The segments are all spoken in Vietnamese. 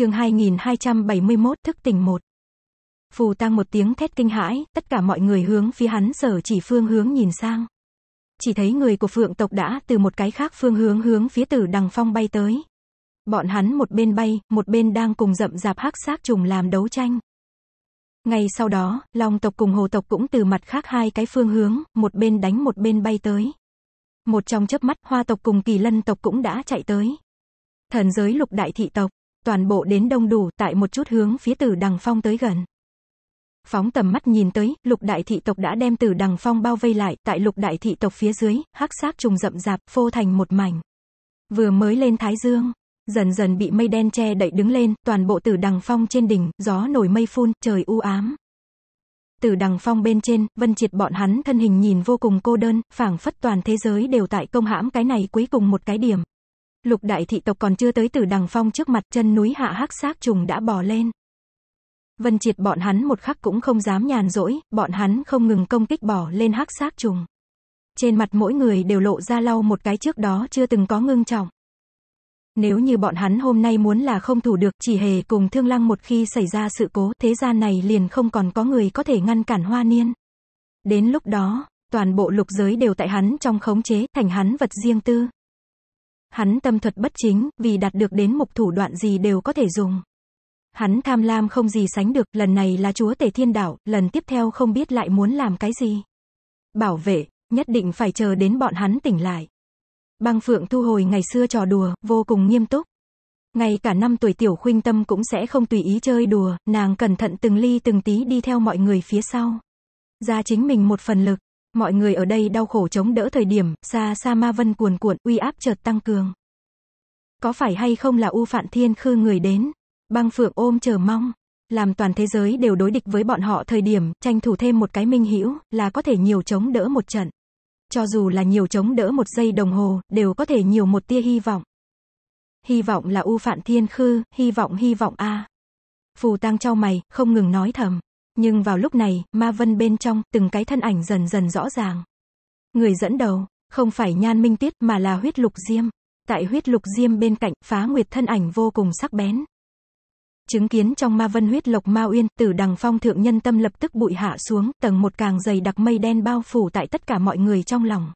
chương 2271 thức tỉnh một. Phù tăng một tiếng thét kinh hãi, tất cả mọi người hướng phía hắn sở chỉ phương hướng nhìn sang. Chỉ thấy người của phượng tộc đã từ một cái khác phương hướng hướng phía tử đằng phong bay tới. Bọn hắn một bên bay, một bên đang cùng rậm rạp hắc xác trùng làm đấu tranh. Ngay sau đó, long tộc cùng hồ tộc cũng từ mặt khác hai cái phương hướng, một bên đánh một bên bay tới. Một trong chớp mắt, hoa tộc cùng kỳ lân tộc cũng đã chạy tới. Thần giới lục đại thị tộc, Toàn bộ đến đông đủ tại một chút hướng phía từ đằng phong tới gần. Phóng tầm mắt nhìn tới, lục đại thị tộc đã đem từ đằng phong bao vây lại, tại lục đại thị tộc phía dưới, hắc xác trùng rậm rạp, phô thành một mảnh. Vừa mới lên thái dương, dần dần bị mây đen che đậy đứng lên, toàn bộ từ đằng phong trên đỉnh, gió nổi mây phun, trời u ám. Từ đằng phong bên trên, vân triệt bọn hắn thân hình nhìn vô cùng cô đơn, phảng phất toàn thế giới đều tại công hãm cái này cuối cùng một cái điểm. Lục đại thị tộc còn chưa tới từ đằng phong trước mặt chân núi hạ hắc xác trùng đã bò lên. Vân triệt bọn hắn một khắc cũng không dám nhàn rỗi, bọn hắn không ngừng công kích bò lên hắc xác trùng. Trên mặt mỗi người đều lộ ra lau một cái trước đó chưa từng có ngưng trọng. Nếu như bọn hắn hôm nay muốn là không thủ được chỉ hề cùng thương lăng một khi xảy ra sự cố thế gian này liền không còn có người có thể ngăn cản hoa niên. Đến lúc đó, toàn bộ lục giới đều tại hắn trong khống chế thành hắn vật riêng tư. Hắn tâm thuật bất chính, vì đạt được đến mục thủ đoạn gì đều có thể dùng. Hắn tham lam không gì sánh được, lần này là chúa tể thiên đảo, lần tiếp theo không biết lại muốn làm cái gì. Bảo vệ, nhất định phải chờ đến bọn hắn tỉnh lại. Băng Phượng thu hồi ngày xưa trò đùa, vô cùng nghiêm túc. Ngay cả năm tuổi tiểu khuynh tâm cũng sẽ không tùy ý chơi đùa, nàng cẩn thận từng ly từng tí đi theo mọi người phía sau. Ra chính mình một phần lực, Mọi người ở đây đau khổ chống đỡ thời điểm, xa xa ma vân cuồn cuộn, uy áp chợt tăng cường. Có phải hay không là U Phạn Thiên Khư người đến? Băng Phượng ôm chờ mong, làm toàn thế giới đều đối địch với bọn họ thời điểm, tranh thủ thêm một cái minh hữu là có thể nhiều chống đỡ một trận. Cho dù là nhiều chống đỡ một giây đồng hồ, đều có thể nhiều một tia hy vọng. Hy vọng là U Phạn Thiên Khư, hy vọng hy vọng a. Phù Tăng trao mày, không ngừng nói thầm. Nhưng vào lúc này, ma vân bên trong, từng cái thân ảnh dần dần rõ ràng. Người dẫn đầu, không phải nhan minh tiết mà là huyết lục diêm. Tại huyết lục diêm bên cạnh, phá nguyệt thân ảnh vô cùng sắc bén. Chứng kiến trong ma vân huyết lộc ma uyên, tử đằng phong thượng nhân tâm lập tức bụi hạ xuống, tầng một càng dày đặc mây đen bao phủ tại tất cả mọi người trong lòng.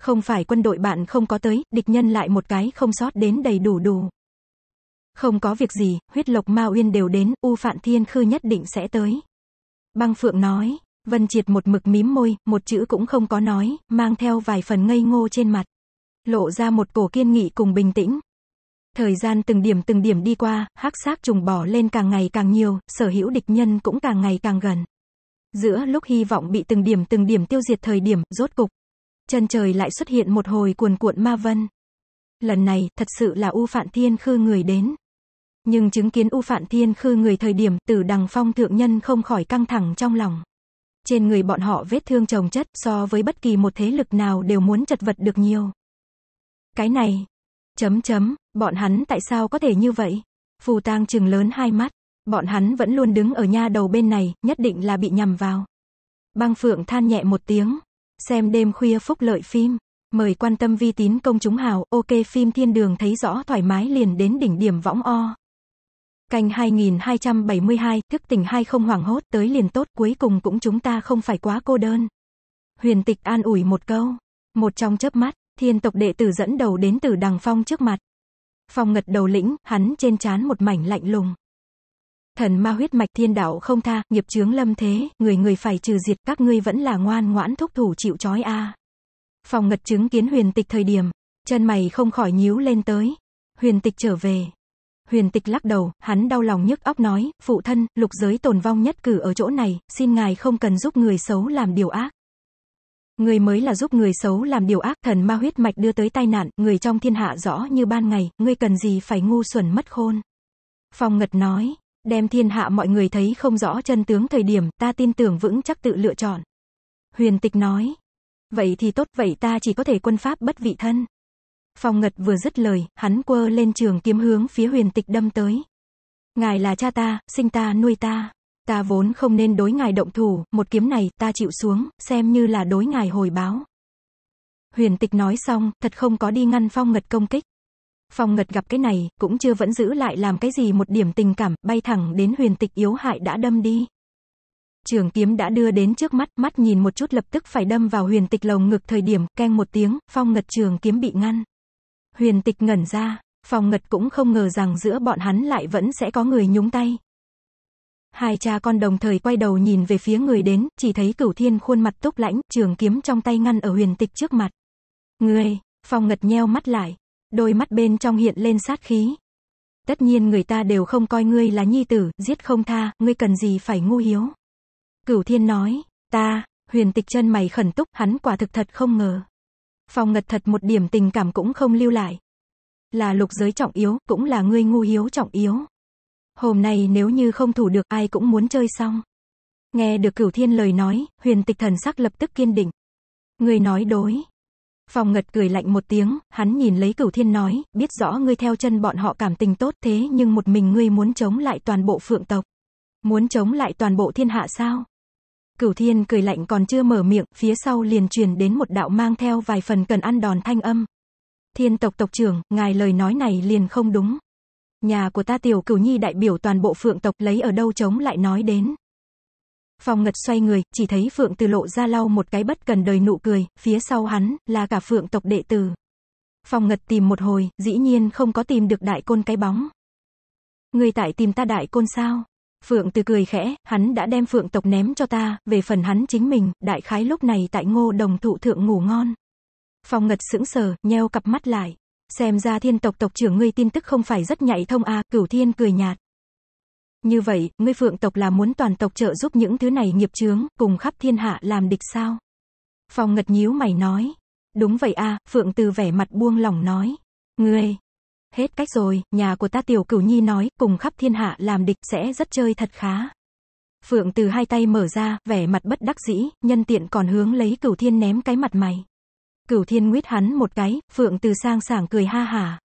Không phải quân đội bạn không có tới, địch nhân lại một cái không sót đến đầy đủ đủ. Không có việc gì, huyết lộc ma uyên đều đến, U Phạn Thiên Khư nhất định sẽ tới. Băng Phượng nói, Vân Triệt một mực mím môi, một chữ cũng không có nói, mang theo vài phần ngây ngô trên mặt. Lộ ra một cổ kiên nghị cùng bình tĩnh. Thời gian từng điểm từng điểm đi qua, hắc xác trùng bỏ lên càng ngày càng nhiều, sở hữu địch nhân cũng càng ngày càng gần. Giữa lúc hy vọng bị từng điểm từng điểm tiêu diệt thời điểm, rốt cục. Chân trời lại xuất hiện một hồi cuồn cuộn ma vân. Lần này, thật sự là U Phạn Thiên Khư người đến nhưng chứng kiến U Phạn Thiên Khư người thời điểm từ đằng phong thượng nhân không khỏi căng thẳng trong lòng. Trên người bọn họ vết thương trồng chất so với bất kỳ một thế lực nào đều muốn chật vật được nhiều. Cái này, chấm chấm, bọn hắn tại sao có thể như vậy? Phù tang trừng lớn hai mắt, bọn hắn vẫn luôn đứng ở nha đầu bên này, nhất định là bị nhầm vào. Băng Phượng than nhẹ một tiếng, xem đêm khuya phúc lợi phim. Mời quan tâm vi tín công chúng hào, ok phim thiên đường thấy rõ thoải mái liền đến đỉnh điểm võng o. Canh 2272, thức tỉnh hay không hoảng hốt tới liền tốt cuối cùng cũng chúng ta không phải quá cô đơn. Huyền tịch an ủi một câu. Một trong chớp mắt, thiên tộc đệ tử dẫn đầu đến từ đằng phong trước mặt. Phong ngật đầu lĩnh, hắn trên trán một mảnh lạnh lùng. Thần ma huyết mạch thiên đạo không tha, nghiệp chướng lâm thế, người người phải trừ diệt, các ngươi vẫn là ngoan ngoãn thúc thủ chịu trói a. Phong ngật chứng kiến huyền tịch thời điểm, chân mày không khỏi nhíu lên tới. Huyền tịch trở về, huyền tịch lắc đầu, hắn đau lòng nhức óc nói, phụ thân, lục giới tồn vong nhất cử ở chỗ này, xin ngài không cần giúp người xấu làm điều ác. Người mới là giúp người xấu làm điều ác, thần ma huyết mạch đưa tới tai nạn, người trong thiên hạ rõ như ban ngày, ngươi cần gì phải ngu xuẩn mất khôn. Phong Ngật nói, đem thiên hạ mọi người thấy không rõ chân tướng thời điểm, ta tin tưởng vững chắc tự lựa chọn. Huyền tịch nói, vậy thì tốt, vậy ta chỉ có thể quân pháp bất vị thân phong ngật vừa dứt lời, hắn quơ lên trường kiếm hướng phía huyền tịch đâm tới. Ngài là cha ta, sinh ta nuôi ta. Ta vốn không nên đối ngài động thủ, một kiếm này ta chịu xuống, xem như là đối ngài hồi báo. Huyền tịch nói xong, thật không có đi ngăn phong ngật công kích. Phong ngật gặp cái này, cũng chưa vẫn giữ lại làm cái gì một điểm tình cảm, bay thẳng đến huyền tịch yếu hại đã đâm đi. Trường kiếm đã đưa đến trước mắt, mắt nhìn một chút lập tức phải đâm vào huyền tịch lồng ngực thời điểm, keng một tiếng, phong ngật trường kiếm bị ngăn. Huyền tịch ngẩn ra, phòng ngật cũng không ngờ rằng giữa bọn hắn lại vẫn sẽ có người nhúng tay. Hai cha con đồng thời quay đầu nhìn về phía người đến, chỉ thấy cửu thiên khuôn mặt túc lãnh, trường kiếm trong tay ngăn ở huyền tịch trước mặt. Người, phòng ngật nheo mắt lại, đôi mắt bên trong hiện lên sát khí. Tất nhiên người ta đều không coi ngươi là nhi tử, giết không tha, ngươi cần gì phải ngu hiếu. Cửu thiên nói, ta, huyền tịch chân mày khẩn túc, hắn quả thực thật không ngờ. Phong ngật thật một điểm tình cảm cũng không lưu lại. Là lục giới trọng yếu, cũng là ngươi ngu hiếu trọng yếu. Hôm nay nếu như không thủ được ai cũng muốn chơi xong. Nghe được cửu thiên lời nói, huyền tịch thần sắc lập tức kiên định. Ngươi nói đối. Phòng ngật cười lạnh một tiếng, hắn nhìn lấy cửu thiên nói, biết rõ ngươi theo chân bọn họ cảm tình tốt thế nhưng một mình ngươi muốn chống lại toàn bộ phượng tộc. Muốn chống lại toàn bộ thiên hạ sao? Cửu thiên cười lạnh còn chưa mở miệng, phía sau liền truyền đến một đạo mang theo vài phần cần ăn đòn thanh âm. Thiên tộc tộc trưởng, ngài lời nói này liền không đúng. Nhà của ta tiểu cửu nhi đại biểu toàn bộ phượng tộc lấy ở đâu chống lại nói đến. Phòng ngật xoay người, chỉ thấy phượng từ lộ ra lau một cái bất cần đời nụ cười, phía sau hắn, là cả phượng tộc đệ tử. Phòng ngật tìm một hồi, dĩ nhiên không có tìm được đại côn cái bóng. Người tại tìm ta đại côn sao? Phượng từ cười khẽ, hắn đã đem phượng tộc ném cho ta, về phần hắn chính mình, đại khái lúc này tại ngô đồng thụ thượng ngủ ngon. Phong ngật sững sờ, nheo cặp mắt lại. Xem ra thiên tộc tộc trưởng ngươi tin tức không phải rất nhạy thông a cửu thiên cười nhạt. Như vậy, ngươi phượng tộc là muốn toàn tộc trợ giúp những thứ này nghiệp chướng, cùng khắp thiên hạ làm địch sao? Phong ngật nhíu mày nói. Đúng vậy a phượng từ vẻ mặt buông lỏng nói. Ngươi, hết cách rồi, nhà của ta tiểu cửu nhi nói, cùng khắp thiên hạ làm địch sẽ rất chơi thật khá. Phượng từ hai tay mở ra, vẻ mặt bất đắc dĩ, nhân tiện còn hướng lấy cửu thiên ném cái mặt mày. Cửu thiên nguyết hắn một cái, phượng từ sang sảng cười ha hà.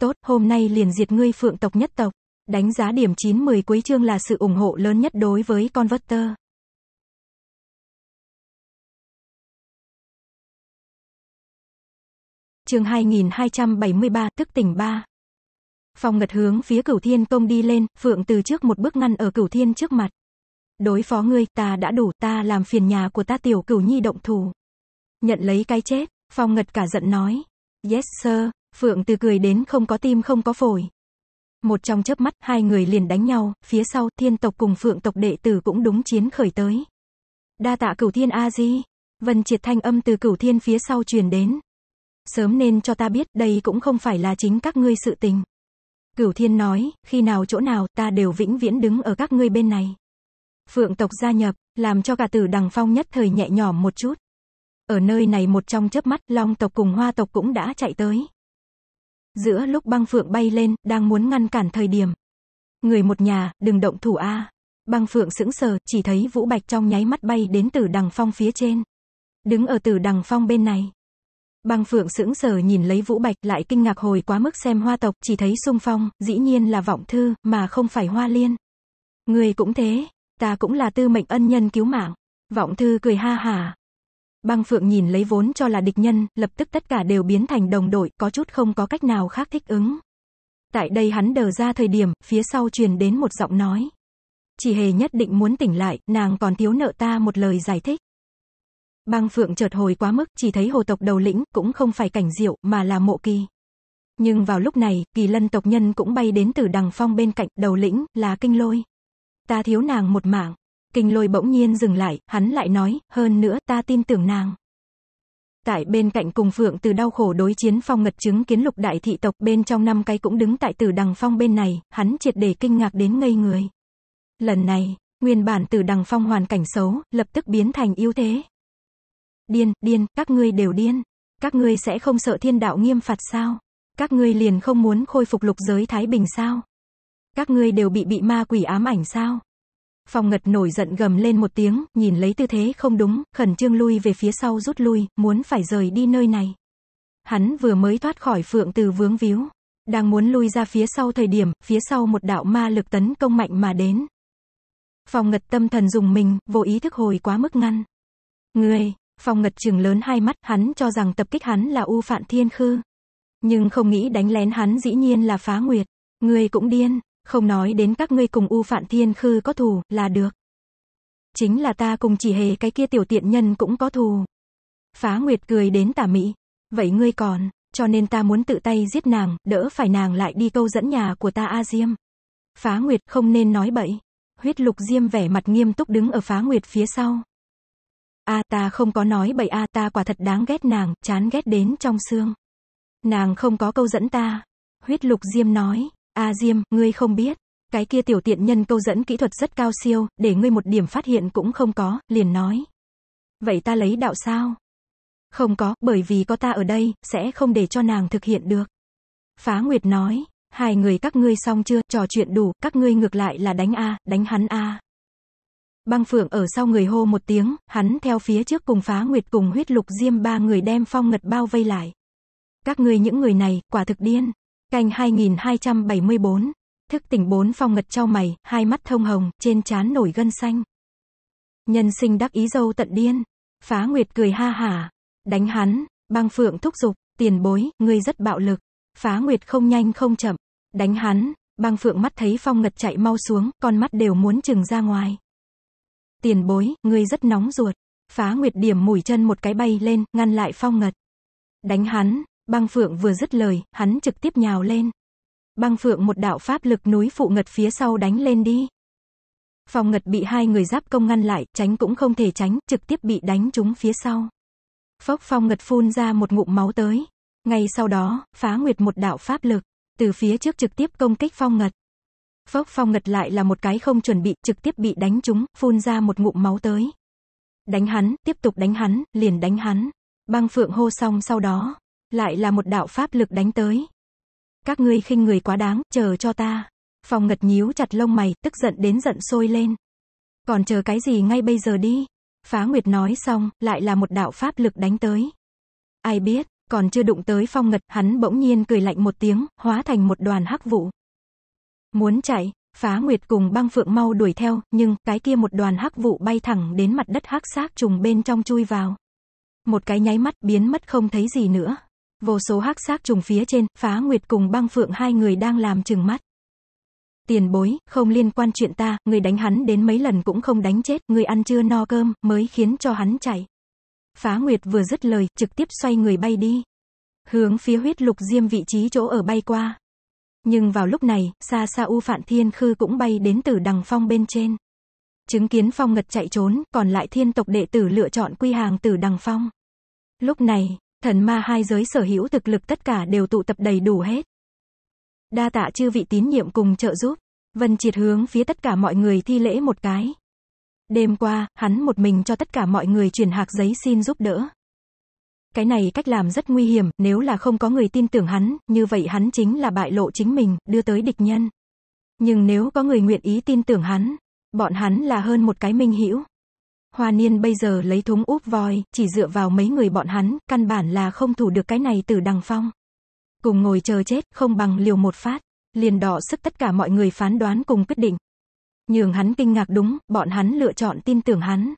Tốt, hôm nay liền diệt ngươi phượng tộc nhất tộc. Đánh giá điểm 9-10 cuối chương là sự ủng hộ lớn nhất đối với con Converter. chương 2273, tức tỉnh 3. Phong ngật hướng phía cửu thiên công đi lên, phượng từ trước một bước ngăn ở cửu thiên trước mặt. Đối phó ngươi, ta đã đủ, ta làm phiền nhà của ta tiểu cửu nhi động thủ. Nhận lấy cái chết, phong ngật cả giận nói. Yes sir, phượng từ cười đến không có tim không có phổi. Một trong chớp mắt, hai người liền đánh nhau, phía sau, thiên tộc cùng phượng tộc đệ tử cũng đúng chiến khởi tới. Đa tạ cửu thiên A-di, vân triệt thanh âm từ cửu thiên phía sau truyền đến sớm nên cho ta biết đây cũng không phải là chính các ngươi sự tình. Cửu thiên nói, khi nào chỗ nào ta đều vĩnh viễn đứng ở các ngươi bên này. Phượng tộc gia nhập, làm cho cả tử đằng phong nhất thời nhẹ nhõm một chút. Ở nơi này một trong chớp mắt, long tộc cùng hoa tộc cũng đã chạy tới. Giữa lúc băng phượng bay lên, đang muốn ngăn cản thời điểm. Người một nhà, đừng động thủ a. Băng phượng sững sờ, chỉ thấy vũ bạch trong nháy mắt bay đến tử đằng phong phía trên. Đứng ở tử đằng phong bên này. Băng Phượng sững sờ nhìn lấy Vũ Bạch lại kinh ngạc hồi quá mức xem hoa tộc, chỉ thấy sung phong, dĩ nhiên là vọng thư, mà không phải hoa liên. Người cũng thế, ta cũng là tư mệnh ân nhân cứu mạng. Vọng thư cười ha hà Băng Phượng nhìn lấy vốn cho là địch nhân, lập tức tất cả đều biến thành đồng đội, có chút không có cách nào khác thích ứng. Tại đây hắn đờ ra thời điểm, phía sau truyền đến một giọng nói. Chỉ hề nhất định muốn tỉnh lại, nàng còn thiếu nợ ta một lời giải thích. Băng Phượng chợt hồi quá mức, chỉ thấy hồ tộc đầu lĩnh cũng không phải cảnh diệu mà là mộ kỳ. Nhưng vào lúc này, kỳ lân tộc nhân cũng bay đến từ đằng phong bên cạnh đầu lĩnh là kinh lôi. Ta thiếu nàng một mạng. Kinh lôi bỗng nhiên dừng lại, hắn lại nói, hơn nữa ta tin tưởng nàng. Tại bên cạnh cùng Phượng từ đau khổ đối chiến phong ngật chứng kiến lục đại thị tộc bên trong năm cái cũng đứng tại từ đằng phong bên này, hắn triệt để kinh ngạc đến ngây người. Lần này, nguyên bản từ đằng phong hoàn cảnh xấu, lập tức biến thành ưu thế. Điên, điên, các ngươi đều điên. Các ngươi sẽ không sợ thiên đạo nghiêm phạt sao? Các ngươi liền không muốn khôi phục lục giới Thái Bình sao? Các ngươi đều bị bị ma quỷ ám ảnh sao? Phòng Ngật nổi giận gầm lên một tiếng, nhìn lấy tư thế không đúng, khẩn trương lui về phía sau rút lui, muốn phải rời đi nơi này. Hắn vừa mới thoát khỏi phượng từ vướng víu. Đang muốn lui ra phía sau thời điểm, phía sau một đạo ma lực tấn công mạnh mà đến. Phòng Ngật tâm thần dùng mình, vô ý thức hồi quá mức ngăn. Người, Phong Ngật trừng lớn hai mắt, hắn cho rằng tập kích hắn là U Phạn Thiên Khư. Nhưng không nghĩ đánh lén hắn dĩ nhiên là Phá Nguyệt. Ngươi cũng điên, không nói đến các ngươi cùng U Phạn Thiên Khư có thù, là được. Chính là ta cùng chỉ hề cái kia tiểu tiện nhân cũng có thù. Phá Nguyệt cười đến tà mỹ. Vậy ngươi còn, cho nên ta muốn tự tay giết nàng, đỡ phải nàng lại đi câu dẫn nhà của ta A Diêm. Phá Nguyệt không nên nói bậy. Huyết Lục Diêm vẻ mặt nghiêm túc đứng ở Phá Nguyệt phía sau a ta không có nói bậy a ta quả thật đáng ghét nàng, chán ghét đến trong xương. Nàng không có câu dẫn ta. Huyết lục Diêm nói, a Diêm, ngươi không biết. Cái kia tiểu tiện nhân câu dẫn kỹ thuật rất cao siêu, để ngươi một điểm phát hiện cũng không có, liền nói. Vậy ta lấy đạo sao? Không có, bởi vì có ta ở đây, sẽ không để cho nàng thực hiện được. Phá Nguyệt nói, hai người các ngươi xong chưa, trò chuyện đủ, các ngươi ngược lại là đánh A, đánh hắn A. Băng phượng ở sau người hô một tiếng, hắn theo phía trước cùng phá nguyệt cùng huyết lục diêm ba người đem phong ngật bao vây lại. Các ngươi những người này, quả thực điên. Canh 2274. Thức tỉnh bốn phong ngật trao mày, hai mắt thông hồng, trên trán nổi gân xanh. Nhân sinh đắc ý dâu tận điên. Phá Nguyệt cười ha hả. Đánh hắn, băng phượng thúc giục, tiền bối, ngươi rất bạo lực. Phá Nguyệt không nhanh không chậm. Đánh hắn, băng phượng mắt thấy phong ngật chạy mau xuống, con mắt đều muốn chừng ra ngoài. Tiền bối, ngươi rất nóng ruột. Phá Nguyệt điểm mũi chân một cái bay lên, ngăn lại Phong Ngật. Đánh hắn, Băng Phượng vừa dứt lời, hắn trực tiếp nhào lên. Băng Phượng một đạo pháp lực núi phụ Ngật phía sau đánh lên đi. Phong Ngật bị hai người giáp công ngăn lại, tránh cũng không thể tránh, trực tiếp bị đánh trúng phía sau. Phốc Phong Ngật phun ra một ngụm máu tới. Ngay sau đó, Phá Nguyệt một đạo pháp lực, từ phía trước trực tiếp công kích Phong Ngật. Phốc phong ngật lại là một cái không chuẩn bị, trực tiếp bị đánh trúng, phun ra một ngụm máu tới. Đánh hắn, tiếp tục đánh hắn, liền đánh hắn. Băng phượng hô xong sau đó, lại là một đạo pháp lực đánh tới. Các ngươi khinh người quá đáng, chờ cho ta. Phong ngật nhíu chặt lông mày, tức giận đến giận sôi lên. Còn chờ cái gì ngay bây giờ đi. Phá Nguyệt nói xong, lại là một đạo pháp lực đánh tới. Ai biết, còn chưa đụng tới phong ngật, hắn bỗng nhiên cười lạnh một tiếng, hóa thành một đoàn hắc vụ. Muốn chạy, phá nguyệt cùng băng phượng mau đuổi theo, nhưng cái kia một đoàn hắc vụ bay thẳng đến mặt đất hắc xác trùng bên trong chui vào. Một cái nháy mắt biến mất không thấy gì nữa. Vô số hắc xác trùng phía trên, phá nguyệt cùng băng phượng hai người đang làm chừng mắt. Tiền bối, không liên quan chuyện ta, người đánh hắn đến mấy lần cũng không đánh chết, người ăn chưa no cơm, mới khiến cho hắn chạy. Phá Nguyệt vừa dứt lời, trực tiếp xoay người bay đi. Hướng phía huyết lục diêm vị trí chỗ ở bay qua. Nhưng vào lúc này, xa xa U Phạn Thiên Khư cũng bay đến từ đằng phong bên trên. Chứng kiến phong ngật chạy trốn, còn lại thiên tộc đệ tử lựa chọn quy hàng từ đằng phong. Lúc này, thần ma hai giới sở hữu thực lực tất cả đều tụ tập đầy đủ hết. Đa tạ chư vị tín nhiệm cùng trợ giúp. Vân triệt hướng phía tất cả mọi người thi lễ một cái. Đêm qua, hắn một mình cho tất cả mọi người truyền hạc giấy xin giúp đỡ. Cái này cách làm rất nguy hiểm, nếu là không có người tin tưởng hắn, như vậy hắn chính là bại lộ chính mình, đưa tới địch nhân. Nhưng nếu có người nguyện ý tin tưởng hắn, bọn hắn là hơn một cái minh hữu. Hoa niên bây giờ lấy thúng úp voi, chỉ dựa vào mấy người bọn hắn, căn bản là không thủ được cái này từ đằng phong. Cùng ngồi chờ chết, không bằng liều một phát, liền đỏ sức tất cả mọi người phán đoán cùng quyết định. Nhường hắn kinh ngạc đúng, bọn hắn lựa chọn tin tưởng hắn.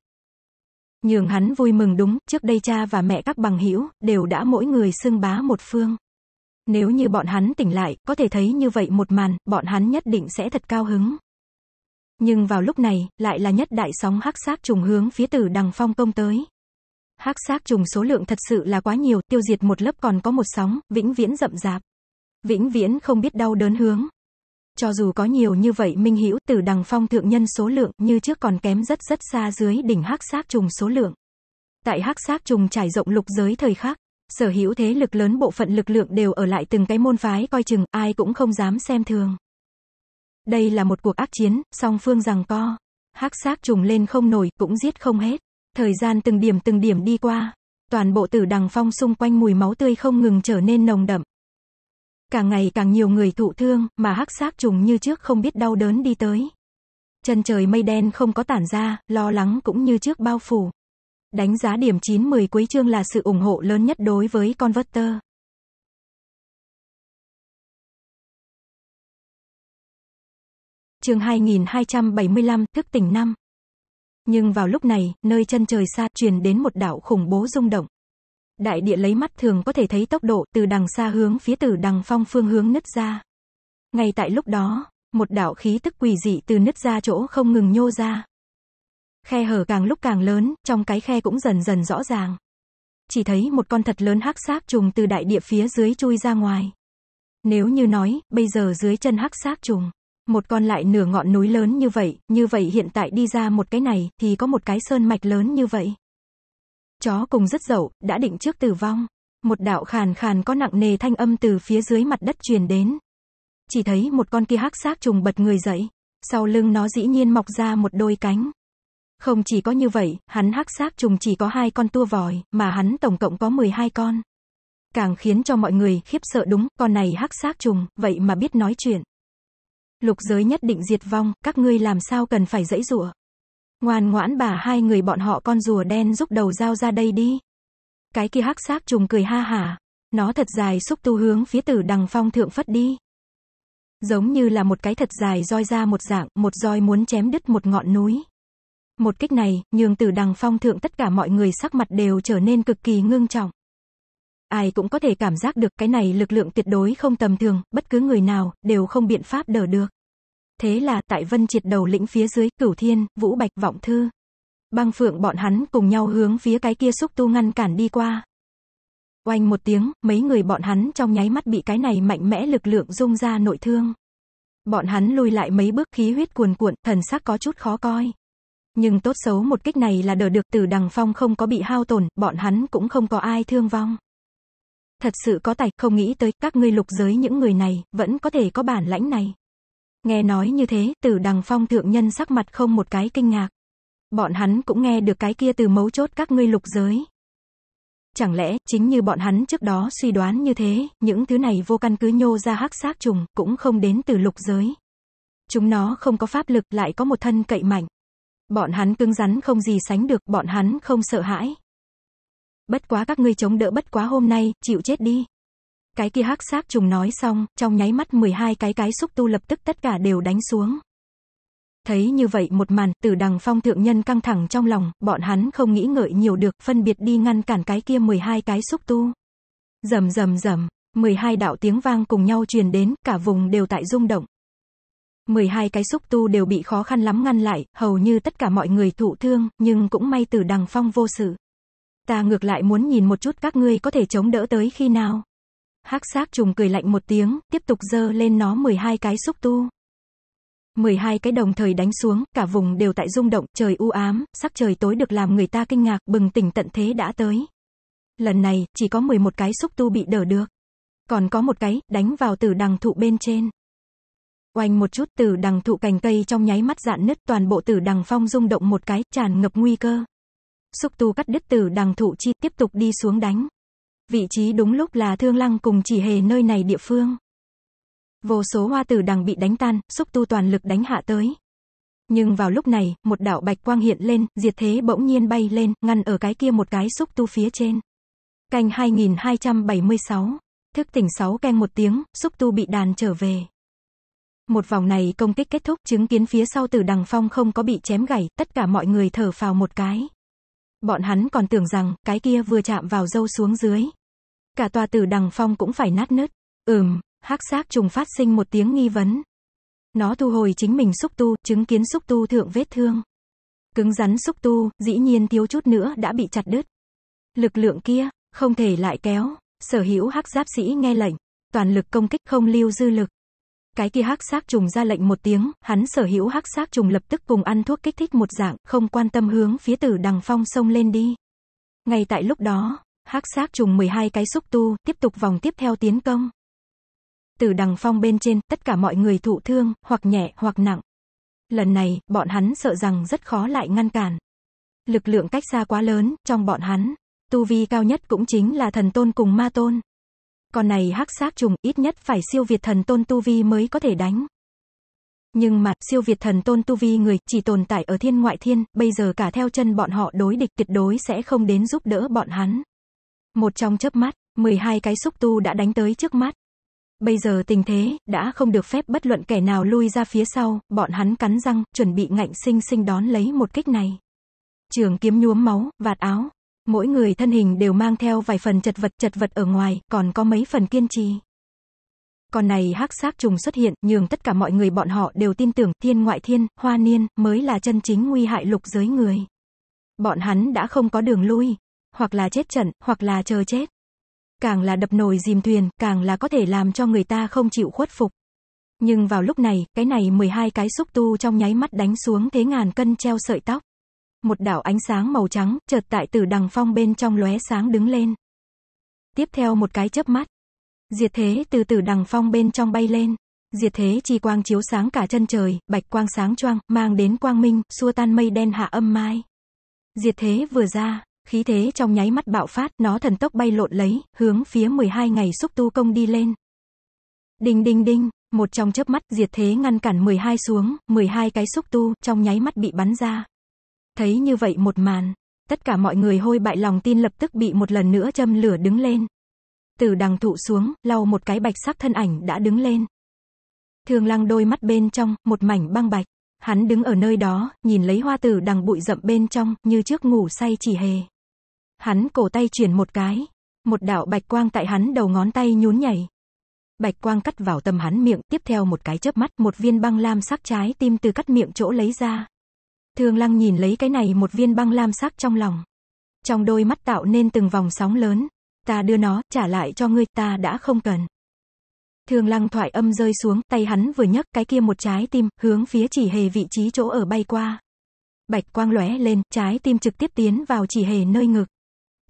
Nhường hắn vui mừng đúng, trước đây cha và mẹ các bằng hữu đều đã mỗi người xưng bá một phương. Nếu như bọn hắn tỉnh lại, có thể thấy như vậy một màn, bọn hắn nhất định sẽ thật cao hứng. Nhưng vào lúc này, lại là nhất đại sóng hắc sát trùng hướng phía tử đằng phong công tới. Hắc sát trùng số lượng thật sự là quá nhiều, tiêu diệt một lớp còn có một sóng, vĩnh viễn rậm rạp. Vĩnh viễn không biết đau đớn hướng, cho dù có nhiều như vậy minh hữu từ đằng phong thượng nhân số lượng như trước còn kém rất rất xa dưới đỉnh hắc sát trùng số lượng. Tại hắc sát trùng trải rộng lục giới thời khắc sở hữu thế lực lớn bộ phận lực lượng đều ở lại từng cái môn phái coi chừng ai cũng không dám xem thường. Đây là một cuộc ác chiến, song phương rằng co. hắc sát trùng lên không nổi, cũng giết không hết. Thời gian từng điểm từng điểm đi qua. Toàn bộ tử đằng phong xung quanh mùi máu tươi không ngừng trở nên nồng đậm. Càng ngày càng nhiều người thụ thương, mà hắc xác trùng như trước không biết đau đớn đi tới. Chân trời mây đen không có tản ra, lo lắng cũng như trước bao phủ. Đánh giá điểm 9-10 cuối chương là sự ủng hộ lớn nhất đối với Converter. Chương 2275, thức tỉnh năm. Nhưng vào lúc này, nơi chân trời xa truyền đến một đảo khủng bố rung động đại địa lấy mắt thường có thể thấy tốc độ từ đằng xa hướng phía từ đằng phong phương hướng nứt ra. Ngay tại lúc đó, một đạo khí tức quỷ dị từ nứt ra chỗ không ngừng nhô ra. Khe hở càng lúc càng lớn, trong cái khe cũng dần dần rõ ràng. Chỉ thấy một con thật lớn hắc xác trùng từ đại địa phía dưới chui ra ngoài. Nếu như nói, bây giờ dưới chân hắc xác trùng, một con lại nửa ngọn núi lớn như vậy, như vậy hiện tại đi ra một cái này, thì có một cái sơn mạch lớn như vậy. Chó cùng rất dậu, đã định trước tử vong. Một đạo khàn khàn có nặng nề thanh âm từ phía dưới mặt đất truyền đến. Chỉ thấy một con kia hắc xác trùng bật người dậy. Sau lưng nó dĩ nhiên mọc ra một đôi cánh. Không chỉ có như vậy, hắn hắc xác trùng chỉ có hai con tua vòi, mà hắn tổng cộng có 12 con. Càng khiến cho mọi người khiếp sợ đúng, con này hắc xác trùng, vậy mà biết nói chuyện. Lục giới nhất định diệt vong, các ngươi làm sao cần phải dẫy dụa. Ngoan ngoãn bà hai người bọn họ con rùa đen rúc đầu dao ra đây đi. Cái kia hắc xác trùng cười ha hả. Nó thật dài xúc tu hướng phía tử đằng phong thượng phất đi. Giống như là một cái thật dài roi ra một dạng, một roi muốn chém đứt một ngọn núi. Một kích này, nhường tử đằng phong thượng tất cả mọi người sắc mặt đều trở nên cực kỳ ngưng trọng. Ai cũng có thể cảm giác được cái này lực lượng tuyệt đối không tầm thường, bất cứ người nào, đều không biện pháp đỡ được. Thế là tại Vân Triệt đầu lĩnh phía dưới, Cửu Thiên, Vũ Bạch vọng thư. Băng Phượng bọn hắn cùng nhau hướng phía cái kia xúc tu ngăn cản đi qua. Oanh một tiếng, mấy người bọn hắn trong nháy mắt bị cái này mạnh mẽ lực lượng dung ra nội thương. Bọn hắn lùi lại mấy bước khí huyết cuồn cuộn, thần sắc có chút khó coi. Nhưng tốt xấu một kích này là đỡ được từ đằng phong không có bị hao tổn, bọn hắn cũng không có ai thương vong. Thật sự có tài, không nghĩ tới các ngươi lục giới những người này, vẫn có thể có bản lãnh này. Nghe nói như thế, tử đằng phong thượng nhân sắc mặt không một cái kinh ngạc. Bọn hắn cũng nghe được cái kia từ mấu chốt các ngươi lục giới. Chẳng lẽ, chính như bọn hắn trước đó suy đoán như thế, những thứ này vô căn cứ nhô ra hắc xác trùng, cũng không đến từ lục giới. Chúng nó không có pháp lực, lại có một thân cậy mạnh. Bọn hắn cứng rắn không gì sánh được, bọn hắn không sợ hãi. Bất quá các ngươi chống đỡ bất quá hôm nay, chịu chết đi. Cái kia hắc xác trùng nói xong, trong nháy mắt 12 cái cái xúc tu lập tức tất cả đều đánh xuống. Thấy như vậy một màn, từ đằng phong thượng nhân căng thẳng trong lòng, bọn hắn không nghĩ ngợi nhiều được, phân biệt đi ngăn cản cái kia 12 cái xúc tu. Rầm rầm rầm, 12 đạo tiếng vang cùng nhau truyền đến, cả vùng đều tại rung động. 12 cái xúc tu đều bị khó khăn lắm ngăn lại, hầu như tất cả mọi người thụ thương, nhưng cũng may từ đằng phong vô sự. Ta ngược lại muốn nhìn một chút các ngươi có thể chống đỡ tới khi nào. Hắc xác trùng cười lạnh một tiếng, tiếp tục dơ lên nó 12 cái xúc tu. 12 cái đồng thời đánh xuống, cả vùng đều tại rung động, trời u ám, sắc trời tối được làm người ta kinh ngạc, bừng tỉnh tận thế đã tới. Lần này, chỉ có 11 cái xúc tu bị đỡ được. Còn có một cái, đánh vào từ đằng thụ bên trên. Oanh một chút từ đằng thụ cành cây trong nháy mắt dạn nứt toàn bộ từ đằng phong rung động một cái, tràn ngập nguy cơ. Xúc tu cắt đứt từ đằng thụ chi tiếp tục đi xuống đánh vị trí đúng lúc là thương lăng cùng chỉ hề nơi này địa phương. Vô số hoa tử đằng bị đánh tan, xúc tu toàn lực đánh hạ tới. Nhưng vào lúc này, một đạo bạch quang hiện lên, diệt thế bỗng nhiên bay lên, ngăn ở cái kia một cái xúc tu phía trên. Canh 2276, thức tỉnh 6 canh một tiếng, xúc tu bị đàn trở về. Một vòng này công kích kết thúc, chứng kiến phía sau tử đằng phong không có bị chém gãy, tất cả mọi người thở phào một cái. Bọn hắn còn tưởng rằng, cái kia vừa chạm vào dâu xuống dưới, Cả tòa tử đằng phong cũng phải nát nứt. Ừm, hắc xác trùng phát sinh một tiếng nghi vấn. Nó thu hồi chính mình xúc tu, chứng kiến xúc tu thượng vết thương. Cứng rắn xúc tu, dĩ nhiên thiếu chút nữa đã bị chặt đứt. Lực lượng kia, không thể lại kéo. Sở hữu hắc giáp sĩ nghe lệnh, toàn lực công kích không lưu dư lực. Cái kia hắc xác trùng ra lệnh một tiếng, hắn sở hữu hắc xác trùng lập tức cùng ăn thuốc kích thích một dạng, không quan tâm hướng phía tử đằng phong sông lên đi. Ngay tại lúc đó, hắc xác trùng 12 cái xúc tu, tiếp tục vòng tiếp theo tiến công. Từ đằng phong bên trên, tất cả mọi người thụ thương, hoặc nhẹ, hoặc nặng. Lần này, bọn hắn sợ rằng rất khó lại ngăn cản. Lực lượng cách xa quá lớn, trong bọn hắn, tu vi cao nhất cũng chính là thần tôn cùng ma tôn. Còn này hắc xác trùng, ít nhất phải siêu việt thần tôn tu vi mới có thể đánh. Nhưng mà, siêu việt thần tôn tu vi người, chỉ tồn tại ở thiên ngoại thiên, bây giờ cả theo chân bọn họ đối địch tuyệt đối sẽ không đến giúp đỡ bọn hắn. Một trong chớp mắt, 12 cái xúc tu đã đánh tới trước mắt. Bây giờ tình thế, đã không được phép bất luận kẻ nào lui ra phía sau, bọn hắn cắn răng, chuẩn bị ngạnh sinh sinh đón lấy một kích này. Trường kiếm nhuốm máu, vạt áo. Mỗi người thân hình đều mang theo vài phần chật vật chật vật ở ngoài, còn có mấy phần kiên trì. Còn này hắc xác trùng xuất hiện, nhường tất cả mọi người bọn họ đều tin tưởng thiên ngoại thiên, hoa niên, mới là chân chính nguy hại lục giới người. Bọn hắn đã không có đường lui, hoặc là chết trận, hoặc là chờ chết. Càng là đập nồi dìm thuyền, càng là có thể làm cho người ta không chịu khuất phục. Nhưng vào lúc này, cái này 12 cái xúc tu trong nháy mắt đánh xuống thế ngàn cân treo sợi tóc. Một đảo ánh sáng màu trắng, chợt tại từ đằng phong bên trong lóe sáng đứng lên. Tiếp theo một cái chớp mắt. Diệt thế từ từ đằng phong bên trong bay lên. Diệt thế chi quang chiếu sáng cả chân trời, bạch quang sáng choang, mang đến quang minh, xua tan mây đen hạ âm mai. Diệt thế vừa ra, Khí thế trong nháy mắt bạo phát, nó thần tốc bay lộn lấy, hướng phía 12 ngày xúc tu công đi lên. Đinh đinh đinh, một trong chớp mắt diệt thế ngăn cản 12 xuống, 12 cái xúc tu, trong nháy mắt bị bắn ra. Thấy như vậy một màn, tất cả mọi người hôi bại lòng tin lập tức bị một lần nữa châm lửa đứng lên. Từ đằng thụ xuống, lau một cái bạch sắc thân ảnh đã đứng lên. Thường lăng đôi mắt bên trong, một mảnh băng bạch. Hắn đứng ở nơi đó, nhìn lấy hoa tử đằng bụi rậm bên trong, như trước ngủ say chỉ hề. Hắn cổ tay chuyển một cái. Một đạo bạch quang tại hắn đầu ngón tay nhún nhảy. Bạch quang cắt vào tâm hắn miệng, tiếp theo một cái chớp mắt, một viên băng lam sắc trái tim từ cắt miệng chỗ lấy ra. thường lăng nhìn lấy cái này một viên băng lam sắc trong lòng. Trong đôi mắt tạo nên từng vòng sóng lớn. Ta đưa nó, trả lại cho ngươi, ta đã không cần. thường lăng thoại âm rơi xuống, tay hắn vừa nhấc cái kia một trái tim, hướng phía chỉ hề vị trí chỗ ở bay qua. Bạch quang lóe lên, trái tim trực tiếp tiến vào chỉ hề nơi ngực.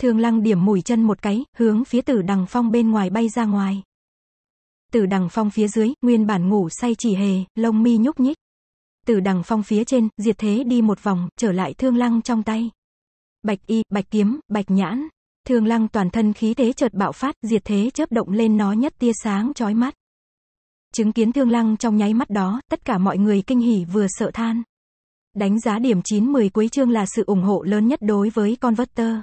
Thường lăng điểm mùi chân một cái, hướng phía tử đằng phong bên ngoài bay ra ngoài. Tử đằng phong phía dưới, nguyên bản ngủ say chỉ hề, lông mi nhúc nhích. Tử đằng phong phía trên, diệt thế đi một vòng, trở lại thương lăng trong tay. Bạch y, bạch kiếm, bạch nhãn. Thương lăng toàn thân khí thế chợt bạo phát, diệt thế chớp động lên nó nhất tia sáng chói mắt. Chứng kiến thương lăng trong nháy mắt đó, tất cả mọi người kinh hỉ vừa sợ than. Đánh giá điểm 9-10 cuối chương là sự ủng hộ lớn nhất đối với con Converter.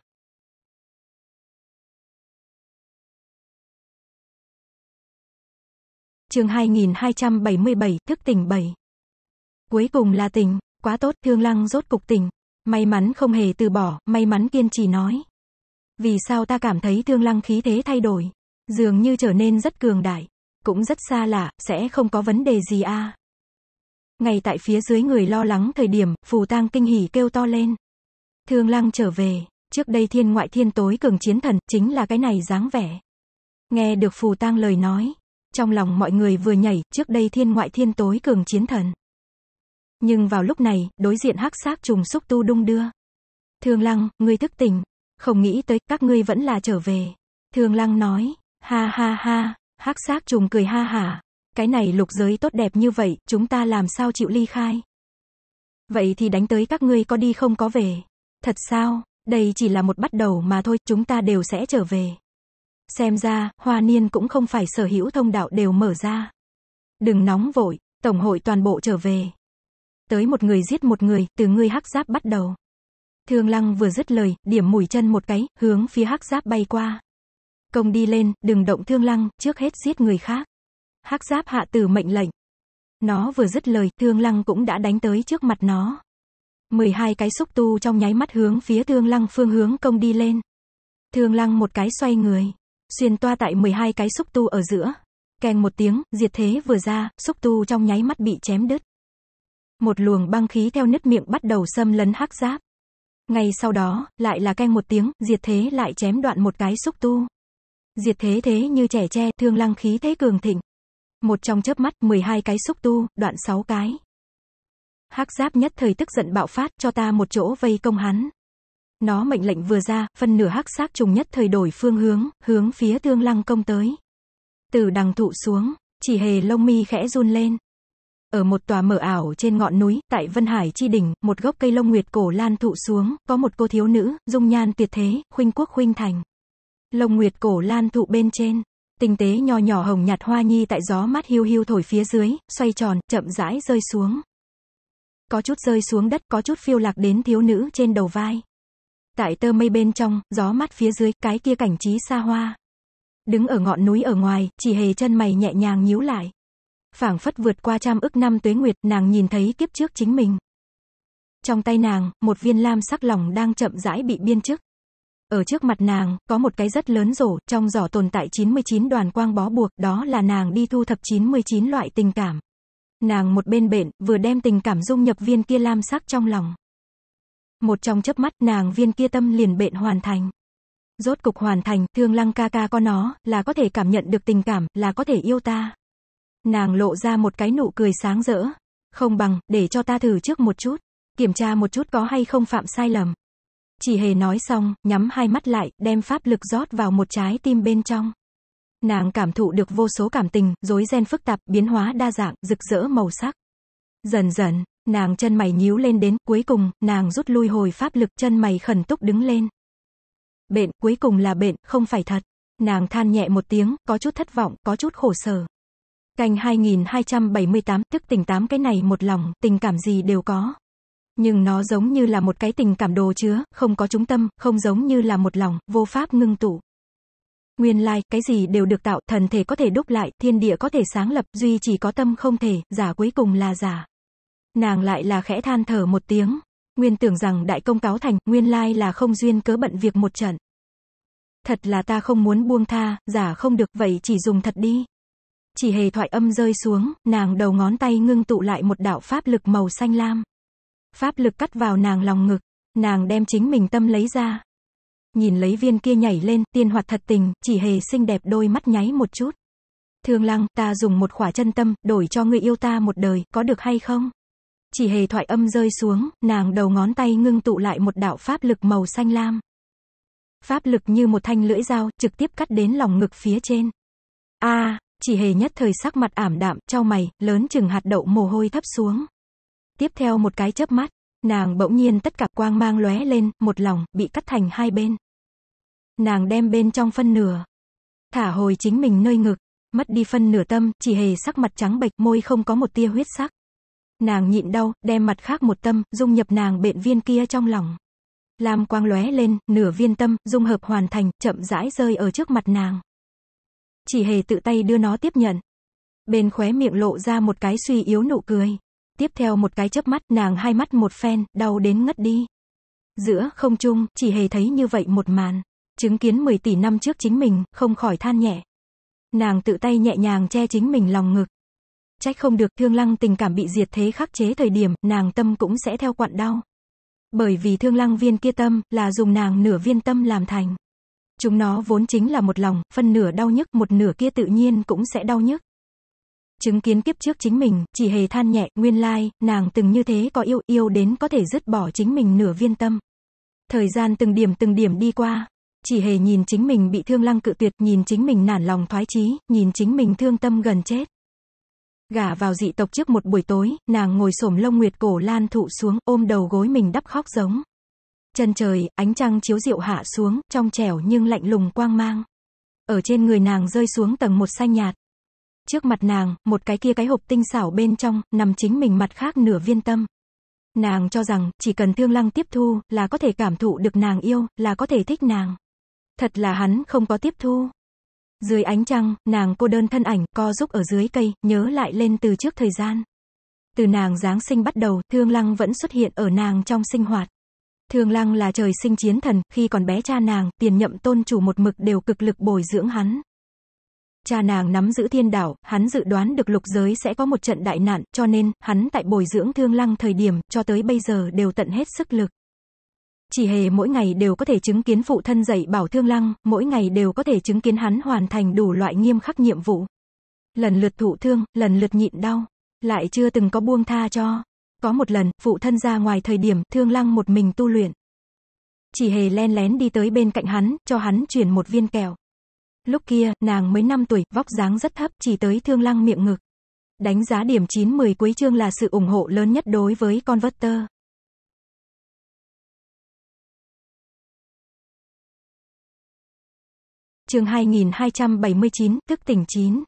chương 2277, thức tỉnh 7. Cuối cùng là tỉnh, quá tốt, thương lăng rốt cục tỉnh. May mắn không hề từ bỏ, may mắn kiên trì nói. Vì sao ta cảm thấy thương lăng khí thế thay đổi? Dường như trở nên rất cường đại. Cũng rất xa lạ, sẽ không có vấn đề gì a à. Ngay tại phía dưới người lo lắng thời điểm, phù tang kinh hỉ kêu to lên. Thương lăng trở về, trước đây thiên ngoại thiên tối cường chiến thần, chính là cái này dáng vẻ. Nghe được phù tang lời nói, trong lòng mọi người vừa nhảy, trước đây thiên ngoại thiên tối cường chiến thần. Nhưng vào lúc này, đối diện hắc xác trùng xúc tu đung đưa. Thương lăng, ngươi thức tỉnh. Không nghĩ tới, các ngươi vẫn là trở về. Thương lăng nói, ha ha ha, hắc xác trùng cười ha hả. Cái này lục giới tốt đẹp như vậy, chúng ta làm sao chịu ly khai. Vậy thì đánh tới các ngươi có đi không có về. Thật sao, đây chỉ là một bắt đầu mà thôi, chúng ta đều sẽ trở về. Xem ra, hoa niên cũng không phải sở hữu thông đạo đều mở ra. Đừng nóng vội, tổng hội toàn bộ trở về. Tới một người giết một người, từ ngươi hắc giáp bắt đầu. Thương lăng vừa dứt lời, điểm mũi chân một cái, hướng phía hắc giáp bay qua. Công đi lên, đừng động thương lăng, trước hết giết người khác. Hắc giáp hạ tử mệnh lệnh. Nó vừa dứt lời, thương lăng cũng đã đánh tới trước mặt nó. 12 cái xúc tu trong nháy mắt hướng phía thương lăng phương hướng công đi lên. Thương lăng một cái xoay người xuyên toa tại 12 cái xúc tu ở giữa. keng một tiếng, diệt thế vừa ra, xúc tu trong nháy mắt bị chém đứt. Một luồng băng khí theo nứt miệng bắt đầu xâm lấn hắc giáp. Ngay sau đó, lại là keng một tiếng, diệt thế lại chém đoạn một cái xúc tu. Diệt thế thế như trẻ tre, thương lăng khí thế cường thịnh. Một trong chớp mắt, 12 cái xúc tu, đoạn 6 cái. Hắc giáp nhất thời tức giận bạo phát, cho ta một chỗ vây công hắn. Nó mệnh lệnh vừa ra, phân nửa hắc xác trùng nhất thời đổi phương hướng, hướng phía thương lăng công tới. Từ đằng thụ xuống, chỉ hề lông mi khẽ run lên. Ở một tòa mở ảo trên ngọn núi, tại Vân Hải Chi Đỉnh, một gốc cây lông nguyệt cổ lan thụ xuống, có một cô thiếu nữ, dung nhan tuyệt thế, khuynh quốc khuynh thành. Lông nguyệt cổ lan thụ bên trên, tinh tế nho nhỏ hồng nhạt hoa nhi tại gió mát hiu hiu thổi phía dưới, xoay tròn, chậm rãi rơi xuống. Có chút rơi xuống đất, có chút phiêu lạc đến thiếu nữ trên đầu vai tại tơ mây bên trong, gió mắt phía dưới, cái kia cảnh trí xa hoa. Đứng ở ngọn núi ở ngoài, chỉ hề chân mày nhẹ nhàng nhíu lại. phảng phất vượt qua trăm ức năm tuế nguyệt, nàng nhìn thấy kiếp trước chính mình. Trong tay nàng, một viên lam sắc lòng đang chậm rãi bị biên chức. Ở trước mặt nàng, có một cái rất lớn rổ, trong giỏ tồn tại 99 đoàn quang bó buộc, đó là nàng đi thu thập 99 loại tình cảm. Nàng một bên bệnh, vừa đem tình cảm dung nhập viên kia lam sắc trong lòng. Một trong chớp mắt nàng viên kia tâm liền bệnh hoàn thành. Rốt cục hoàn thành, thương lăng ca ca con nó, là có thể cảm nhận được tình cảm, là có thể yêu ta. Nàng lộ ra một cái nụ cười sáng rỡ. Không bằng, để cho ta thử trước một chút. Kiểm tra một chút có hay không phạm sai lầm. Chỉ hề nói xong, nhắm hai mắt lại, đem pháp lực rót vào một trái tim bên trong. Nàng cảm thụ được vô số cảm tình, rối ren phức tạp, biến hóa đa dạng, rực rỡ màu sắc. Dần dần, Nàng chân mày nhíu lên đến, cuối cùng, nàng rút lui hồi pháp lực, chân mày khẩn túc đứng lên. Bệnh, cuối cùng là bệnh, không phải thật. Nàng than nhẹ một tiếng, có chút thất vọng, có chút khổ sở. Canh 2278, tức tình tám cái này một lòng, tình cảm gì đều có. Nhưng nó giống như là một cái tình cảm đồ chứa, không có trung tâm, không giống như là một lòng, vô pháp ngưng tụ. Nguyên lai, like, cái gì đều được tạo, thần thể có thể đúc lại, thiên địa có thể sáng lập, duy chỉ có tâm không thể, giả cuối cùng là giả. Nàng lại là khẽ than thở một tiếng. Nguyên tưởng rằng đại công cáo thành, nguyên lai là không duyên cớ bận việc một trận. Thật là ta không muốn buông tha, giả không được vậy chỉ dùng thật đi. Chỉ hề thoại âm rơi xuống, nàng đầu ngón tay ngưng tụ lại một đạo pháp lực màu xanh lam. Pháp lực cắt vào nàng lòng ngực, nàng đem chính mình tâm lấy ra. Nhìn lấy viên kia nhảy lên, tiên hoạt thật tình, chỉ hề xinh đẹp đôi mắt nháy một chút. Thương lăng, ta dùng một khỏa chân tâm, đổi cho người yêu ta một đời, có được hay không? Chỉ hề thoại âm rơi xuống, nàng đầu ngón tay ngưng tụ lại một đạo pháp lực màu xanh lam. Pháp lực như một thanh lưỡi dao, trực tiếp cắt đến lòng ngực phía trên. A, chỉ hề nhất thời sắc mặt ảm đạm, trao mày, lớn chừng hạt đậu mồ hôi thấp xuống. Tiếp theo một cái chớp mắt, nàng bỗng nhiên tất cả quang mang lóe lên, một lòng, bị cắt thành hai bên. Nàng đem bên trong phân nửa. Thả hồi chính mình nơi ngực, mất đi phân nửa tâm, chỉ hề sắc mặt trắng bệch, môi không có một tia huyết sắc. Nàng nhịn đau, đem mặt khác một tâm, dung nhập nàng bệnh viên kia trong lòng. Lam quang lóe lên, nửa viên tâm, dung hợp hoàn thành, chậm rãi rơi ở trước mặt nàng. Chỉ hề tự tay đưa nó tiếp nhận. Bên khóe miệng lộ ra một cái suy yếu nụ cười. Tiếp theo một cái chớp mắt, nàng hai mắt một phen, đau đến ngất đi. Giữa không trung, chỉ hề thấy như vậy một màn. Chứng kiến 10 tỷ năm trước chính mình, không khỏi than nhẹ. Nàng tự tay nhẹ nhàng che chính mình lòng ngực. Trách không được thương lăng tình cảm bị diệt thế khắc chế thời điểm, nàng tâm cũng sẽ theo quặn đau. Bởi vì thương lăng viên kia tâm, là dùng nàng nửa viên tâm làm thành. Chúng nó vốn chính là một lòng, phân nửa đau nhức, một nửa kia tự nhiên cũng sẽ đau nhức. Chứng kiến kiếp trước chính mình, chỉ hề than nhẹ, nguyên lai, nàng từng như thế có yêu, yêu đến có thể dứt bỏ chính mình nửa viên tâm. Thời gian từng điểm từng điểm đi qua, chỉ hề nhìn chính mình bị thương lăng cự tuyệt, nhìn chính mình nản lòng thoái chí, nhìn chính mình thương tâm gần chết. Gả vào dị tộc trước một buổi tối, nàng ngồi xổm lông nguyệt cổ lan thụ xuống, ôm đầu gối mình đắp khóc giống. Chân trời, ánh trăng chiếu rượu hạ xuống, trong trẻo nhưng lạnh lùng quang mang. Ở trên người nàng rơi xuống tầng một xanh nhạt. Trước mặt nàng, một cái kia cái hộp tinh xảo bên trong, nằm chính mình mặt khác nửa viên tâm. Nàng cho rằng, chỉ cần thương lăng tiếp thu, là có thể cảm thụ được nàng yêu, là có thể thích nàng. Thật là hắn không có tiếp thu. Dưới ánh trăng, nàng cô đơn thân ảnh, co rúc ở dưới cây, nhớ lại lên từ trước thời gian. Từ nàng Giáng sinh bắt đầu, Thương Lăng vẫn xuất hiện ở nàng trong sinh hoạt. Thương Lăng là trời sinh chiến thần, khi còn bé cha nàng, tiền nhậm tôn chủ một mực đều cực lực bồi dưỡng hắn. Cha nàng nắm giữ thiên đảo, hắn dự đoán được lục giới sẽ có một trận đại nạn, cho nên, hắn tại bồi dưỡng Thương Lăng thời điểm, cho tới bây giờ đều tận hết sức lực. Chỉ hề mỗi ngày đều có thể chứng kiến phụ thân dạy bảo thương lăng, mỗi ngày đều có thể chứng kiến hắn hoàn thành đủ loại nghiêm khắc nhiệm vụ. Lần lượt thụ thương, lần lượt nhịn đau, lại chưa từng có buông tha cho. Có một lần, phụ thân ra ngoài thời điểm thương lăng một mình tu luyện. Chỉ hề len lén đi tới bên cạnh hắn, cho hắn chuyển một viên kẹo. Lúc kia, nàng mới 5 tuổi, vóc dáng rất thấp, chỉ tới thương lăng miệng ngực. Đánh giá điểm 9-10 cuối chương là sự ủng hộ lớn nhất đối với con vất tơ chương 2279, tức tỉnh 9.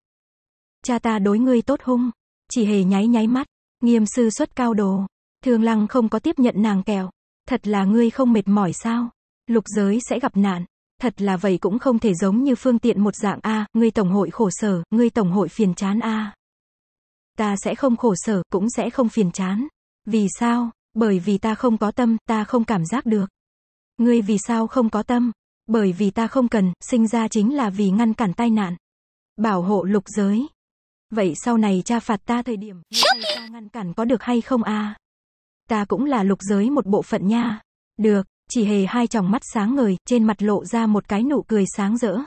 Cha ta đối ngươi tốt hung, chỉ hề nháy nháy mắt, nghiêm sư xuất cao đồ. Thương lăng không có tiếp nhận nàng kèo. Thật là ngươi không mệt mỏi sao? Lục giới sẽ gặp nạn. Thật là vậy cũng không thể giống như phương tiện một dạng A, ngươi tổng hội khổ sở, ngươi tổng hội phiền chán A. Ta sẽ không khổ sở, cũng sẽ không phiền chán. Vì sao? Bởi vì ta không có tâm, ta không cảm giác được. Ngươi vì sao không có tâm? Bởi vì ta không cần, sinh ra chính là vì ngăn cản tai nạn. Bảo hộ lục giới. Vậy sau này cha phạt ta thời điểm, ta ngăn cản có được hay không a? Ta cũng là lục giới một bộ phận nha. Được, chỉ hề hai tròng mắt sáng ngời, trên mặt lộ ra một cái nụ cười sáng rỡ.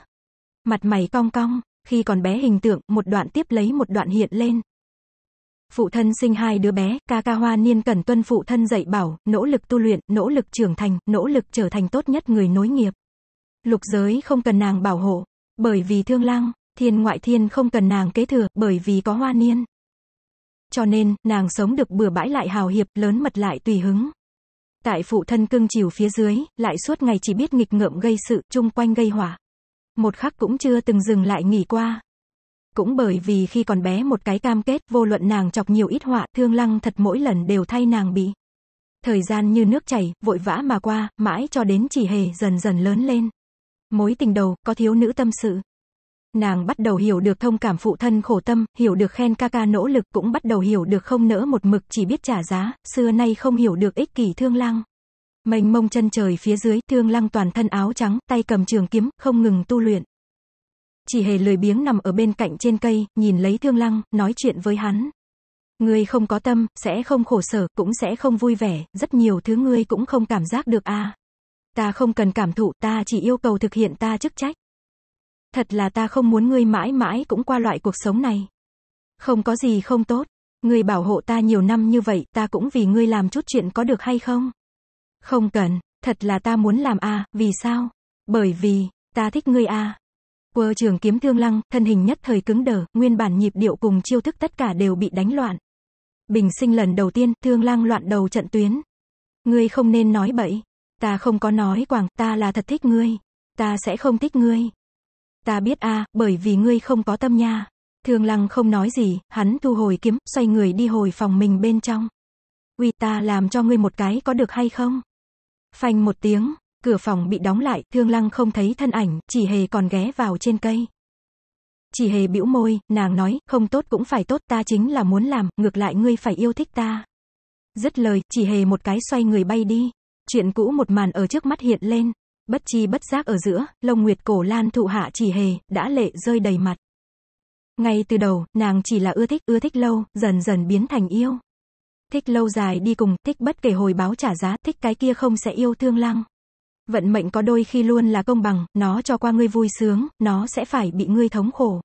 Mặt mày cong cong, khi còn bé hình tượng, một đoạn tiếp lấy một đoạn hiện lên. Phụ thân sinh hai đứa bé, ca ca hoa niên cần tuân phụ thân dạy bảo, nỗ lực tu luyện, nỗ lực trưởng thành, nỗ lực trở thành tốt nhất người nối nghiệp. Lục giới không cần nàng bảo hộ, bởi vì thương lăng, thiên ngoại thiên không cần nàng kế thừa, bởi vì có hoa niên. Cho nên, nàng sống được bừa bãi lại hào hiệp, lớn mật lại tùy hứng. Tại phụ thân cưng chiều phía dưới, lại suốt ngày chỉ biết nghịch ngợm gây sự, chung quanh gây hỏa. Một khắc cũng chưa từng dừng lại nghỉ qua. Cũng bởi vì khi còn bé một cái cam kết, vô luận nàng chọc nhiều ít họa, thương lăng thật mỗi lần đều thay nàng bị. Thời gian như nước chảy, vội vã mà qua, mãi cho đến chỉ hề dần dần lớn lên. Mối tình đầu, có thiếu nữ tâm sự. Nàng bắt đầu hiểu được thông cảm phụ thân khổ tâm, hiểu được khen ca ca nỗ lực, cũng bắt đầu hiểu được không nỡ một mực chỉ biết trả giá, xưa nay không hiểu được ích kỷ thương lăng Mênh mông chân trời phía dưới, thương lăng toàn thân áo trắng, tay cầm trường kiếm, không ngừng tu luyện. Chỉ hề lười biếng nằm ở bên cạnh trên cây, nhìn lấy thương lăng, nói chuyện với hắn. Ngươi không có tâm, sẽ không khổ sở, cũng sẽ không vui vẻ, rất nhiều thứ ngươi cũng không cảm giác được a. À. Ta không cần cảm thụ, ta chỉ yêu cầu thực hiện ta chức trách. Thật là ta không muốn ngươi mãi mãi cũng qua loại cuộc sống này. Không có gì không tốt. Ngươi bảo hộ ta nhiều năm như vậy, ta cũng vì ngươi làm chút chuyện có được hay không? Không cần, thật là ta muốn làm a, à, vì sao? Bởi vì, ta thích ngươi a. À. Quơ trường kiếm thương lăng, thân hình nhất thời cứng đờ, nguyên bản nhịp điệu cùng chiêu thức tất cả đều bị đánh loạn. Bình sinh lần đầu tiên, thương lăng loạn đầu trận tuyến. Ngươi không nên nói bậy. Ta không có nói quảng, ta là thật thích ngươi. Ta sẽ không thích ngươi. Ta biết a, bởi vì ngươi không có tâm nha. Thường lăng không nói gì, hắn thu hồi kiếm, xoay người đi hồi phòng mình bên trong. Uy ta làm cho ngươi một cái có được hay không? Phanh một tiếng, cửa phòng bị đóng lại, thương lăng không thấy thân ảnh, chỉ hề còn ghé vào trên cây. Chỉ hề bĩu môi, nàng nói, không tốt cũng phải tốt, ta chính là muốn làm, ngược lại ngươi phải yêu thích ta. Dứt lời, chỉ hề một cái xoay người bay đi. Chuyện cũ một màn ở trước mắt hiện lên, bất chi bất giác ở giữa, lông nguyệt cổ lan thụ hạ chỉ hề, đã lệ rơi đầy mặt. Ngay từ đầu, nàng chỉ là ưa thích, ưa thích lâu, dần dần biến thành yêu. Thích lâu dài đi cùng, thích bất kể hồi báo trả giá, thích cái kia không sẽ yêu thương lăng. Vận mệnh có đôi khi luôn là công bằng, nó cho qua ngươi vui sướng, nó sẽ phải bị ngươi thống khổ.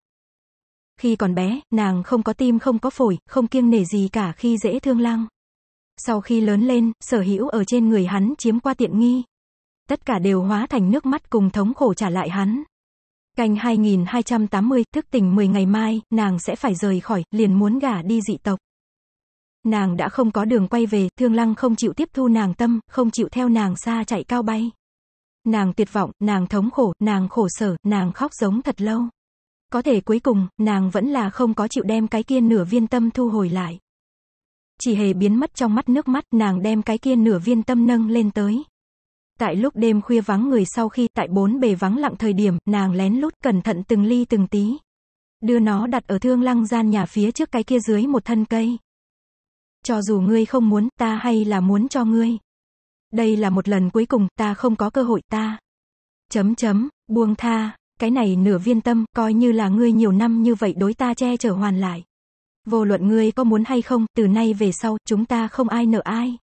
Khi còn bé, nàng không có tim không có phổi, không kiêng nể gì cả khi dễ thương lăng. Sau khi lớn lên, sở hữu ở trên người hắn chiếm qua tiện nghi. Tất cả đều hóa thành nước mắt cùng thống khổ trả lại hắn. Canh 2280, thức tỉnh 10 ngày mai, nàng sẽ phải rời khỏi, liền muốn gả đi dị tộc. Nàng đã không có đường quay về, thương lăng không chịu tiếp thu nàng tâm, không chịu theo nàng xa chạy cao bay. Nàng tuyệt vọng, nàng thống khổ, nàng khổ sở, nàng khóc giống thật lâu. Có thể cuối cùng, nàng vẫn là không có chịu đem cái kia nửa viên tâm thu hồi lại chỉ hề biến mất trong mắt nước mắt, nàng đem cái kia nửa viên tâm nâng lên tới. Tại lúc đêm khuya vắng người sau khi tại bốn bề vắng lặng thời điểm, nàng lén lút cẩn thận từng ly từng tí. Đưa nó đặt ở thương lăng gian nhà phía trước cái kia dưới một thân cây. Cho dù ngươi không muốn, ta hay là muốn cho ngươi. Đây là một lần cuối cùng, ta không có cơ hội, ta. Chấm chấm, buông tha, cái này nửa viên tâm, coi như là ngươi nhiều năm như vậy đối ta che chở hoàn lại. Vô luận ngươi có muốn hay không, từ nay về sau, chúng ta không ai nợ ai.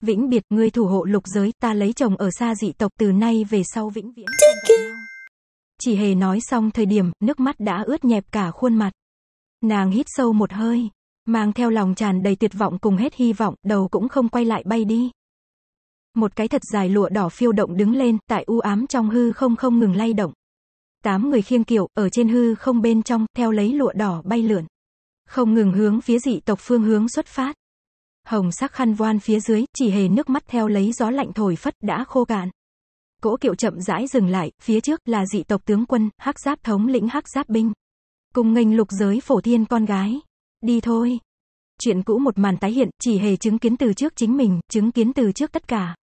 Vĩnh biệt, ngươi thủ hộ lục giới, ta lấy chồng ở xa dị tộc từ nay về sau vĩnh viễn Chỉ hề nói xong thời điểm, nước mắt đã ướt nhẹp cả khuôn mặt. Nàng hít sâu một hơi, mang theo lòng tràn đầy tuyệt vọng cùng hết hy vọng, đầu cũng không quay lại bay đi. Một cái thật dài lụa đỏ phiêu động đứng lên, tại u ám trong hư không không ngừng lay động. Tám người khiêng kiệu, ở trên hư không bên trong, theo lấy lụa đỏ bay lượn không ngừng hướng phía dị tộc phương hướng xuất phát. Hồng sắc khăn voan phía dưới, chỉ hề nước mắt theo lấy gió lạnh thổi phất đã khô cạn. Cỗ kiệu chậm rãi dừng lại, phía trước là dị tộc tướng quân, hắc giáp thống lĩnh hắc giáp binh. Cùng nghênh lục giới phổ thiên con gái. Đi thôi. Chuyện cũ một màn tái hiện, chỉ hề chứng kiến từ trước chính mình, chứng kiến từ trước tất cả.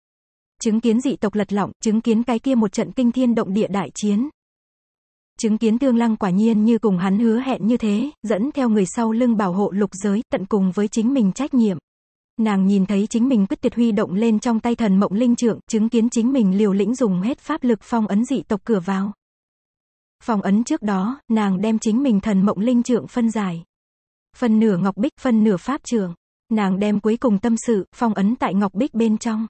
Chứng kiến dị tộc lật lọng, chứng kiến cái kia một trận kinh thiên động địa đại chiến. Chứng kiến tương lăng quả nhiên như cùng hắn hứa hẹn như thế, dẫn theo người sau lưng bảo hộ lục giới, tận cùng với chính mình trách nhiệm. Nàng nhìn thấy chính mình quyết tuyệt huy động lên trong tay thần mộng linh trượng, chứng kiến chính mình liều lĩnh dùng hết pháp lực phong ấn dị tộc cửa vào. Phong ấn trước đó, nàng đem chính mình thần mộng linh trượng phân giải. Phần nửa ngọc bích, phần nửa pháp trường. Nàng đem cuối cùng tâm sự, phong ấn tại ngọc bích bên trong.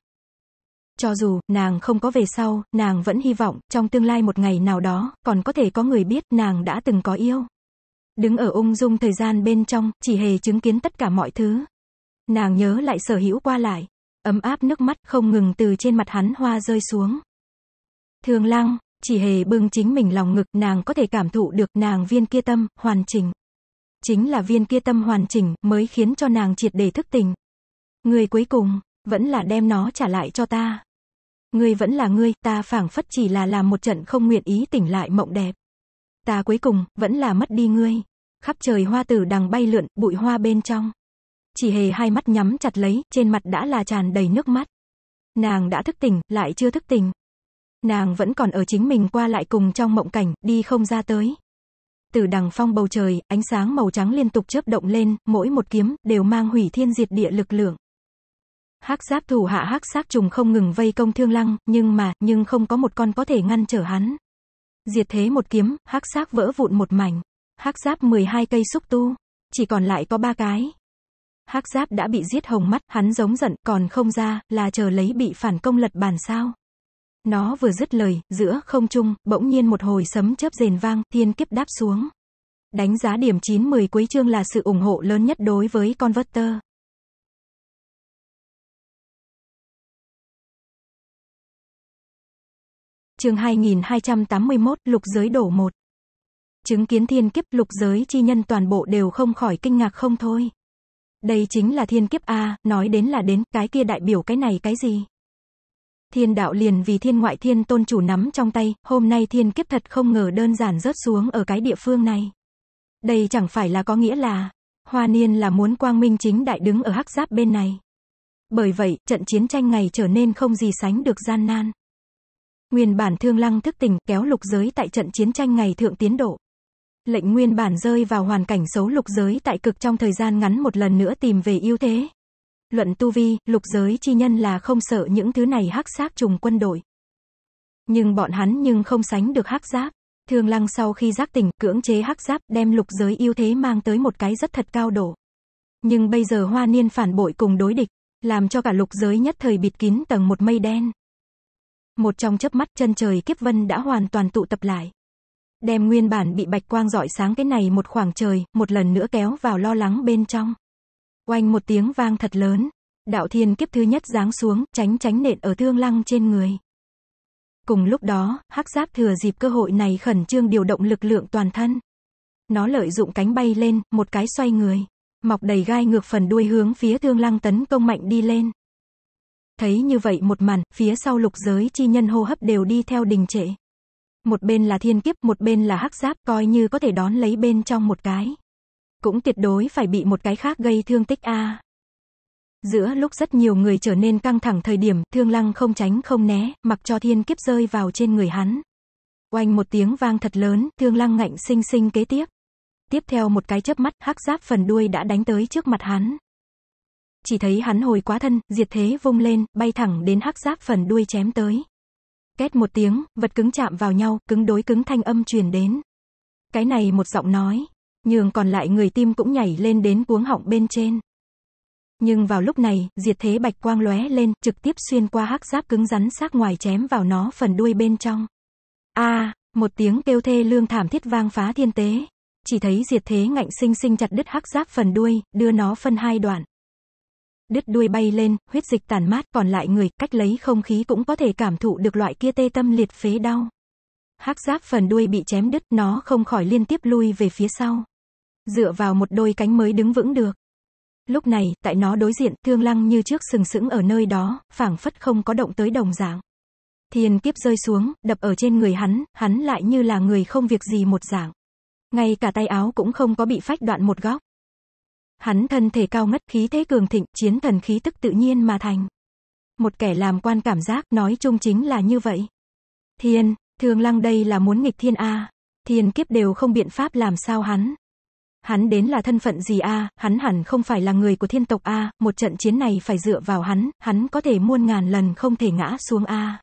Cho dù, nàng không có về sau, nàng vẫn hy vọng, trong tương lai một ngày nào đó, còn có thể có người biết nàng đã từng có yêu. Đứng ở ung dung thời gian bên trong, chỉ hề chứng kiến tất cả mọi thứ. Nàng nhớ lại sở hữu qua lại. Ấm áp nước mắt không ngừng từ trên mặt hắn hoa rơi xuống. Thường lăng, chỉ hề bưng chính mình lòng ngực, nàng có thể cảm thụ được nàng viên kia tâm, hoàn chỉnh. Chính là viên kia tâm hoàn chỉnh mới khiến cho nàng triệt để thức tình. Người cuối cùng, vẫn là đem nó trả lại cho ta. Ngươi vẫn là ngươi, ta phảng phất chỉ là làm một trận không nguyện ý tỉnh lại mộng đẹp. Ta cuối cùng, vẫn là mất đi ngươi. Khắp trời hoa tử đằng bay lượn, bụi hoa bên trong. Chỉ hề hai mắt nhắm chặt lấy, trên mặt đã là tràn đầy nước mắt. Nàng đã thức tỉnh, lại chưa thức tỉnh. Nàng vẫn còn ở chính mình qua lại cùng trong mộng cảnh, đi không ra tới. Từ đằng phong bầu trời, ánh sáng màu trắng liên tục chớp động lên, mỗi một kiếm, đều mang hủy thiên diệt địa lực lượng hắc giáp thủ hạ hắc sát trùng không ngừng vây công thương lăng, nhưng mà, nhưng không có một con có thể ngăn trở hắn. Diệt thế một kiếm, hắc sát vỡ vụn một mảnh. Hắc giáp 12 cây xúc tu, chỉ còn lại có ba cái. Hắc giáp đã bị giết hồng mắt, hắn giống giận, còn không ra, là chờ lấy bị phản công lật bàn sao. Nó vừa dứt lời, giữa không trung, bỗng nhiên một hồi sấm chớp rền vang, thiên kiếp đáp xuống. Đánh giá điểm 9-10 cuối chương là sự ủng hộ lớn nhất đối với con tơ. chương 2281, lục giới đổ một. Chứng kiến thiên kiếp lục giới chi nhân toàn bộ đều không khỏi kinh ngạc không thôi. Đây chính là thiên kiếp A, nói đến là đến, cái kia đại biểu cái này cái gì? Thiên đạo liền vì thiên ngoại thiên tôn chủ nắm trong tay, hôm nay thiên kiếp thật không ngờ đơn giản rớt xuống ở cái địa phương này. Đây chẳng phải là có nghĩa là, hoa niên là muốn quang minh chính đại đứng ở hắc giáp bên này. Bởi vậy, trận chiến tranh ngày trở nên không gì sánh được gian nan. Nguyên bản Thương Lăng thức tỉnh kéo lục giới tại trận chiến tranh ngày thượng tiến độ. Lệnh nguyên bản rơi vào hoàn cảnh xấu lục giới tại cực trong thời gian ngắn một lần nữa tìm về ưu thế. Luận tu vi, lục giới chi nhân là không sợ những thứ này hắc xác trùng quân đội. Nhưng bọn hắn nhưng không sánh được hắc giáp. Thương Lăng sau khi giác tỉnh, cưỡng chế hắc giáp đem lục giới ưu thế mang tới một cái rất thật cao độ. Nhưng bây giờ Hoa Niên phản bội cùng đối địch, làm cho cả lục giới nhất thời bịt kín tầng một mây đen. Một trong chớp mắt chân trời kiếp vân đã hoàn toàn tụ tập lại. Đem nguyên bản bị bạch quang dọi sáng cái này một khoảng trời, một lần nữa kéo vào lo lắng bên trong. Oanh một tiếng vang thật lớn, đạo thiên kiếp thứ nhất giáng xuống, tránh tránh nện ở thương lăng trên người. Cùng lúc đó, hắc giáp thừa dịp cơ hội này khẩn trương điều động lực lượng toàn thân. Nó lợi dụng cánh bay lên, một cái xoay người. Mọc đầy gai ngược phần đuôi hướng phía thương lăng tấn công mạnh đi lên. Thấy như vậy một màn, phía sau lục giới chi nhân hô hấp đều đi theo đình trệ. Một bên là thiên kiếp, một bên là hắc giáp, coi như có thể đón lấy bên trong một cái. Cũng tuyệt đối phải bị một cái khác gây thương tích a. Giữa lúc rất nhiều người trở nên căng thẳng thời điểm, thương lăng không tránh không né, mặc cho thiên kiếp rơi vào trên người hắn. Oanh một tiếng vang thật lớn, thương lăng ngạnh sinh sinh kế tiếp. Tiếp theo một cái chớp mắt, hắc giáp phần đuôi đã đánh tới trước mặt hắn chỉ thấy hắn hồi quá thân, diệt thế vung lên, bay thẳng đến hắc giáp phần đuôi chém tới. Két một tiếng, vật cứng chạm vào nhau, cứng đối cứng thanh âm truyền đến. Cái này một giọng nói, nhường còn lại người tim cũng nhảy lên đến cuống họng bên trên. Nhưng vào lúc này, diệt thế bạch quang lóe lên, trực tiếp xuyên qua hắc giáp cứng rắn sát ngoài chém vào nó phần đuôi bên trong. A, một tiếng kêu thê lương thảm thiết vang phá thiên tế. Chỉ thấy diệt thế ngạnh sinh sinh chặt đứt hắc giáp phần đuôi, đưa nó phân hai đoạn đứt đuôi bay lên, huyết dịch tàn mát, còn lại người, cách lấy không khí cũng có thể cảm thụ được loại kia tê tâm liệt phế đau. Hắc giáp phần đuôi bị chém đứt, nó không khỏi liên tiếp lui về phía sau. Dựa vào một đôi cánh mới đứng vững được. Lúc này, tại nó đối diện, thương lăng như trước sừng sững ở nơi đó, phảng phất không có động tới đồng dạng. Thiên kiếp rơi xuống, đập ở trên người hắn, hắn lại như là người không việc gì một dạng. Ngay cả tay áo cũng không có bị phách đoạn một góc. Hắn thân thể cao ngất khí thế cường thịnh, chiến thần khí tức tự nhiên mà thành. Một kẻ làm quan cảm giác nói chung chính là như vậy. Thiên, thường lăng đây là muốn nghịch thiên A. Thiên kiếp đều không biện pháp làm sao hắn. Hắn đến là thân phận gì A, hắn hẳn không phải là người của thiên tộc A, một trận chiến này phải dựa vào hắn, hắn có thể muôn ngàn lần không thể ngã xuống A.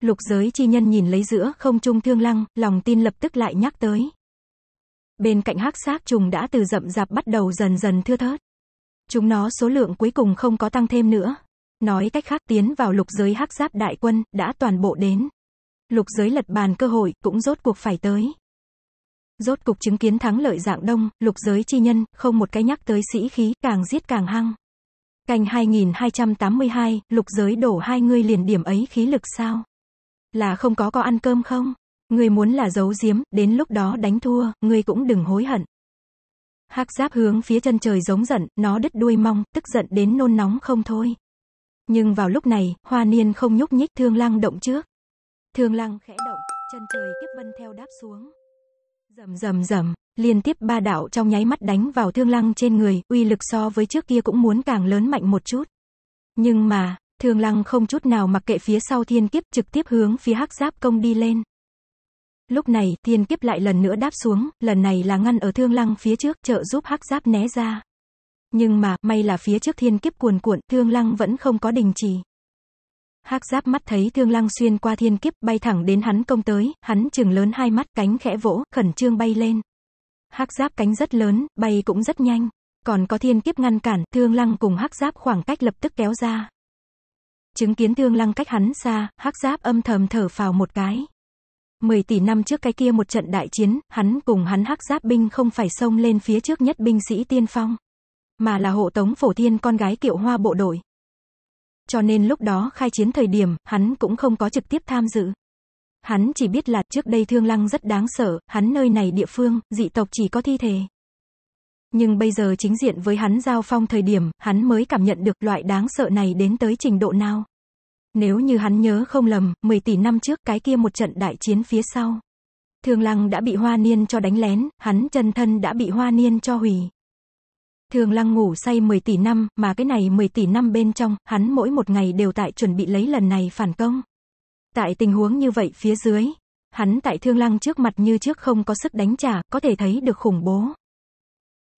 Lục giới chi nhân nhìn lấy giữa không trung thương lăng, lòng tin lập tức lại nhắc tới. Bên cạnh hắc xác trùng đã từ rậm rạp bắt đầu dần dần thưa thớt. Chúng nó số lượng cuối cùng không có tăng thêm nữa. Nói cách khác tiến vào lục giới hắc giáp đại quân, đã toàn bộ đến. Lục giới lật bàn cơ hội, cũng rốt cuộc phải tới. Rốt cục chứng kiến thắng lợi dạng đông, lục giới chi nhân, không một cái nhắc tới sĩ khí, càng giết càng hăng. Canh 2282, lục giới đổ hai người liền điểm ấy khí lực sao? Là không có có ăn cơm không? Ngươi muốn là giấu giếm, đến lúc đó đánh thua, ngươi cũng đừng hối hận. Hắc giáp hướng phía chân trời giống giận, nó đứt đuôi mong, tức giận đến nôn nóng không thôi. Nhưng vào lúc này, hoa niên không nhúc nhích thương lăng động trước. Thương lăng khẽ động, chân trời tiếp vân theo đáp xuống. Rầm rầm rầm, liên tiếp ba đạo trong nháy mắt đánh vào thương lăng trên người, uy lực so với trước kia cũng muốn càng lớn mạnh một chút. Nhưng mà, thương lăng không chút nào mặc kệ phía sau thiên kiếp trực tiếp hướng phía hắc giáp công đi lên. Lúc này, thiên kiếp lại lần nữa đáp xuống, lần này là ngăn ở thương lăng phía trước, trợ giúp hắc giáp né ra. Nhưng mà, may là phía trước thiên kiếp cuồn cuộn, thương lăng vẫn không có đình chỉ. hắc giáp mắt thấy thương lăng xuyên qua thiên kiếp, bay thẳng đến hắn công tới, hắn trừng lớn hai mắt, cánh khẽ vỗ, khẩn trương bay lên. hắc giáp cánh rất lớn, bay cũng rất nhanh. Còn có thiên kiếp ngăn cản, thương lăng cùng hắc giáp khoảng cách lập tức kéo ra. Chứng kiến thương lăng cách hắn xa, hắc giáp âm thầm thở phào một cái. 10 tỷ năm trước cái kia một trận đại chiến, hắn cùng hắn hắc giáp binh không phải xông lên phía trước nhất binh sĩ tiên phong, mà là hộ tống phổ thiên con gái kiệu hoa bộ đội. Cho nên lúc đó khai chiến thời điểm, hắn cũng không có trực tiếp tham dự. Hắn chỉ biết là trước đây thương lăng rất đáng sợ, hắn nơi này địa phương, dị tộc chỉ có thi thể. Nhưng bây giờ chính diện với hắn giao phong thời điểm, hắn mới cảm nhận được loại đáng sợ này đến tới trình độ nào. Nếu như hắn nhớ không lầm, 10 tỷ năm trước cái kia một trận đại chiến phía sau. Thường Lăng đã bị Hoa Niên cho đánh lén, hắn chân thân đã bị Hoa Niên cho hủy. Thường Lăng ngủ say 10 tỷ năm, mà cái này 10 tỷ năm bên trong, hắn mỗi một ngày đều tại chuẩn bị lấy lần này phản công. Tại tình huống như vậy phía dưới, hắn tại Thương Lăng trước mặt như trước không có sức đánh trả, có thể thấy được khủng bố.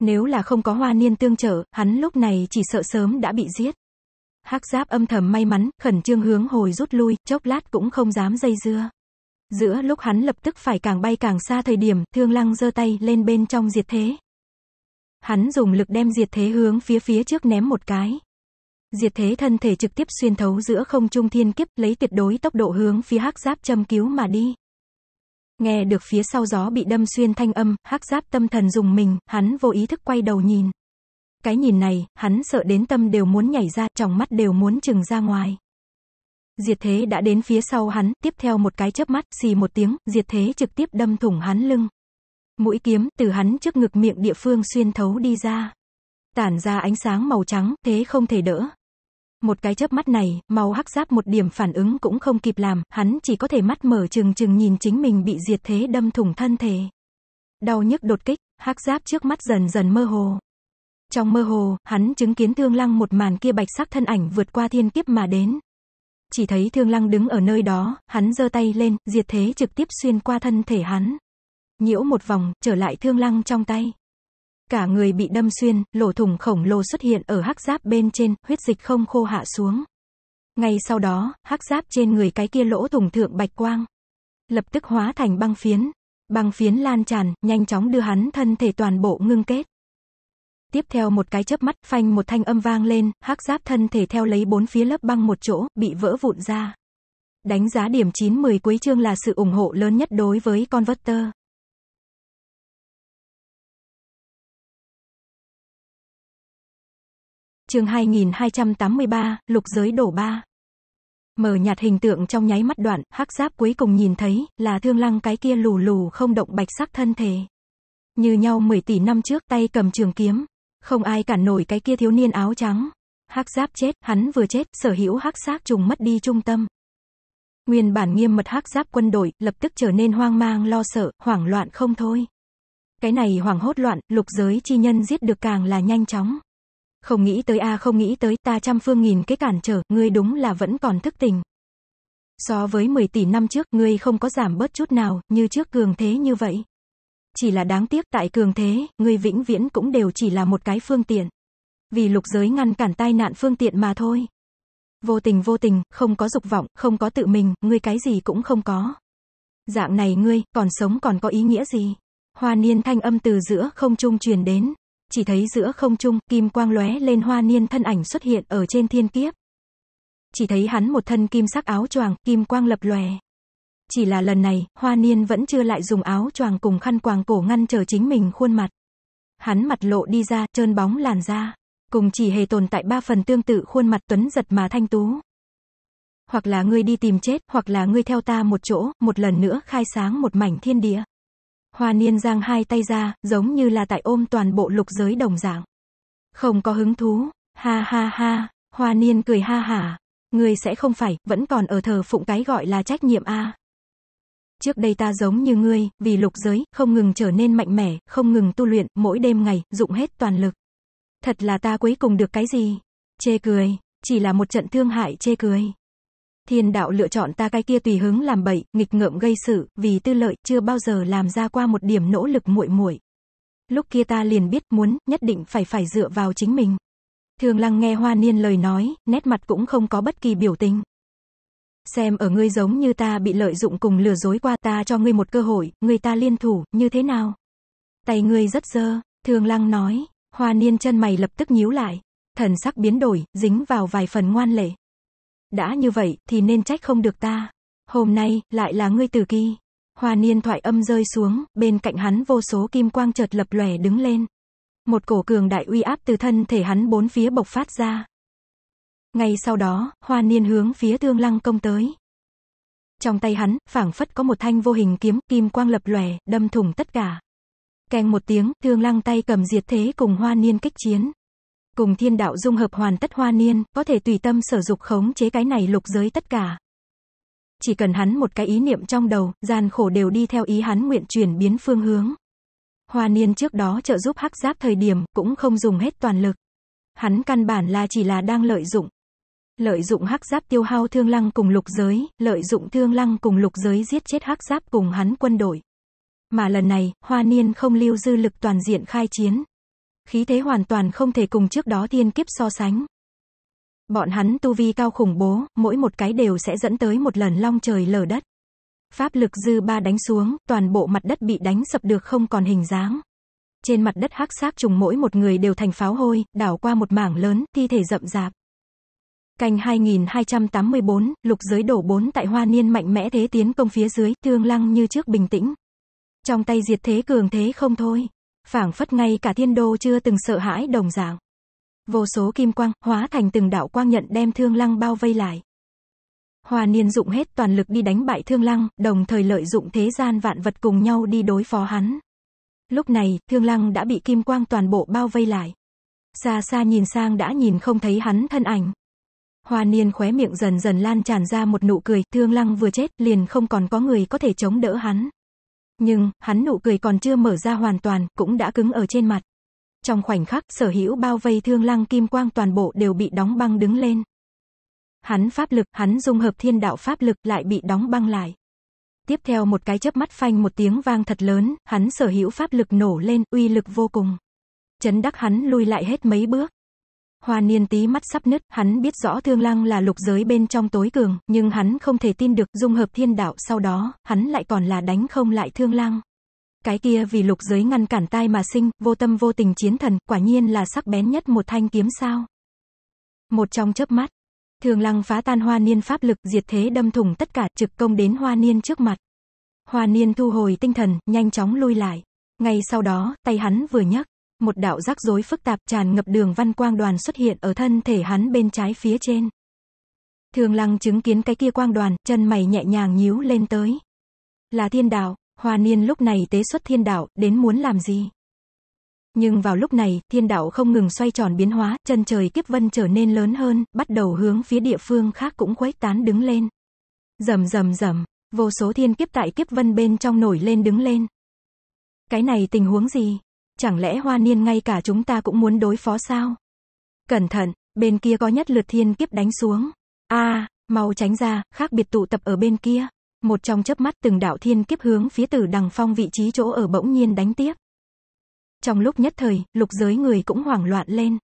Nếu là không có Hoa Niên tương trợ, hắn lúc này chỉ sợ sớm đã bị giết hắc giáp âm thầm may mắn, khẩn trương hướng hồi rút lui, chốc lát cũng không dám dây dưa. Giữa lúc hắn lập tức phải càng bay càng xa thời điểm, thương lăng giơ tay lên bên trong diệt thế. Hắn dùng lực đem diệt thế hướng phía phía trước ném một cái. Diệt thế thân thể trực tiếp xuyên thấu giữa không trung thiên kiếp, lấy tuyệt đối tốc độ hướng phía hắc giáp châm cứu mà đi. Nghe được phía sau gió bị đâm xuyên thanh âm, hắc giáp tâm thần dùng mình, hắn vô ý thức quay đầu nhìn. Cái nhìn này, hắn sợ đến tâm đều muốn nhảy ra, trong mắt đều muốn chừng ra ngoài. Diệt thế đã đến phía sau hắn, tiếp theo một cái chớp mắt, xì một tiếng, diệt thế trực tiếp đâm thủng hắn lưng. Mũi kiếm, từ hắn trước ngực miệng địa phương xuyên thấu đi ra. Tản ra ánh sáng màu trắng, thế không thể đỡ. Một cái chớp mắt này, mau hắc giáp một điểm phản ứng cũng không kịp làm, hắn chỉ có thể mắt mở trừng trừng nhìn chính mình bị diệt thế đâm thủng thân thể. Đau nhức đột kích, hắc giáp trước mắt dần dần mơ hồ. Trong mơ hồ, hắn chứng kiến thương lăng một màn kia bạch sắc thân ảnh vượt qua thiên kiếp mà đến. Chỉ thấy thương lăng đứng ở nơi đó, hắn giơ tay lên, diệt thế trực tiếp xuyên qua thân thể hắn. Nhiễu một vòng, trở lại thương lăng trong tay. Cả người bị đâm xuyên, lỗ thủng khổng lồ xuất hiện ở hắc giáp bên trên, huyết dịch không khô hạ xuống. Ngay sau đó, hắc giáp trên người cái kia lỗ thủng thượng bạch quang. Lập tức hóa thành băng phiến. Băng phiến lan tràn, nhanh chóng đưa hắn thân thể toàn bộ ngưng kết. Tiếp theo một cái chớp mắt, phanh một thanh âm vang lên, hắc giáp thân thể theo lấy bốn phía lớp băng một chỗ, bị vỡ vụn ra. Đánh giá điểm 9-10 cuối chương là sự ủng hộ lớn nhất đối với Converter. Chương 2283, lục giới đổ ba. Mở nhạt hình tượng trong nháy mắt đoạn, hắc giáp cuối cùng nhìn thấy, là thương lăng cái kia lù lù không động bạch sắc thân thể. Như nhau 10 tỷ năm trước tay cầm trường kiếm, không ai cản nổi cái kia thiếu niên áo trắng. Hắc giáp chết, hắn vừa chết, sở hữu hắc xác trùng mất đi trung tâm. Nguyên bản nghiêm mật hắc giáp quân đội, lập tức trở nên hoang mang lo sợ, hoảng loạn không thôi. Cái này hoảng hốt loạn, lục giới chi nhân giết được càng là nhanh chóng. Không nghĩ tới a không nghĩ tới ta trăm phương nghìn cái cản trở, ngươi đúng là vẫn còn thức tình. So với 10 tỷ năm trước, ngươi không có giảm bớt chút nào, như trước cường thế như vậy chỉ là đáng tiếc tại cường thế, ngươi vĩnh viễn cũng đều chỉ là một cái phương tiện. Vì lục giới ngăn cản tai nạn phương tiện mà thôi. Vô tình vô tình, không có dục vọng, không có tự mình, ngươi cái gì cũng không có. Dạng này ngươi, còn sống còn có ý nghĩa gì? Hoa niên thanh âm từ giữa không trung truyền đến. Chỉ thấy giữa không trung, kim quang lóe lên hoa niên thân ảnh xuất hiện ở trên thiên kiếp. Chỉ thấy hắn một thân kim sắc áo choàng, kim quang lập lòe. Chỉ là lần này, Hoa Niên vẫn chưa lại dùng áo choàng cùng khăn quàng cổ ngăn trở chính mình khuôn mặt. Hắn mặt lộ đi ra, trơn bóng làn da. Cùng chỉ hề tồn tại ba phần tương tự khuôn mặt tuấn giật mà thanh tú. Hoặc là ngươi đi tìm chết, hoặc là ngươi theo ta một chỗ, một lần nữa khai sáng một mảnh thiên địa. Hoa Niên giang hai tay ra, giống như là tại ôm toàn bộ lục giới đồng dạng. Không có hứng thú, ha ha ha, Hoa Niên cười ha hả. Ngươi sẽ không phải, vẫn còn ở thờ phụng cái gọi là trách nhiệm a. À. Trước đây ta giống như ngươi, vì lục giới, không ngừng trở nên mạnh mẽ, không ngừng tu luyện, mỗi đêm ngày, dụng hết toàn lực. Thật là ta cuối cùng được cái gì? Chê cười, chỉ là một trận thương hại chê cười. Thiên đạo lựa chọn ta cái kia tùy hứng làm bậy, nghịch ngợm gây sự, vì tư lợi, chưa bao giờ làm ra qua một điểm nỗ lực muội muội. Lúc kia ta liền biết muốn, nhất định phải phải dựa vào chính mình. Thường lăng nghe hoa niên lời nói, nét mặt cũng không có bất kỳ biểu tình. Xem ở ngươi giống như ta bị lợi dụng cùng lừa dối qua ta cho ngươi một cơ hội, người ta liên thủ, như thế nào? Tay ngươi rất dơ, thường lăng nói, hoa niên chân mày lập tức nhíu lại. Thần sắc biến đổi, dính vào vài phần ngoan lệ. Đã như vậy, thì nên trách không được ta. Hôm nay, lại là ngươi tử kỳ. Hoa niên thoại âm rơi xuống, bên cạnh hắn vô số kim quang chợt lập lòe đứng lên. Một cổ cường đại uy áp từ thân thể hắn bốn phía bộc phát ra. Ngay sau đó, hoa niên hướng phía Thương lăng công tới. Trong tay hắn, phảng phất có một thanh vô hình kiếm, kim quang lập lòe, đâm thủng tất cả. Kèn một tiếng, thương lăng tay cầm diệt thế cùng hoa niên kích chiến. Cùng thiên đạo dung hợp hoàn tất hoa niên, có thể tùy tâm sở dục khống chế cái này lục giới tất cả. Chỉ cần hắn một cái ý niệm trong đầu, gian khổ đều đi theo ý hắn nguyện chuyển biến phương hướng. Hoa niên trước đó trợ giúp hắc giáp thời điểm, cũng không dùng hết toàn lực. Hắn căn bản là chỉ là đang lợi dụng lợi dụng hắc giáp tiêu hao thương lăng cùng lục giới, lợi dụng thương lăng cùng lục giới giết chết hắc giáp cùng hắn quân đội. Mà lần này, Hoa Niên không lưu dư lực toàn diện khai chiến. Khí thế hoàn toàn không thể cùng trước đó thiên kiếp so sánh. Bọn hắn tu vi cao khủng bố, mỗi một cái đều sẽ dẫn tới một lần long trời lở đất. Pháp lực dư ba đánh xuống, toàn bộ mặt đất bị đánh sập được không còn hình dáng. Trên mặt đất hắc xác trùng mỗi một người đều thành pháo hôi, đảo qua một mảng lớn, thi thể rậm rạp. Canh 2284, lục giới đổ bốn tại hoa niên mạnh mẽ thế tiến công phía dưới, thương lăng như trước bình tĩnh. Trong tay diệt thế cường thế không thôi. phảng phất ngay cả thiên đô chưa từng sợ hãi đồng dạng. Vô số kim quang, hóa thành từng đạo quang nhận đem thương lăng bao vây lại. Hoa niên dụng hết toàn lực đi đánh bại thương lăng, đồng thời lợi dụng thế gian vạn vật cùng nhau đi đối phó hắn. Lúc này, thương lăng đã bị kim quang toàn bộ bao vây lại. Xa xa nhìn sang đã nhìn không thấy hắn thân ảnh, Hoa niên khóe miệng dần dần lan tràn ra một nụ cười, thương lăng vừa chết, liền không còn có người có thể chống đỡ hắn. Nhưng, hắn nụ cười còn chưa mở ra hoàn toàn, cũng đã cứng ở trên mặt. Trong khoảnh khắc, sở hữu bao vây thương lăng kim quang toàn bộ đều bị đóng băng đứng lên. Hắn pháp lực, hắn dung hợp thiên đạo pháp lực lại bị đóng băng lại. Tiếp theo một cái chớp mắt phanh một tiếng vang thật lớn, hắn sở hữu pháp lực nổ lên, uy lực vô cùng. Chấn đắc hắn lui lại hết mấy bước. Hoa niên tí mắt sắp nứt, hắn biết rõ thương lăng là lục giới bên trong tối cường, nhưng hắn không thể tin được dung hợp thiên đạo sau đó, hắn lại còn là đánh không lại thương lăng. Cái kia vì lục giới ngăn cản tai mà sinh, vô tâm vô tình chiến thần, quả nhiên là sắc bén nhất một thanh kiếm sao. Một trong chớp mắt, Thương lăng phá tan hoa niên pháp lực diệt thế đâm thủng tất cả trực công đến hoa niên trước mặt. Hoa niên thu hồi tinh thần, nhanh chóng lui lại. Ngay sau đó, tay hắn vừa nhấc, một đạo rắc rối phức tạp tràn ngập đường văn quang đoàn xuất hiện ở thân thể hắn bên trái phía trên. Thường lăng chứng kiến cái kia quang đoàn, chân mày nhẹ nhàng nhíu lên tới. Là thiên đạo, hoa niên lúc này tế xuất thiên đạo, đến muốn làm gì? Nhưng vào lúc này, thiên đạo không ngừng xoay tròn biến hóa, chân trời kiếp vân trở nên lớn hơn, bắt đầu hướng phía địa phương khác cũng quấy tán đứng lên. Rầm rầm rầm, vô số thiên kiếp tại kiếp vân bên trong nổi lên đứng lên. Cái này tình huống gì? Chẳng lẽ hoa niên ngay cả chúng ta cũng muốn đối phó sao? Cẩn thận, bên kia có nhất lượt thiên kiếp đánh xuống. a mau tránh ra, khác biệt tụ tập ở bên kia. Một trong chớp mắt từng đạo thiên kiếp hướng phía tử đằng phong vị trí chỗ ở bỗng nhiên đánh tiếp. Trong lúc nhất thời, lục giới người cũng hoảng loạn lên.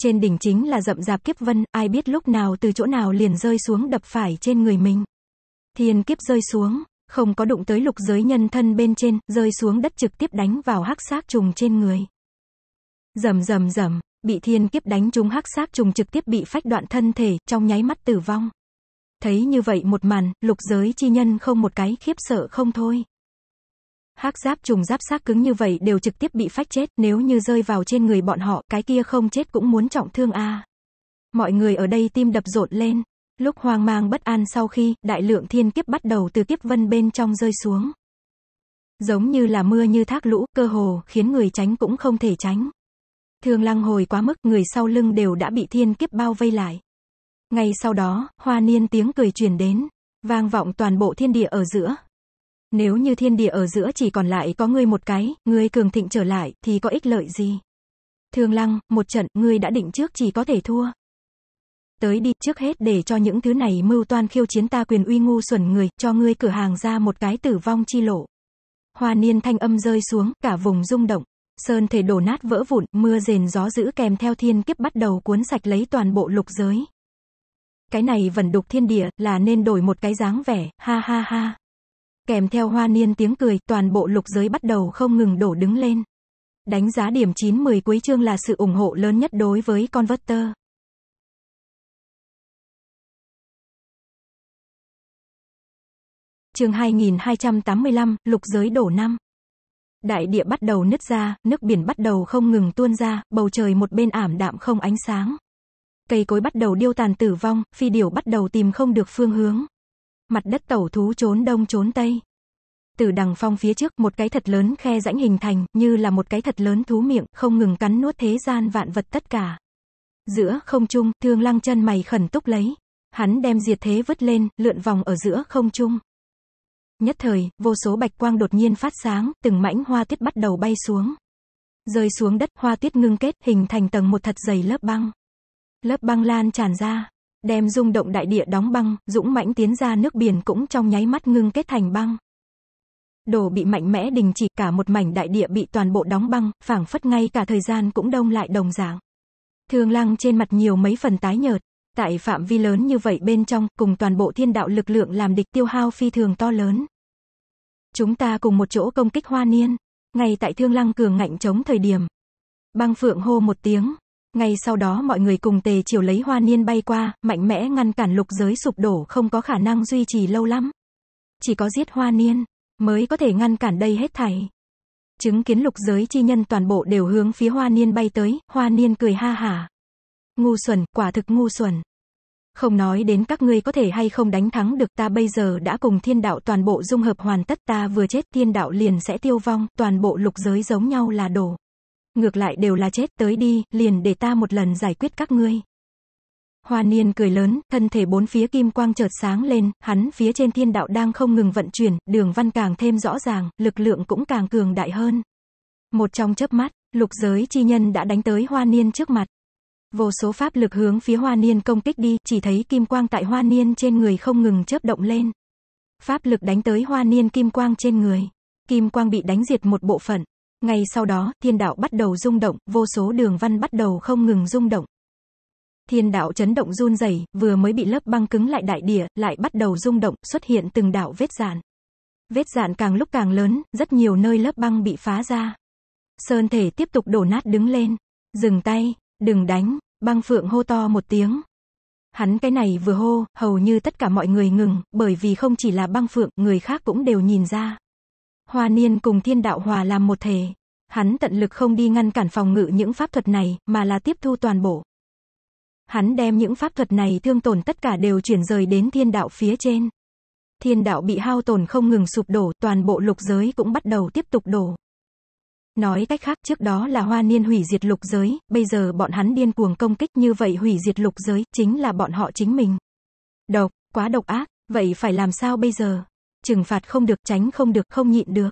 Trên đỉnh chính là rậm rạp kiếp vân, ai biết lúc nào từ chỗ nào liền rơi xuống đập phải trên người mình. Thiên kiếp rơi xuống, không có đụng tới lục giới nhân thân bên trên, rơi xuống đất trực tiếp đánh vào hắc xác trùng trên người. Rầm rầm rầm, bị thiên kiếp đánh trúng hắc xác trùng trực tiếp bị phách đoạn thân thể, trong nháy mắt tử vong. Thấy như vậy một màn, lục giới chi nhân không một cái khiếp sợ không thôi. Hắc giáp trùng giáp xác cứng như vậy đều trực tiếp bị phách chết, nếu như rơi vào trên người bọn họ, cái kia không chết cũng muốn trọng thương a. Mọi người ở đây tim đập rộn lên, Lúc hoang mang bất an sau khi, đại lượng thiên kiếp bắt đầu từ kiếp vân bên trong rơi xuống. Giống như là mưa như thác lũ, cơ hồ, khiến người tránh cũng không thể tránh. Thường lăng hồi quá mức, người sau lưng đều đã bị thiên kiếp bao vây lại. Ngay sau đó, hoa niên tiếng cười truyền đến, vang vọng toàn bộ thiên địa ở giữa. Nếu như thiên địa ở giữa chỉ còn lại có ngươi một cái, ngươi cường thịnh trở lại, thì có ích lợi gì? Thường lăng, một trận, ngươi đã định trước chỉ có thể thua. Tới đi, trước hết để cho những thứ này mưu toan khiêu chiến ta quyền uy ngu xuẩn người, cho ngươi cửa hàng ra một cái tử vong chi lộ. Hoa niên thanh âm rơi xuống, cả vùng rung động. Sơn thể đổ nát vỡ vụn, mưa rền gió dữ kèm theo thiên kiếp bắt đầu cuốn sạch lấy toàn bộ lục giới. Cái này vẫn đục thiên địa, là nên đổi một cái dáng vẻ, ha ha ha. Kèm theo hoa niên tiếng cười, toàn bộ lục giới bắt đầu không ngừng đổ đứng lên. Đánh giá điểm 9-10 cuối chương là sự ủng hộ lớn nhất đối với con Converter. chương 2285, lục giới đổ năm. Đại địa bắt đầu nứt ra, nước biển bắt đầu không ngừng tuôn ra, bầu trời một bên ảm đạm không ánh sáng. Cây cối bắt đầu điêu tàn tử vong, phi điểu bắt đầu tìm không được phương hướng. Mặt đất tẩu thú trốn đông trốn tây. Từ đằng phong phía trước, một cái thật lớn khe rãnh hình thành, như là một cái thật lớn thú miệng, không ngừng cắn nuốt thế gian vạn vật tất cả. Giữa không trung, thương lăng chân mày khẩn túc lấy. Hắn đem diệt thế vứt lên, lượn vòng ở giữa không trung. Nhất thời, vô số bạch quang đột nhiên phát sáng, từng mảnh hoa tuyết bắt đầu bay xuống. Rơi xuống đất, hoa tuyết ngưng kết, hình thành tầng một thật dày lớp băng. Lớp băng lan tràn ra, đem rung động đại địa đóng băng, dũng mãnh tiến ra nước biển cũng trong nháy mắt ngưng kết thành băng. Đồ bị mạnh mẽ đình chỉ, cả một mảnh đại địa bị toàn bộ đóng băng, phảng phất ngay cả thời gian cũng đông lại đồng dạng. thường lăng trên mặt nhiều mấy phần tái nhợt, Tại phạm vi lớn như vậy bên trong, cùng toàn bộ thiên đạo lực lượng làm địch tiêu hao phi thường to lớn. Chúng ta cùng một chỗ công kích hoa niên. Ngay tại thương lăng cường ngạnh chống thời điểm. Băng phượng hô một tiếng. Ngay sau đó mọi người cùng tề chiều lấy hoa niên bay qua, mạnh mẽ ngăn cản lục giới sụp đổ không có khả năng duy trì lâu lắm. Chỉ có giết hoa niên, mới có thể ngăn cản đây hết thảy. Chứng kiến lục giới chi nhân toàn bộ đều hướng phía hoa niên bay tới, hoa niên cười ha hả. Ngu xuẩn, quả thực ngu xuẩn. Không nói đến các ngươi có thể hay không đánh thắng được ta bây giờ đã cùng thiên đạo toàn bộ dung hợp hoàn tất ta vừa chết thiên đạo liền sẽ tiêu vong, toàn bộ lục giới giống nhau là đổ. Ngược lại đều là chết tới đi, liền để ta một lần giải quyết các ngươi. Hoa niên cười lớn, thân thể bốn phía kim quang chợt sáng lên, hắn phía trên thiên đạo đang không ngừng vận chuyển, đường văn càng thêm rõ ràng, lực lượng cũng càng cường đại hơn. Một trong chớp mắt, lục giới chi nhân đã đánh tới hoa niên trước mặt. Vô số pháp lực hướng phía hoa niên công kích đi, chỉ thấy kim quang tại hoa niên trên người không ngừng chớp động lên. Pháp lực đánh tới hoa niên kim quang trên người. Kim quang bị đánh diệt một bộ phận. Ngay sau đó, thiên đạo bắt đầu rung động, vô số đường văn bắt đầu không ngừng rung động. Thiên đạo chấn động run rẩy, vừa mới bị lớp băng cứng lại đại địa, lại bắt đầu rung động, xuất hiện từng đạo vết dạn. Vết dạn càng lúc càng lớn, rất nhiều nơi lớp băng bị phá ra. Sơn thể tiếp tục đổ nát đứng lên. Dừng tay, Đừng đánh, băng phượng hô to một tiếng. Hắn cái này vừa hô, hầu như tất cả mọi người ngừng, bởi vì không chỉ là băng phượng, người khác cũng đều nhìn ra. Hoa niên cùng thiên đạo hòa làm một thể. Hắn tận lực không đi ngăn cản phòng ngự những pháp thuật này, mà là tiếp thu toàn bộ. Hắn đem những pháp thuật này thương tổn tất cả đều chuyển rời đến thiên đạo phía trên. Thiên đạo bị hao tổn không ngừng sụp đổ, toàn bộ lục giới cũng bắt đầu tiếp tục đổ. Nói cách khác, trước đó là hoa niên hủy diệt lục giới, bây giờ bọn hắn điên cuồng công kích như vậy hủy diệt lục giới, chính là bọn họ chính mình. Độc, quá độc ác, vậy phải làm sao bây giờ? Trừng phạt không được, tránh không được, không nhịn được.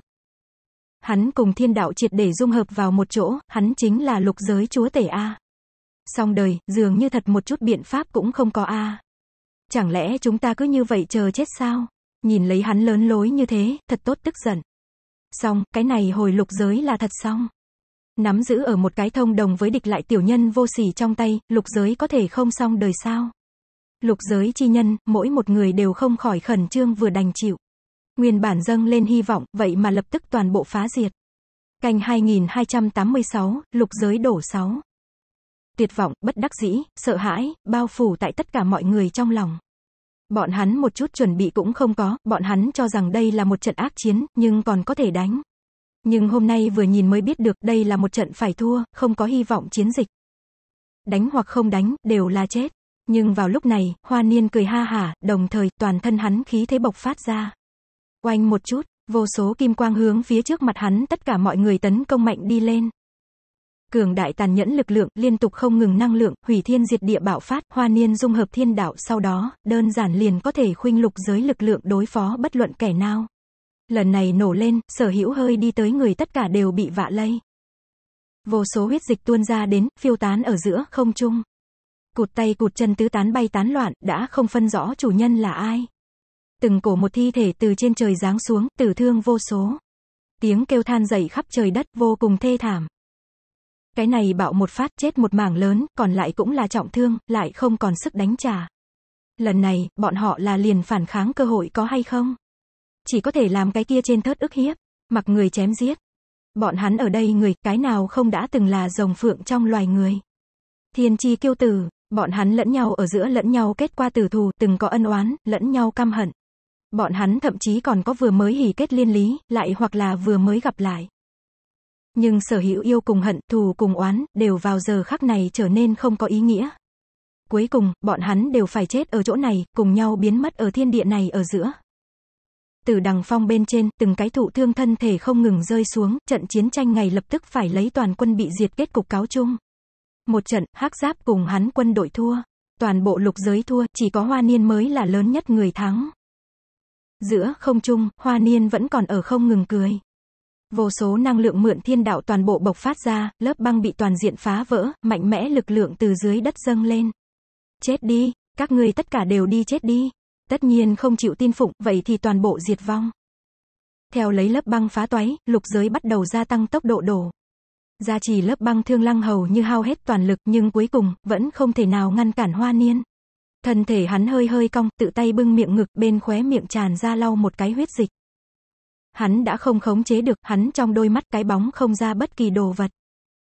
Hắn cùng thiên đạo triệt để dung hợp vào một chỗ, hắn chính là lục giới chúa tể A. Xong đời, dường như thật một chút biện pháp cũng không có A. Chẳng lẽ chúng ta cứ như vậy chờ chết sao? Nhìn lấy hắn lớn lối như thế, thật tốt tức giận. Xong, cái này hồi lục giới là thật xong. Nắm giữ ở một cái thông đồng với địch lại tiểu nhân vô sỉ trong tay, lục giới có thể không xong đời sao. Lục giới chi nhân, mỗi một người đều không khỏi khẩn trương vừa đành chịu. Nguyên bản dâng lên hy vọng, vậy mà lập tức toàn bộ phá diệt. Canh 2286, lục giới đổ 6. Tuyệt vọng, bất đắc dĩ, sợ hãi, bao phủ tại tất cả mọi người trong lòng. Bọn hắn một chút chuẩn bị cũng không có, bọn hắn cho rằng đây là một trận ác chiến, nhưng còn có thể đánh. Nhưng hôm nay vừa nhìn mới biết được đây là một trận phải thua, không có hy vọng chiến dịch. Đánh hoặc không đánh, đều là chết. Nhưng vào lúc này, hoa niên cười ha hả, đồng thời toàn thân hắn khí thế bộc phát ra. quanh một chút, vô số kim quang hướng phía trước mặt hắn tất cả mọi người tấn công mạnh đi lên cường đại tàn nhẫn lực lượng, liên tục không ngừng năng lượng, hủy thiên diệt địa bạo phát, hoa niên dung hợp thiên đạo sau đó, đơn giản liền có thể khuynh lục giới lực lượng đối phó bất luận kẻ nào. Lần này nổ lên, sở hữu hơi đi tới người tất cả đều bị vạ lây. Vô số huyết dịch tuôn ra đến, phiêu tán ở giữa, không trung. Cụt tay cụt chân tứ tán bay tán loạn, đã không phân rõ chủ nhân là ai. Từng cổ một thi thể từ trên trời giáng xuống, tử thương vô số. Tiếng kêu than dậy khắp trời đất, vô cùng thê thảm. Cái này bạo một phát chết một mảng lớn, còn lại cũng là trọng thương, lại không còn sức đánh trả. Lần này, bọn họ là liền phản kháng cơ hội có hay không? Chỉ có thể làm cái kia trên thớt ức hiếp, mặc người chém giết. Bọn hắn ở đây người, cái nào không đã từng là rồng phượng trong loài người. Thiên chi kiêu tử, bọn hắn lẫn nhau ở giữa lẫn nhau kết qua tử thù, từng có ân oán, lẫn nhau căm hận. Bọn hắn thậm chí còn có vừa mới hỉ kết liên lý, lại hoặc là vừa mới gặp lại nhưng sở hữu yêu cùng hận, thù cùng oán, đều vào giờ khắc này trở nên không có ý nghĩa. Cuối cùng, bọn hắn đều phải chết ở chỗ này, cùng nhau biến mất ở thiên địa này ở giữa. Từ đằng phong bên trên, từng cái thụ thương thân thể không ngừng rơi xuống, trận chiến tranh ngày lập tức phải lấy toàn quân bị diệt kết cục cáo chung. Một trận, hắc giáp cùng hắn quân đội thua. Toàn bộ lục giới thua, chỉ có hoa niên mới là lớn nhất người thắng. Giữa không chung hoa niên vẫn còn ở không ngừng cười vô số năng lượng mượn thiên đạo toàn bộ bộc phát ra, lớp băng bị toàn diện phá vỡ, mạnh mẽ lực lượng từ dưới đất dâng lên. Chết đi, các người tất cả đều đi chết đi. Tất nhiên không chịu tin phụng, vậy thì toàn bộ diệt vong. Theo lấy lớp băng phá toái, lục giới bắt đầu gia tăng tốc độ đổ. Gia trì lớp băng thương lăng hầu như hao hết toàn lực nhưng cuối cùng, vẫn không thể nào ngăn cản hoa niên. Thân thể hắn hơi hơi cong, tự tay bưng miệng ngực, bên khóe miệng tràn ra lau một cái huyết dịch. Hắn đã không khống chế được, hắn trong đôi mắt cái bóng không ra bất kỳ đồ vật.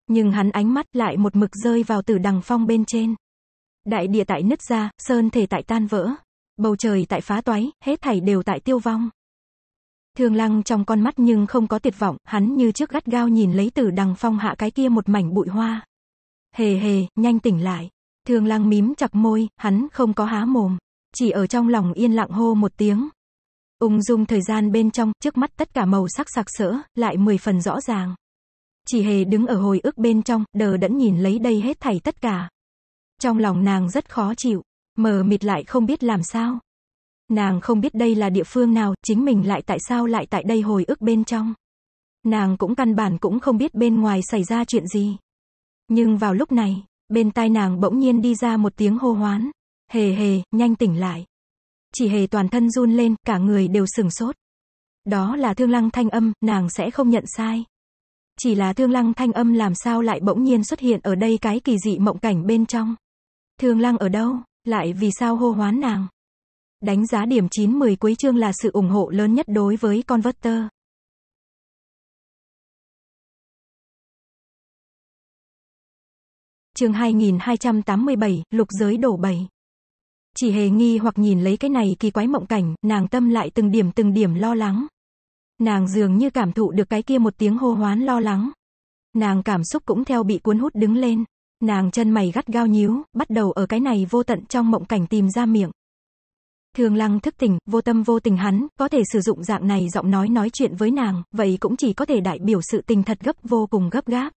Nhưng hắn ánh mắt lại một mực rơi vào tử đằng phong bên trên. Đại địa tại nứt ra, sơn thể tại tan vỡ. Bầu trời tại phá toái, hết thảy đều tại tiêu vong. Thương lăng trong con mắt nhưng không có tuyệt vọng, hắn như trước gắt gao nhìn lấy tử đằng phong hạ cái kia một mảnh bụi hoa. Hề hề, nhanh tỉnh lại. Thương lăng mím chặt môi, hắn không có há mồm. Chỉ ở trong lòng yên lặng hô một tiếng, Ung dung thời gian bên trong, trước mắt tất cả màu sắc sặc sỡ, lại mười phần rõ ràng. Chỉ hề đứng ở hồi ức bên trong, đờ đẫn nhìn lấy đây hết thảy tất cả. Trong lòng nàng rất khó chịu, mờ mịt lại không biết làm sao. Nàng không biết đây là địa phương nào, chính mình lại tại sao lại tại đây hồi ức bên trong. Nàng cũng căn bản cũng không biết bên ngoài xảy ra chuyện gì. Nhưng vào lúc này, bên tai nàng bỗng nhiên đi ra một tiếng hô hoán. Hề hề, nhanh tỉnh lại chỉ hề toàn thân run lên, cả người đều sừng sốt. Đó là thương lăng thanh âm, nàng sẽ không nhận sai. Chỉ là thương lăng thanh âm làm sao lại bỗng nhiên xuất hiện ở đây cái kỳ dị mộng cảnh bên trong. Thương lăng ở đâu, lại vì sao hô hoán nàng. Đánh giá điểm 9-10 cuối chương là sự ủng hộ lớn nhất đối với Converter. Chương 2287, lục giới đổ bảy chỉ hề nghi hoặc nhìn lấy cái này kỳ quái mộng cảnh, nàng tâm lại từng điểm từng điểm lo lắng. Nàng dường như cảm thụ được cái kia một tiếng hô hoán lo lắng. Nàng cảm xúc cũng theo bị cuốn hút đứng lên. Nàng chân mày gắt gao nhíu, bắt đầu ở cái này vô tận trong mộng cảnh tìm ra miệng. Thường lăng thức tỉnh, vô tâm vô tình hắn, có thể sử dụng dạng này giọng nói nói chuyện với nàng, vậy cũng chỉ có thể đại biểu sự tình thật gấp vô cùng gấp gáp.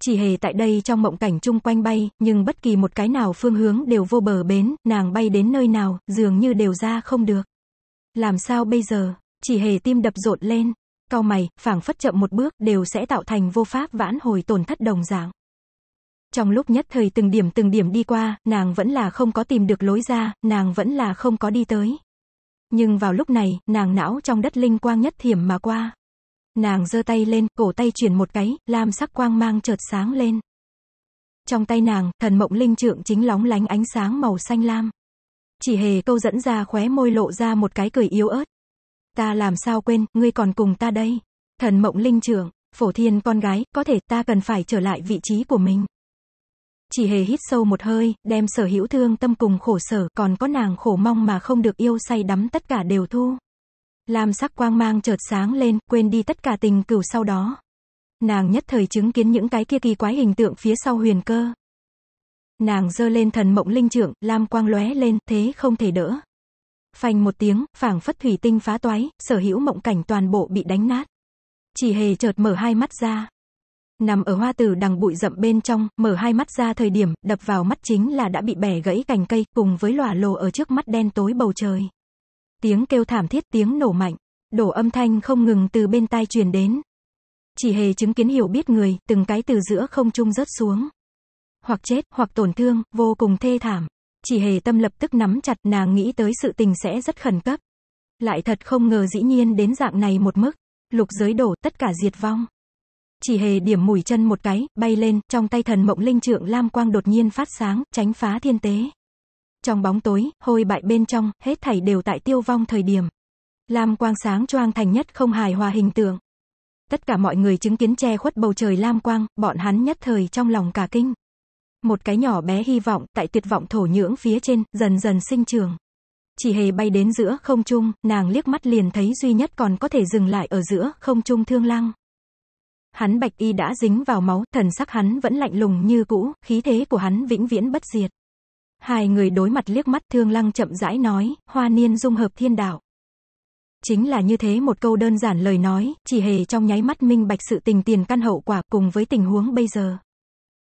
Chỉ hề tại đây trong mộng cảnh chung quanh bay, nhưng bất kỳ một cái nào phương hướng đều vô bờ bến, nàng bay đến nơi nào, dường như đều ra không được. Làm sao bây giờ? Chỉ hề tim đập rộn lên. Cao mày, phảng phất chậm một bước đều sẽ tạo thành vô pháp vãn hồi tổn thất đồng dạng. Trong lúc nhất thời từng điểm từng điểm đi qua, nàng vẫn là không có tìm được lối ra, nàng vẫn là không có đi tới. Nhưng vào lúc này, nàng não trong đất linh quang nhất thiểm mà qua, Nàng giơ tay lên, cổ tay chuyển một cái, lam sắc quang mang chợt sáng lên. Trong tay nàng, thần mộng linh trượng chính lóng lánh ánh sáng màu xanh lam. Chỉ hề câu dẫn ra khóe môi lộ ra một cái cười yếu ớt. Ta làm sao quên, ngươi còn cùng ta đây. Thần mộng linh trượng, phổ thiên con gái, có thể ta cần phải trở lại vị trí của mình. Chỉ hề hít sâu một hơi, đem sở hữu thương tâm cùng khổ sở, còn có nàng khổ mong mà không được yêu say đắm tất cả đều thu. Lam sắc quang mang chợt sáng lên, quên đi tất cả tình cửu sau đó. Nàng nhất thời chứng kiến những cái kia kỳ quái hình tượng phía sau huyền cơ. Nàng giơ lên thần mộng linh trưởng, lam quang lóe lên, thế không thể đỡ. Phanh một tiếng, phảng phất thủy tinh phá toái, sở hữu mộng cảnh toàn bộ bị đánh nát. Chỉ hề chợt mở hai mắt ra. Nằm ở hoa tử đằng bụi rậm bên trong, mở hai mắt ra thời điểm, đập vào mắt chính là đã bị bẻ gãy cành cây, cùng với lòa lồ ở trước mắt đen tối bầu trời tiếng kêu thảm thiết tiếng nổ mạnh, đổ âm thanh không ngừng từ bên tai truyền đến. Chỉ hề chứng kiến hiểu biết người, từng cái từ giữa không trung rớt xuống. Hoặc chết, hoặc tổn thương, vô cùng thê thảm. Chỉ hề tâm lập tức nắm chặt nàng nghĩ tới sự tình sẽ rất khẩn cấp. Lại thật không ngờ dĩ nhiên đến dạng này một mức. Lục giới đổ tất cả diệt vong. Chỉ hề điểm mũi chân một cái, bay lên, trong tay thần mộng linh trượng lam quang đột nhiên phát sáng, tránh phá thiên tế. Trong bóng tối, hôi bại bên trong, hết thảy đều tại tiêu vong thời điểm. Lam quang sáng choang thành nhất không hài hòa hình tượng. Tất cả mọi người chứng kiến che khuất bầu trời lam quang, bọn hắn nhất thời trong lòng cả kinh. Một cái nhỏ bé hy vọng, tại tuyệt vọng thổ nhưỡng phía trên, dần dần sinh trường. Chỉ hề bay đến giữa không trung, nàng liếc mắt liền thấy duy nhất còn có thể dừng lại ở giữa không trung thương lăng. Hắn bạch y đã dính vào máu, thần sắc hắn vẫn lạnh lùng như cũ, khí thế của hắn vĩnh viễn bất diệt. Hai người đối mặt liếc mắt thương lăng chậm rãi nói, hoa niên dung hợp thiên đạo. Chính là như thế một câu đơn giản lời nói, chỉ hề trong nháy mắt minh bạch sự tình tiền căn hậu quả cùng với tình huống bây giờ.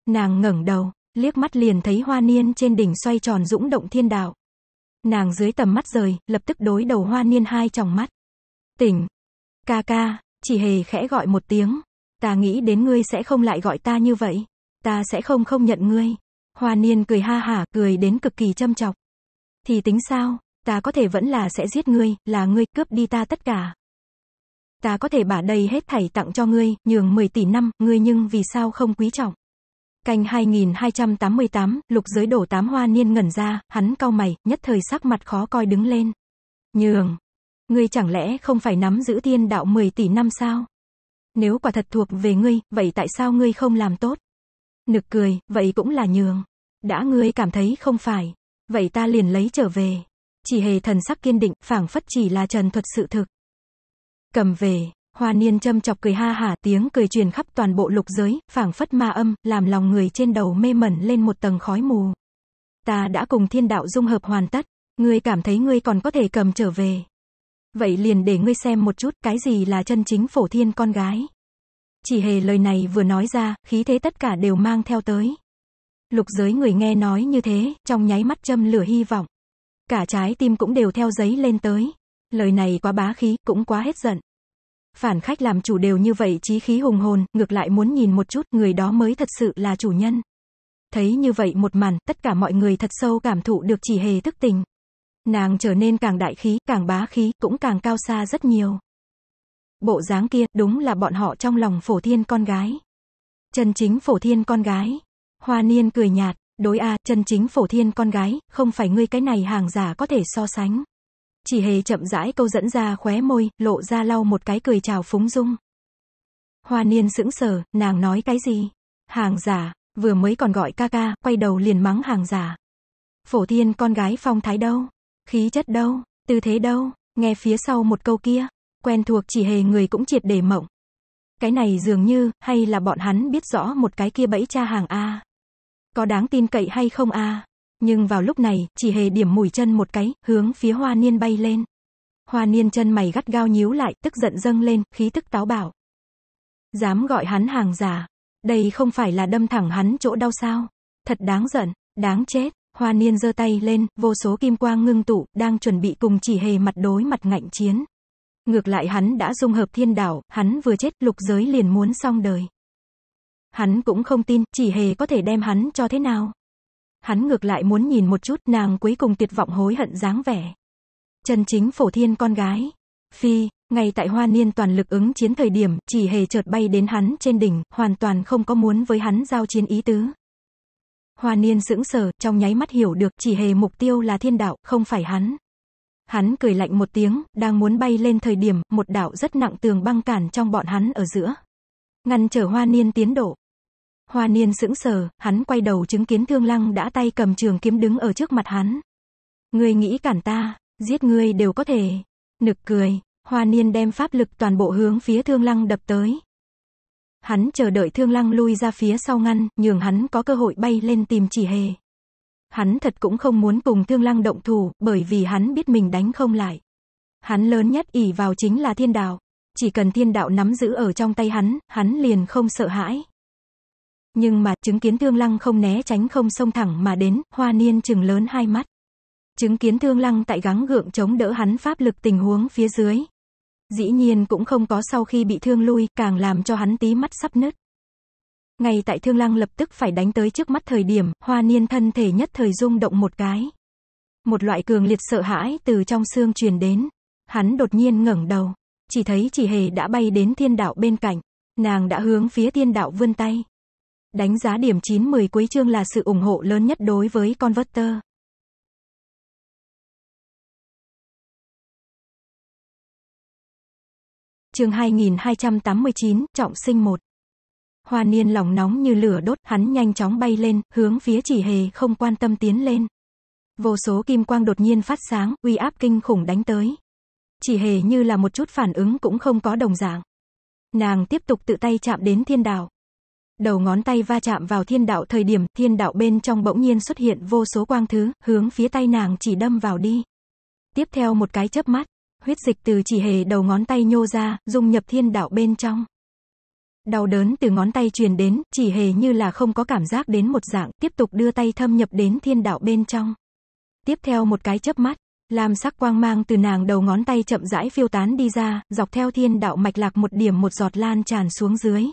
Nàng ngẩng đầu, liếc mắt liền thấy hoa niên trên đỉnh xoay tròn dũng động thiên đạo. Nàng dưới tầm mắt rời, lập tức đối đầu hoa niên hai tròng mắt. Tỉnh. Ca ca, chỉ hề khẽ gọi một tiếng. Ta nghĩ đến ngươi sẽ không lại gọi ta như vậy. Ta sẽ không không nhận ngươi. Hoa niên cười ha hả, cười đến cực kỳ châm chọc. Thì tính sao, ta có thể vẫn là sẽ giết ngươi, là ngươi cướp đi ta tất cả. Ta có thể bả đầy hết thảy tặng cho ngươi, nhường 10 tỷ năm, ngươi nhưng vì sao không quý trọng. Canh 2288, lục giới đổ tám hoa niên ngẩn ra, hắn cau mày, nhất thời sắc mặt khó coi đứng lên. Nhường. Ngươi chẳng lẽ không phải nắm giữ thiên đạo 10 tỷ năm sao? Nếu quả thật thuộc về ngươi, vậy tại sao ngươi không làm tốt? Nực cười, vậy cũng là nhường. Đã ngươi cảm thấy không phải, vậy ta liền lấy trở về. Chỉ hề thần sắc kiên định, phảng phất chỉ là trần thuật sự thực. Cầm về, hoa niên châm chọc cười ha hả, tiếng cười truyền khắp toàn bộ lục giới, phảng phất ma âm, làm lòng người trên đầu mê mẩn lên một tầng khói mù. Ta đã cùng thiên đạo dung hợp hoàn tất, ngươi cảm thấy ngươi còn có thể cầm trở về. Vậy liền để ngươi xem một chút, cái gì là chân chính phổ thiên con gái. Chỉ hề lời này vừa nói ra, khí thế tất cả đều mang theo tới. Lục giới người nghe nói như thế, trong nháy mắt châm lửa hy vọng. Cả trái tim cũng đều theo giấy lên tới. Lời này quá bá khí, cũng quá hết giận. Phản khách làm chủ đều như vậy chí khí hùng hồn, ngược lại muốn nhìn một chút, người đó mới thật sự là chủ nhân. Thấy như vậy một màn, tất cả mọi người thật sâu cảm thụ được chỉ hề thức tình. Nàng trở nên càng đại khí, càng bá khí, cũng càng cao xa rất nhiều. Bộ dáng kia, đúng là bọn họ trong lòng phổ thiên con gái. Chân chính phổ thiên con gái. Hoa niên cười nhạt, đối a, chân chính phổ thiên con gái, không phải ngươi cái này hàng giả có thể so sánh. Chỉ hề chậm rãi câu dẫn ra khóe môi, lộ ra lau một cái cười chào phúng dung. Hoa niên sững sờ, nàng nói cái gì? Hàng giả, vừa mới còn gọi ca ca, quay đầu liền mắng hàng giả. Phổ thiên con gái phong thái đâu? Khí chất đâu? Tư thế đâu? Nghe phía sau một câu kia, quen thuộc chỉ hề người cũng triệt để mộng. Cái này dường như, hay là bọn hắn biết rõ một cái kia bẫy cha hàng A. Có đáng tin cậy hay không a? Nhưng vào lúc này, chỉ hề điểm mùi chân một cái, hướng phía hoa niên bay lên. Hoa niên chân mày gắt gao nhíu lại, tức giận dâng lên, khí tức táo bạo. Dám gọi hắn hàng giả. Đây không phải là đâm thẳng hắn chỗ đau sao. Thật đáng giận, đáng chết. Hoa niên giơ tay lên, vô số kim quang ngưng tụ, đang chuẩn bị cùng chỉ hề mặt đối mặt ngạnh chiến. Ngược lại hắn đã dung hợp thiên đảo, hắn vừa chết lục giới liền muốn xong đời. Hắn cũng không tin, chỉ hề có thể đem hắn cho thế nào. Hắn ngược lại muốn nhìn một chút nàng cuối cùng tuyệt vọng hối hận dáng vẻ. trần chính phổ thiên con gái. Phi, ngay tại hoa niên toàn lực ứng chiến thời điểm, chỉ hề chợt bay đến hắn trên đỉnh, hoàn toàn không có muốn với hắn giao chiến ý tứ. Hoa niên sững sờ, trong nháy mắt hiểu được chỉ hề mục tiêu là thiên đạo, không phải hắn. Hắn cười lạnh một tiếng, đang muốn bay lên thời điểm, một đạo rất nặng tường băng cản trong bọn hắn ở giữa. Ngăn trở hoa niên tiến độ. Hoa niên sững sờ, hắn quay đầu chứng kiến thương lăng đã tay cầm trường kiếm đứng ở trước mặt hắn. Ngươi nghĩ cản ta, giết ngươi đều có thể. Nực cười, hoa niên đem pháp lực toàn bộ hướng phía thương lăng đập tới. Hắn chờ đợi thương lăng lui ra phía sau ngăn, nhường hắn có cơ hội bay lên tìm chỉ hề. Hắn thật cũng không muốn cùng thương lăng động thủ, bởi vì hắn biết mình đánh không lại. Hắn lớn nhất ỷ vào chính là thiên đạo. Chỉ cần thiên đạo nắm giữ ở trong tay hắn, hắn liền không sợ hãi. Nhưng mà, chứng kiến thương lăng không né tránh không xông thẳng mà đến, hoa niên chừng lớn hai mắt. Chứng kiến thương lăng tại gắng gượng chống đỡ hắn pháp lực tình huống phía dưới. Dĩ nhiên cũng không có sau khi bị thương lui, càng làm cho hắn tí mắt sắp nứt. Ngay tại thương lăng lập tức phải đánh tới trước mắt thời điểm, hoa niên thân thể nhất thời rung động một cái. Một loại cường liệt sợ hãi từ trong xương truyền đến. Hắn đột nhiên ngẩng đầu, chỉ thấy chỉ hề đã bay đến thiên đạo bên cạnh. Nàng đã hướng phía thiên đạo vươn tay. Đánh giá điểm 9-10 cuối chương là sự ủng hộ lớn nhất đối với Converter. Chương 2289, trọng sinh 1. Hoa niên lòng nóng như lửa đốt, hắn nhanh chóng bay lên, hướng phía chỉ hề không quan tâm tiến lên. Vô số kim quang đột nhiên phát sáng, uy áp kinh khủng đánh tới. Chỉ hề như là một chút phản ứng cũng không có đồng dạng. Nàng tiếp tục tự tay chạm đến thiên đảo đầu ngón tay va chạm vào thiên đạo thời điểm, thiên đạo bên trong bỗng nhiên xuất hiện vô số quang thứ, hướng phía tay nàng chỉ đâm vào đi. Tiếp theo một cái chớp mắt, huyết dịch từ chỉ hề đầu ngón tay nhô ra, dung nhập thiên đạo bên trong. Đau đớn từ ngón tay truyền đến, chỉ hề như là không có cảm giác đến một dạng, tiếp tục đưa tay thâm nhập đến thiên đạo bên trong. Tiếp theo một cái chớp mắt, làm sắc quang mang từ nàng đầu ngón tay chậm rãi phiêu tán đi ra, dọc theo thiên đạo mạch lạc một điểm một giọt lan tràn xuống dưới.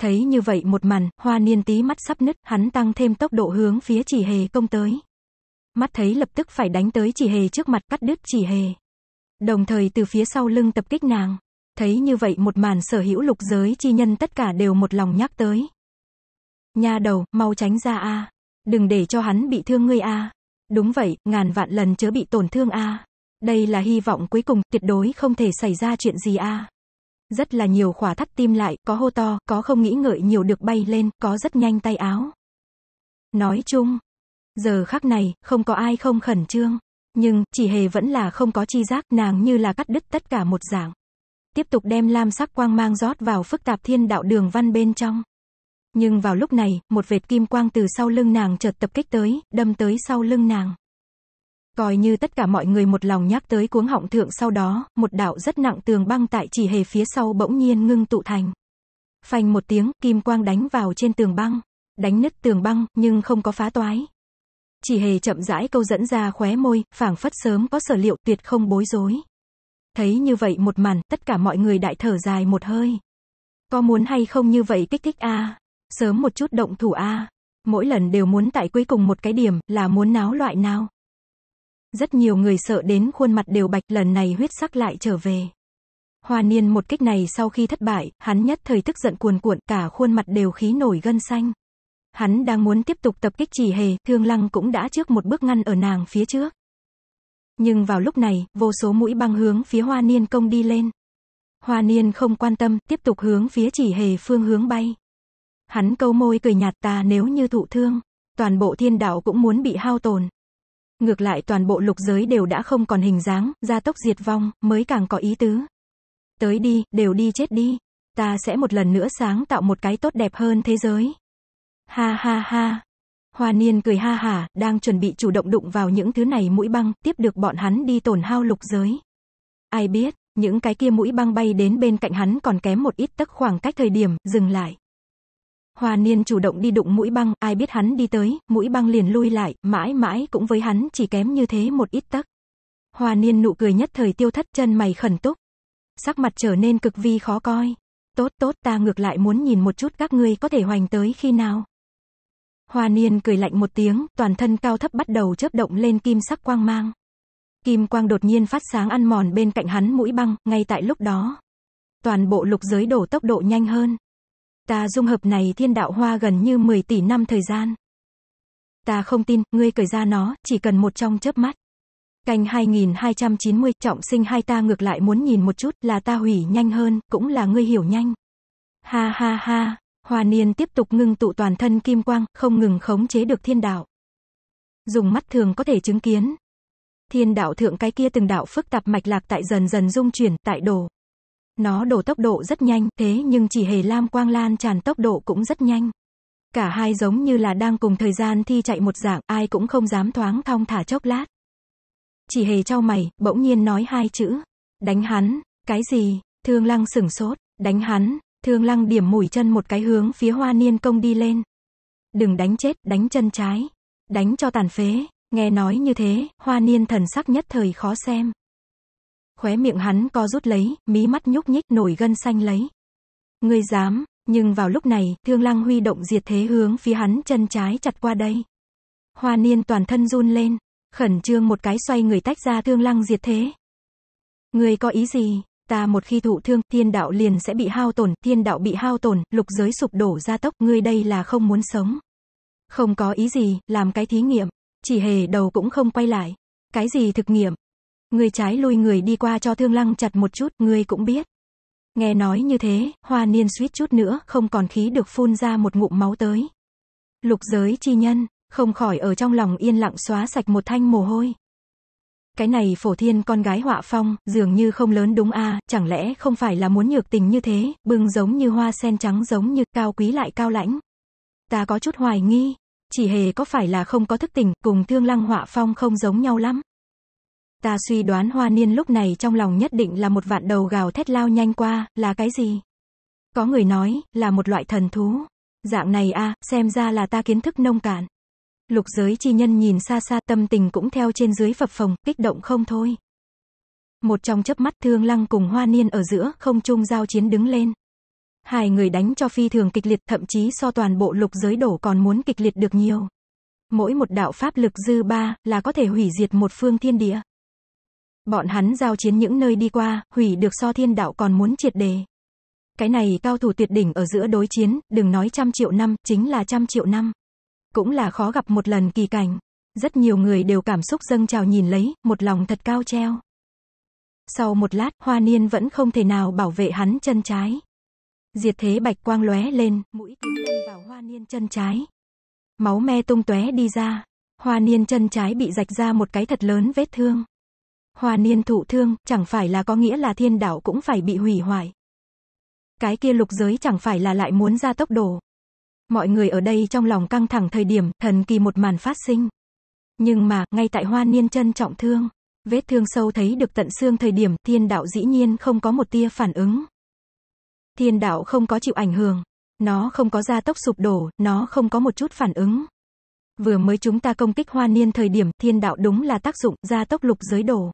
Thấy như vậy một màn, hoa niên tí mắt sắp nứt, hắn tăng thêm tốc độ hướng phía chỉ hề công tới. Mắt thấy lập tức phải đánh tới chỉ hề trước mặt cắt đứt chỉ hề. Đồng thời từ phía sau lưng tập kích nàng. Thấy như vậy một màn sở hữu lục giới chi nhân tất cả đều một lòng nhắc tới. Nha đầu, mau tránh ra a Đừng để cho hắn bị thương ngươi a Đúng vậy, ngàn vạn lần chớ bị tổn thương a Đây là hy vọng cuối cùng, tuyệt đối không thể xảy ra chuyện gì a rất là nhiều khỏa thắt tim lại, có hô to, có không nghĩ ngợi nhiều được bay lên, có rất nhanh tay áo. Nói chung, giờ khắc này, không có ai không khẩn trương. Nhưng, chỉ hề vẫn là không có chi giác, nàng như là cắt đứt tất cả một dạng. Tiếp tục đem lam sắc quang mang rót vào phức tạp thiên đạo đường văn bên trong. Nhưng vào lúc này, một vệt kim quang từ sau lưng nàng chợt tập kích tới, đâm tới sau lưng nàng. Coi như tất cả mọi người một lòng nhắc tới cuống họng thượng sau đó, một đạo rất nặng tường băng tại chỉ hề phía sau bỗng nhiên ngưng tụ thành. Phanh một tiếng, kim quang đánh vào trên tường băng. Đánh nứt tường băng, nhưng không có phá toái. Chỉ hề chậm rãi câu dẫn ra khóe môi, phảng phất sớm có sở liệu tuyệt không bối rối. Thấy như vậy một màn, tất cả mọi người đại thở dài một hơi. Có muốn hay không như vậy kích thích a Sớm một chút động thủ a Mỗi lần đều muốn tại cuối cùng một cái điểm, là muốn náo loại nào. Rất nhiều người sợ đến khuôn mặt đều bạch lần này huyết sắc lại trở về. Hoa niên một kích này sau khi thất bại, hắn nhất thời tức giận cuồn cuộn, cả khuôn mặt đều khí nổi gân xanh. Hắn đang muốn tiếp tục tập kích chỉ hề, thương lăng cũng đã trước một bước ngăn ở nàng phía trước. Nhưng vào lúc này, vô số mũi băng hướng phía hoa niên công đi lên. Hoa niên không quan tâm, tiếp tục hướng phía chỉ hề phương hướng bay. Hắn câu môi cười nhạt ta nếu như thụ thương, toàn bộ thiên đạo cũng muốn bị hao tồn, Ngược lại toàn bộ lục giới đều đã không còn hình dáng, gia tốc diệt vong, mới càng có ý tứ. Tới đi, đều đi chết đi. Ta sẽ một lần nữa sáng tạo một cái tốt đẹp hơn thế giới. Ha ha ha. Hoa niên cười ha hả, đang chuẩn bị chủ động đụng vào những thứ này mũi băng, tiếp được bọn hắn đi tổn hao lục giới. Ai biết, những cái kia mũi băng bay đến bên cạnh hắn còn kém một ít tức khoảng cách thời điểm, dừng lại. Hoa Niên chủ động đi đụng mũi băng, ai biết hắn đi tới, mũi băng liền lui lại, mãi mãi cũng với hắn chỉ kém như thế một ít tấc. Hoa Niên nụ cười nhất thời tiêu thất chân mày khẩn túc. Sắc mặt trở nên cực vi khó coi. Tốt tốt ta ngược lại muốn nhìn một chút các ngươi có thể hoành tới khi nào. Hoa Niên cười lạnh một tiếng, toàn thân cao thấp bắt đầu chớp động lên kim sắc quang mang. Kim quang đột nhiên phát sáng ăn mòn bên cạnh hắn mũi băng, ngay tại lúc đó. Toàn bộ lục giới đổ tốc độ nhanh hơn, Ta dung hợp này thiên đạo hoa gần như 10 tỷ năm thời gian. Ta không tin, ngươi cởi ra nó, chỉ cần một trong chớp mắt. Canh 2290, trọng sinh hai ta ngược lại muốn nhìn một chút, là ta hủy nhanh hơn, cũng là ngươi hiểu nhanh. Ha ha ha, Hoa Niên tiếp tục ngưng tụ toàn thân kim quang, không ngừng khống chế được thiên đạo. Dùng mắt thường có thể chứng kiến. Thiên đạo thượng cái kia từng đạo phức tạp mạch lạc tại dần dần dung chuyển, tại đồ. Nó đổ tốc độ rất nhanh, thế nhưng chỉ hề lam quang lan tràn tốc độ cũng rất nhanh. Cả hai giống như là đang cùng thời gian thi chạy một dạng, ai cũng không dám thoáng thong thả chốc lát. Chỉ hề trao mày, bỗng nhiên nói hai chữ. Đánh hắn, cái gì, thương lăng sửng sốt, đánh hắn, thương lăng điểm mũi chân một cái hướng phía hoa niên công đi lên. Đừng đánh chết, đánh chân trái. Đánh cho tàn phế, nghe nói như thế, hoa niên thần sắc nhất thời khó xem. Khóe miệng hắn co rút lấy, mí mắt nhúc nhích, nổi gân xanh lấy. Ngươi dám, nhưng vào lúc này, thương lăng huy động diệt thế hướng phía hắn chân trái chặt qua đây. Hoa niên toàn thân run lên, khẩn trương một cái xoay người tách ra thương lăng diệt thế. Ngươi có ý gì? Ta một khi thụ thương, thiên đạo liền sẽ bị hao tổn, thiên đạo bị hao tổn, lục giới sụp đổ ra tốc, ngươi đây là không muốn sống. Không có ý gì, làm cái thí nghiệm, chỉ hề đầu cũng không quay lại. Cái gì thực nghiệm, Người trái lui người đi qua cho thương lăng chặt một chút, ngươi cũng biết. Nghe nói như thế, hoa niên suýt chút nữa, không còn khí được phun ra một ngụm máu tới. Lục giới chi nhân, không khỏi ở trong lòng yên lặng xóa sạch một thanh mồ hôi. Cái này phổ thiên con gái họa phong, dường như không lớn đúng a à, chẳng lẽ không phải là muốn nhược tình như thế, bưng giống như hoa sen trắng giống như cao quý lại cao lãnh. Ta có chút hoài nghi, chỉ hề có phải là không có thức tình cùng thương lăng họa phong không giống nhau lắm. Ta suy đoán hoa niên lúc này trong lòng nhất định là một vạn đầu gào thét lao nhanh qua, là cái gì? Có người nói, là một loại thần thú. Dạng này a xem ra là ta kiến thức nông cạn. Lục giới chi nhân nhìn xa xa tâm tình cũng theo trên dưới phập phồng, kích động không thôi. Một trong chớp mắt thương lăng cùng hoa niên ở giữa, không chung giao chiến đứng lên. Hai người đánh cho phi thường kịch liệt thậm chí so toàn bộ lục giới đổ còn muốn kịch liệt được nhiều. Mỗi một đạo pháp lực dư ba là có thể hủy diệt một phương thiên địa. Bọn hắn giao chiến những nơi đi qua, hủy được so thiên đạo còn muốn triệt đề. Cái này cao thủ tuyệt đỉnh ở giữa đối chiến, đừng nói trăm triệu năm, chính là trăm triệu năm. Cũng là khó gặp một lần kỳ cảnh. Rất nhiều người đều cảm xúc dâng trào nhìn lấy, một lòng thật cao treo. Sau một lát, hoa niên vẫn không thể nào bảo vệ hắn chân trái. Diệt thế bạch quang lóe lên, mũi kim đâm vào hoa niên chân trái. Máu me tung tóe đi ra. Hoa niên chân trái bị rạch ra một cái thật lớn vết thương. Hòa niên thụ thương, chẳng phải là có nghĩa là thiên đạo cũng phải bị hủy hoại. Cái kia lục giới chẳng phải là lại muốn ra tốc độ. Mọi người ở đây trong lòng căng thẳng thời điểm, thần kỳ một màn phát sinh. Nhưng mà, ngay tại hoa niên chân trọng thương, vết thương sâu thấy được tận xương thời điểm, thiên đạo dĩ nhiên không có một tia phản ứng. Thiên đạo không có chịu ảnh hưởng, nó không có gia tốc sụp đổ, nó không có một chút phản ứng. Vừa mới chúng ta công kích hoa niên thời điểm, thiên đạo đúng là tác dụng, gia tốc lục giới đổ.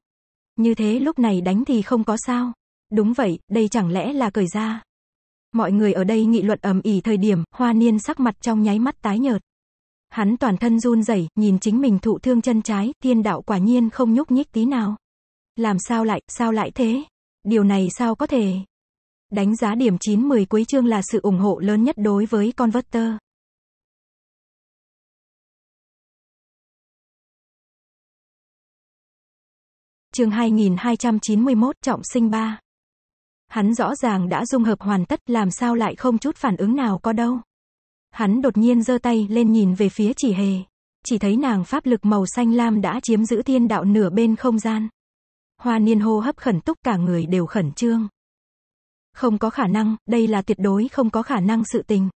Như thế lúc này đánh thì không có sao. Đúng vậy, đây chẳng lẽ là cởi ra. Mọi người ở đây nghị luận ầm ỉ thời điểm, hoa niên sắc mặt trong nháy mắt tái nhợt. Hắn toàn thân run rẩy, nhìn chính mình thụ thương chân trái, thiên đạo quả nhiên không nhúc nhích tí nào. Làm sao lại, sao lại thế? Điều này sao có thể? Đánh giá điểm 9-10 cuối chương là sự ủng hộ lớn nhất đối với Converter. chương 2291 trọng sinh ba Hắn rõ ràng đã dung hợp hoàn tất làm sao lại không chút phản ứng nào có đâu. Hắn đột nhiên giơ tay lên nhìn về phía chỉ hề. Chỉ thấy nàng pháp lực màu xanh lam đã chiếm giữ thiên đạo nửa bên không gian. Hoa niên hô hấp khẩn túc cả người đều khẩn trương. Không có khả năng, đây là tuyệt đối không có khả năng sự tình.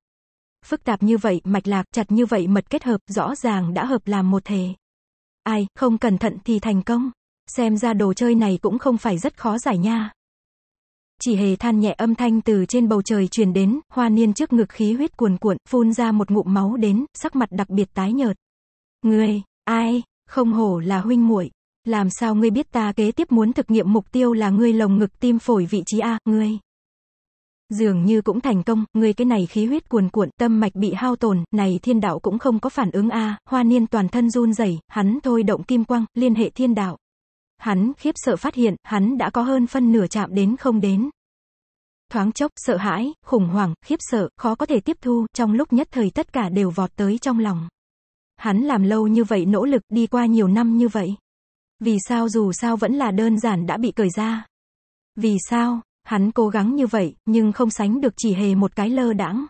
Phức tạp như vậy, mạch lạc chặt như vậy mật kết hợp rõ ràng đã hợp làm một thể. Ai, không cẩn thận thì thành công xem ra đồ chơi này cũng không phải rất khó giải nha. Chỉ hề than nhẹ âm thanh từ trên bầu trời truyền đến, hoa niên trước ngực khí huyết cuồn cuộn, phun ra một ngụm máu đến, sắc mặt đặc biệt tái nhợt. Ngươi, ai, không hổ là huynh muội làm sao ngươi biết ta kế tiếp muốn thực nghiệm mục tiêu là ngươi lồng ngực tim phổi vị trí A, ngươi. Dường như cũng thành công, ngươi cái này khí huyết cuồn cuộn, tâm mạch bị hao tổn, này thiên đạo cũng không có phản ứng A, hoa niên toàn thân run rẩy hắn thôi động kim quang, liên hệ thiên đạo hắn khiếp sợ phát hiện, hắn đã có hơn phân nửa chạm đến không đến. Thoáng chốc, sợ hãi, khủng hoảng, khiếp sợ, khó có thể tiếp thu, trong lúc nhất thời tất cả đều vọt tới trong lòng. Hắn làm lâu như vậy nỗ lực, đi qua nhiều năm như vậy. Vì sao dù sao vẫn là đơn giản đã bị cởi ra. Vì sao, hắn cố gắng như vậy, nhưng không sánh được chỉ hề một cái lơ đãng.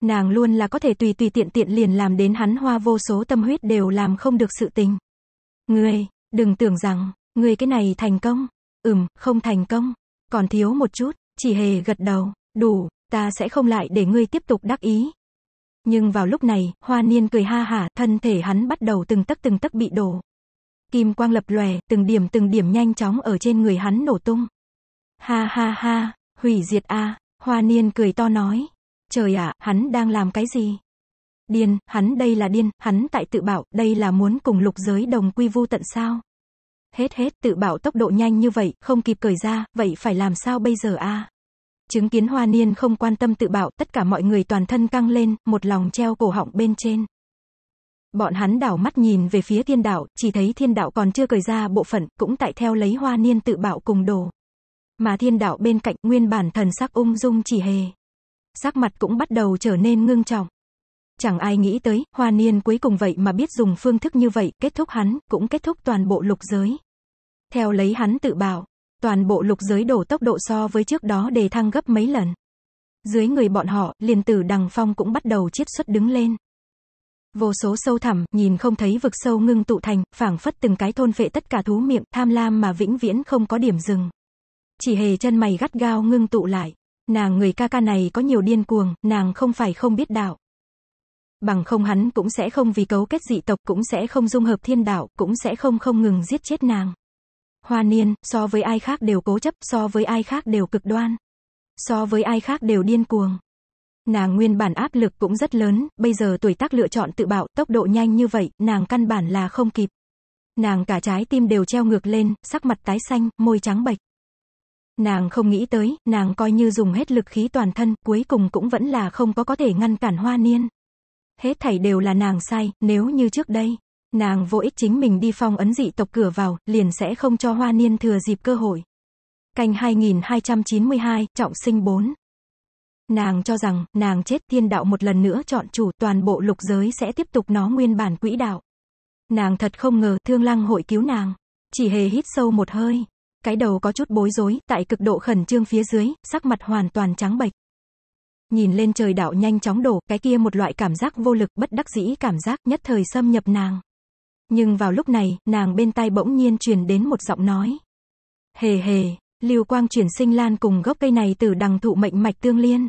Nàng luôn là có thể tùy tùy tiện tiện liền làm đến hắn hoa vô số tâm huyết đều làm không được sự tình. người Đừng tưởng rằng, người cái này thành công. Ừm, không thành công. Còn thiếu một chút, chỉ hề gật đầu, đủ, ta sẽ không lại để ngươi tiếp tục đắc ý. Nhưng vào lúc này, hoa niên cười ha hả, thân thể hắn bắt đầu từng tấc từng tấc bị đổ. Kim quang lập lòe, từng điểm từng điểm nhanh chóng ở trên người hắn nổ tung. Ha ha ha, hủy diệt a, hoa niên cười to nói. Trời ạ, hắn đang làm cái gì? Điên, hắn đây là điên, hắn tại tự bảo, đây là muốn cùng lục giới đồng quy vu tận sao. Hết hết, tự bảo tốc độ nhanh như vậy, không kịp cởi ra, vậy phải làm sao bây giờ a? Chứng kiến hoa niên không quan tâm tự bảo, tất cả mọi người toàn thân căng lên, một lòng treo cổ họng bên trên. Bọn hắn đảo mắt nhìn về phía thiên đạo, chỉ thấy thiên đạo còn chưa cởi ra bộ phận, cũng tại theo lấy hoa niên tự bảo cùng đồ. Mà thiên đạo bên cạnh, nguyên bản thần sắc ung dung chỉ hề. Sắc mặt cũng bắt đầu trở nên ngưng trọng. Chẳng ai nghĩ tới, hoa niên cuối cùng vậy mà biết dùng phương thức như vậy, kết thúc hắn, cũng kết thúc toàn bộ lục giới. Theo lấy hắn tự bảo, toàn bộ lục giới đổ tốc độ so với trước đó đề thăng gấp mấy lần. Dưới người bọn họ, liền tử đằng phong cũng bắt đầu chiết xuất đứng lên. Vô số sâu thẳm, nhìn không thấy vực sâu ngưng tụ thành, phảng phất từng cái thôn vệ tất cả thú miệng, tham lam mà vĩnh viễn không có điểm dừng. Chỉ hề chân mày gắt gao ngưng tụ lại. Nàng người ca ca này có nhiều điên cuồng, nàng không phải không biết đạo. Bằng không hắn cũng sẽ không vì cấu kết dị tộc, cũng sẽ không dung hợp thiên đạo, cũng sẽ không không ngừng giết chết nàng. Hoa niên, so với ai khác đều cố chấp, so với ai khác đều cực đoan. So với ai khác đều điên cuồng. Nàng nguyên bản áp lực cũng rất lớn, bây giờ tuổi tác lựa chọn tự bạo, tốc độ nhanh như vậy, nàng căn bản là không kịp. Nàng cả trái tim đều treo ngược lên, sắc mặt tái xanh, môi trắng bệch. Nàng không nghĩ tới, nàng coi như dùng hết lực khí toàn thân, cuối cùng cũng vẫn là không có có thể ngăn cản hoa niên hết thảy đều là nàng sai, nếu như trước đây, nàng vô ích chính mình đi phong ấn dị tộc cửa vào, liền sẽ không cho hoa niên thừa dịp cơ hội. Canh 2292, trọng sinh 4. Nàng cho rằng, nàng chết thiên đạo một lần nữa chọn chủ toàn bộ lục giới sẽ tiếp tục nó nguyên bản quỹ đạo. Nàng thật không ngờ thương lăng hội cứu nàng. Chỉ hề hít sâu một hơi. Cái đầu có chút bối rối, tại cực độ khẩn trương phía dưới, sắc mặt hoàn toàn trắng bệch. Nhìn lên trời đạo nhanh chóng đổ, cái kia một loại cảm giác vô lực, bất đắc dĩ cảm giác nhất thời xâm nhập nàng. Nhưng vào lúc này, nàng bên tai bỗng nhiên truyền đến một giọng nói. Hề hề, Lưu Quang chuyển sinh lan cùng gốc cây này từ đằng thụ mệnh mạch tương liên.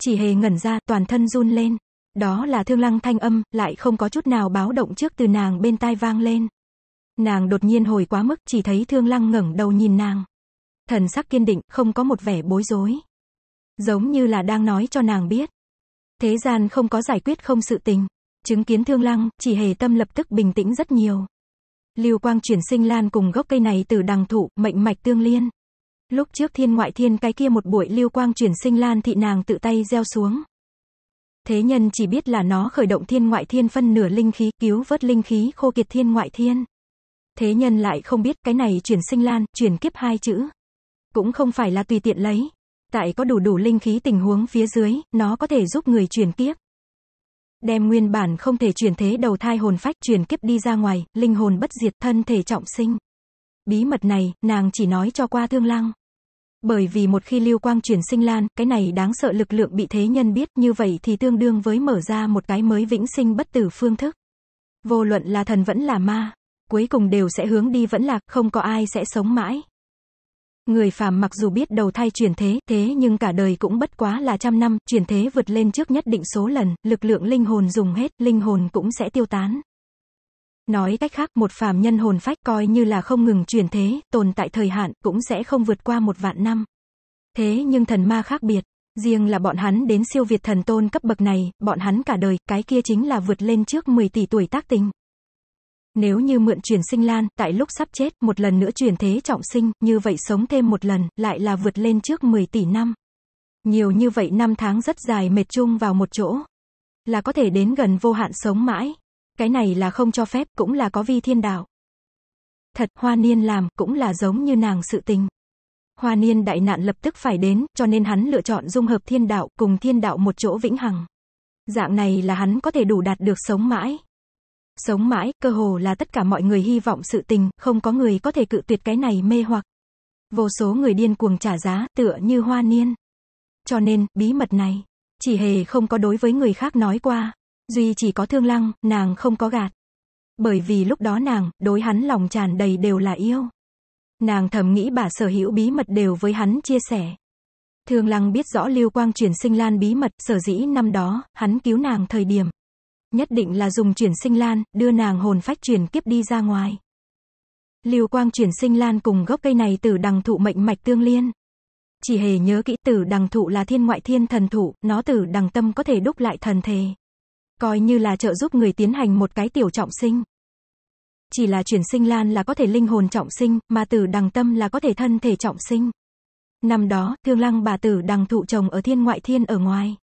Chỉ hề ngẩn ra, toàn thân run lên. Đó là thương lăng thanh âm, lại không có chút nào báo động trước từ nàng bên tai vang lên. Nàng đột nhiên hồi quá mức, chỉ thấy thương lăng ngẩng đầu nhìn nàng. Thần sắc kiên định, không có một vẻ bối rối giống như là đang nói cho nàng biết. Thế gian không có giải quyết không sự tình. Chứng kiến thương lăng, chỉ hề tâm lập tức bình tĩnh rất nhiều. Lưu quang chuyển sinh lan cùng gốc cây này từ đằng thụ, mệnh mạch tương liên. Lúc trước thiên ngoại thiên cái kia một buổi lưu quang chuyển sinh lan thị nàng tự tay gieo xuống. Thế nhân chỉ biết là nó khởi động thiên ngoại thiên phân nửa linh khí, cứu vớt linh khí khô kiệt thiên ngoại thiên. Thế nhân lại không biết cái này chuyển sinh lan, chuyển kiếp hai chữ. Cũng không phải là tùy tiện lấy, Tại có đủ đủ linh khí tình huống phía dưới, nó có thể giúp người chuyển kiếp. Đem nguyên bản không thể chuyển thế đầu thai hồn phách chuyển kiếp đi ra ngoài, linh hồn bất diệt thân thể trọng sinh. Bí mật này, nàng chỉ nói cho qua thương lang Bởi vì một khi lưu quang chuyển sinh lan, cái này đáng sợ lực lượng bị thế nhân biết như vậy thì tương đương với mở ra một cái mới vĩnh sinh bất tử phương thức. Vô luận là thần vẫn là ma, cuối cùng đều sẽ hướng đi vẫn lạc, không có ai sẽ sống mãi. Người phàm mặc dù biết đầu thai chuyển thế, thế nhưng cả đời cũng bất quá là trăm năm, chuyển thế vượt lên trước nhất định số lần, lực lượng linh hồn dùng hết, linh hồn cũng sẽ tiêu tán. Nói cách khác, một phàm nhân hồn phách coi như là không ngừng chuyển thế, tồn tại thời hạn, cũng sẽ không vượt qua một vạn năm. Thế nhưng thần ma khác biệt, riêng là bọn hắn đến siêu việt thần tôn cấp bậc này, bọn hắn cả đời, cái kia chính là vượt lên trước 10 tỷ tuổi tác tình. Nếu như mượn truyền sinh lan, tại lúc sắp chết, một lần nữa truyền thế trọng sinh, như vậy sống thêm một lần, lại là vượt lên trước 10 tỷ năm. Nhiều như vậy năm tháng rất dài mệt chung vào một chỗ. Là có thể đến gần vô hạn sống mãi. Cái này là không cho phép, cũng là có vi thiên đạo. Thật, hoa niên làm, cũng là giống như nàng sự tình. Hoa niên đại nạn lập tức phải đến, cho nên hắn lựa chọn dung hợp thiên đạo, cùng thiên đạo một chỗ vĩnh hằng. Dạng này là hắn có thể đủ đạt được sống mãi sống mãi, cơ hồ là tất cả mọi người hy vọng sự tình, không có người có thể cự tuyệt cái này mê hoặc. Vô số người điên cuồng trả giá, tựa như hoa niên. Cho nên, bí mật này, chỉ hề không có đối với người khác nói qua. Duy chỉ có thương lăng, nàng không có gạt. Bởi vì lúc đó nàng, đối hắn lòng tràn đầy đều là yêu. Nàng thầm nghĩ bà sở hữu bí mật đều với hắn chia sẻ. Thương lăng biết rõ Lưu Quang chuyển sinh lan bí mật, sở dĩ năm đó, hắn cứu nàng thời điểm. Nhất định là dùng chuyển sinh lan, đưa nàng hồn phách chuyển kiếp đi ra ngoài. Liều quang chuyển sinh lan cùng gốc cây này từ đằng thụ mệnh mạch tương liên. Chỉ hề nhớ kỹ tử đằng thụ là thiên ngoại thiên thần thụ, nó từ đằng tâm có thể đúc lại thần thể Coi như là trợ giúp người tiến hành một cái tiểu trọng sinh. Chỉ là chuyển sinh lan là có thể linh hồn trọng sinh, mà tử đằng tâm là có thể thân thể trọng sinh. Năm đó, thương lăng bà tử đằng thụ chồng ở thiên ngoại thiên ở ngoài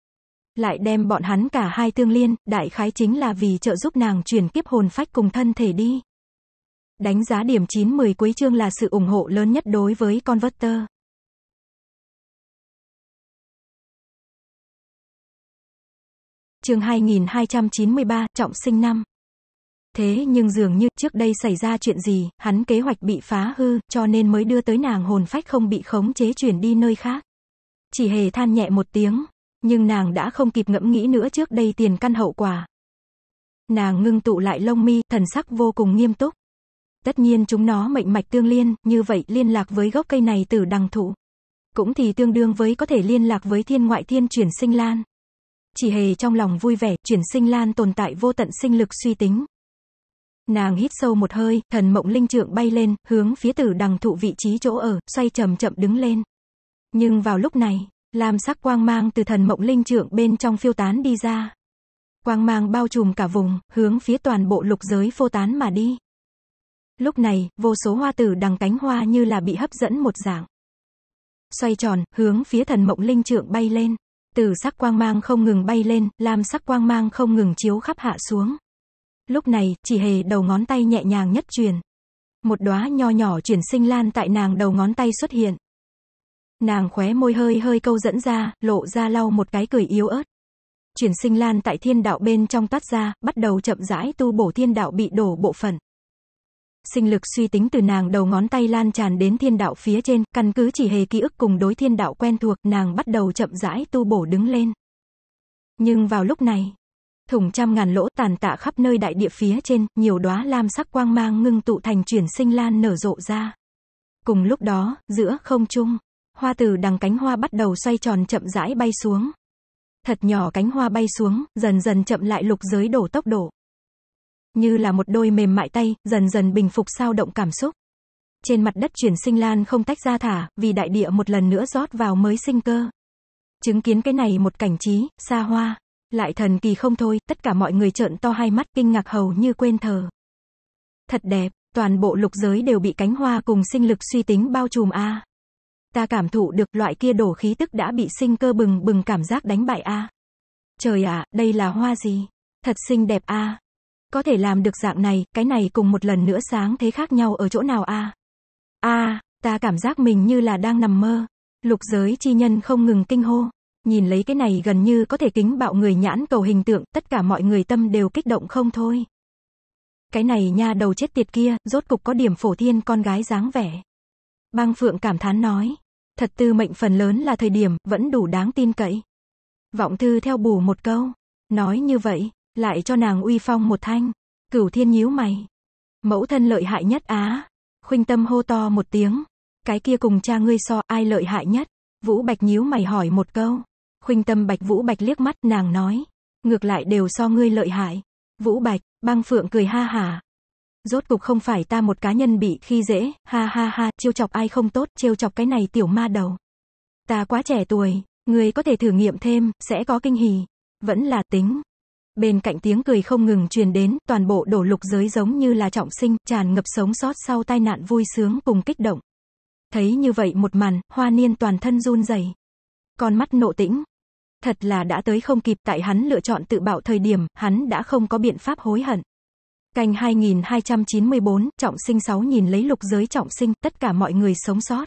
lại đem bọn hắn cả hai tương liên, đại khái chính là vì trợ giúp nàng chuyển kiếp hồn phách cùng thân thể đi. Đánh giá điểm 9-10 cuối chương là sự ủng hộ lớn nhất đối với Converter. Chương 2293, trọng sinh năm. Thế nhưng dường như trước đây xảy ra chuyện gì, hắn kế hoạch bị phá hư, cho nên mới đưa tới nàng hồn phách không bị khống chế chuyển đi nơi khác. Chỉ hề than nhẹ một tiếng, nhưng nàng đã không kịp ngẫm nghĩ nữa trước đây tiền căn hậu quả. Nàng ngưng tụ lại lông mi, thần sắc vô cùng nghiêm túc. Tất nhiên chúng nó mệnh mạch tương liên, như vậy liên lạc với gốc cây này từ đằng thụ. Cũng thì tương đương với có thể liên lạc với thiên ngoại thiên chuyển sinh lan. Chỉ hề trong lòng vui vẻ, chuyển sinh lan tồn tại vô tận sinh lực suy tính. Nàng hít sâu một hơi, thần mộng linh trượng bay lên, hướng phía tử đằng thụ vị trí chỗ ở, xoay chậm chậm đứng lên. Nhưng vào lúc này, Lam sắc quang mang từ thần mộng linh trưởng bên trong phiêu tán đi ra. Quang mang bao trùm cả vùng, hướng phía toàn bộ lục giới phô tán mà đi. Lúc này, vô số hoa tử đằng cánh hoa như là bị hấp dẫn một dạng. Xoay tròn, hướng phía thần mộng linh trượng bay lên. Từ sắc quang mang không ngừng bay lên, lam sắc quang mang không ngừng chiếu khắp hạ xuống. Lúc này, chỉ hề đầu ngón tay nhẹ nhàng nhất truyền. Một đóa nho nhỏ chuyển sinh lan tại nàng đầu ngón tay xuất hiện. Nàng khóe môi hơi hơi câu dẫn ra, lộ ra lau một cái cười yếu ớt. Chuyển sinh lan tại thiên đạo bên trong toát ra, bắt đầu chậm rãi tu bổ thiên đạo bị đổ bộ phận. Sinh lực suy tính từ nàng đầu ngón tay lan tràn đến thiên đạo phía trên, căn cứ chỉ hề ký ức cùng đối thiên đạo quen thuộc, nàng bắt đầu chậm rãi tu bổ đứng lên. Nhưng vào lúc này, thủng trăm ngàn lỗ tàn tạ khắp nơi đại địa phía trên, nhiều đóa lam sắc quang mang ngưng tụ thành chuyển sinh lan nở rộ ra. Cùng lúc đó, giữa không trung, hoa từ đằng cánh hoa bắt đầu xoay tròn chậm rãi bay xuống. Thật nhỏ cánh hoa bay xuống, dần dần chậm lại lục giới đổ tốc độ. Như là một đôi mềm mại tay, dần dần bình phục sao động cảm xúc. Trên mặt đất chuyển sinh lan không tách ra thả, vì đại địa một lần nữa rót vào mới sinh cơ. Chứng kiến cái này một cảnh trí, xa hoa. Lại thần kỳ không thôi, tất cả mọi người trợn to hai mắt kinh ngạc hầu như quên thờ. Thật đẹp, toàn bộ lục giới đều bị cánh hoa cùng sinh lực suy tính bao trùm a. Ta cảm thụ được loại kia đổ khí tức đã bị sinh cơ bừng bừng cảm giác đánh bại a. Trời ạ, đây là hoa gì? Thật xinh đẹp a. Có thể làm được dạng này, cái này cùng một lần nữa sáng thế khác nhau ở chỗ nào a? A, ta cảm giác mình như là đang nằm mơ. Lục giới chi nhân không ngừng kinh hô. Nhìn lấy cái này gần như có thể kính bạo người nhãn cầu hình tượng, tất cả mọi người tâm đều kích động không thôi. Cái này nha đầu chết tiệt kia, rốt cục có điểm phổ thiên con gái dáng vẻ. băng Phượng cảm thán nói. Thật tư mệnh phần lớn là thời điểm, vẫn đủ đáng tin cậy. Vọng thư theo bù một câu. Nói như vậy, lại cho nàng uy phong một thanh. Cửu thiên nhíu mày. Mẫu thân lợi hại nhất á. Khuynh tâm hô to một tiếng. Cái kia cùng cha ngươi so, ai lợi hại nhất? Vũ Bạch nhíu mày hỏi một câu. Khuynh tâm Bạch Vũ Bạch liếc mắt, nàng nói. Ngược lại đều so ngươi lợi hại. Vũ Bạch, băng phượng cười ha hả rốt cục không phải ta một cá nhân bị khi dễ, ha ha ha, chiêu chọc ai không tốt, trêu chọc cái này tiểu ma đầu. Ta quá trẻ tuổi, người có thể thử nghiệm thêm, sẽ có kinh hỉ. Vẫn là tính. Bên cạnh tiếng cười không ngừng truyền đến, toàn bộ đổ lục giới giống như là trọng sinh, tràn ngập sống sót sau tai nạn vui sướng cùng kích động. Thấy như vậy một màn, hoa niên toàn thân run rẩy Con mắt nộ tĩnh. Thật là đã tới không kịp tại hắn lựa chọn tự bạo thời điểm, hắn đã không có biện pháp hối hận. Canh 2294, trọng sinh 6 nhìn lấy lục giới trọng sinh, tất cả mọi người sống sót.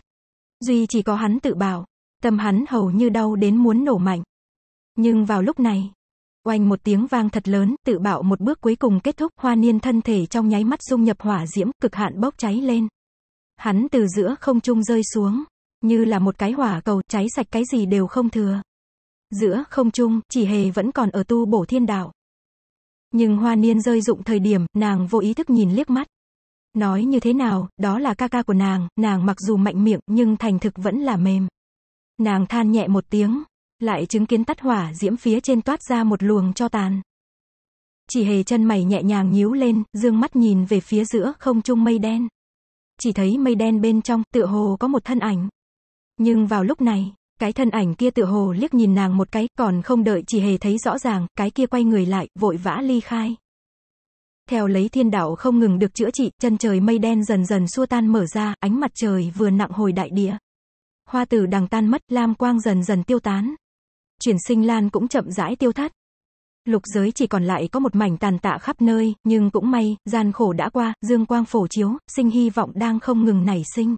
Duy chỉ có hắn tự bảo, tâm hắn hầu như đau đến muốn nổ mạnh. Nhưng vào lúc này, oanh một tiếng vang thật lớn, tự bảo một bước cuối cùng kết thúc, hoa niên thân thể trong nháy mắt dung nhập hỏa diễm, cực hạn bốc cháy lên. Hắn từ giữa không trung rơi xuống, như là một cái hỏa cầu, cháy sạch cái gì đều không thừa. Giữa không trung, chỉ hề vẫn còn ở tu bổ thiên đạo. Nhưng hoa niên rơi dụng thời điểm, nàng vô ý thức nhìn liếc mắt. Nói như thế nào, đó là ca ca của nàng, nàng mặc dù mạnh miệng nhưng thành thực vẫn là mềm. Nàng than nhẹ một tiếng, lại chứng kiến tắt hỏa diễm phía trên toát ra một luồng cho tàn. Chỉ hề chân mày nhẹ nhàng nhíu lên, dương mắt nhìn về phía giữa không trung mây đen. Chỉ thấy mây đen bên trong, tựa hồ có một thân ảnh. Nhưng vào lúc này, cái thân ảnh kia tự hồ liếc nhìn nàng một cái, còn không đợi chỉ hề thấy rõ ràng, cái kia quay người lại, vội vã ly khai. Theo lấy thiên đạo không ngừng được chữa trị, chân trời mây đen dần dần xua tan mở ra, ánh mặt trời vừa nặng hồi đại địa. Hoa tử đằng tan mất, lam quang dần dần tiêu tán. Chuyển sinh lan cũng chậm rãi tiêu thắt. Lục giới chỉ còn lại có một mảnh tàn tạ khắp nơi, nhưng cũng may, gian khổ đã qua, dương quang phổ chiếu, sinh hy vọng đang không ngừng nảy sinh.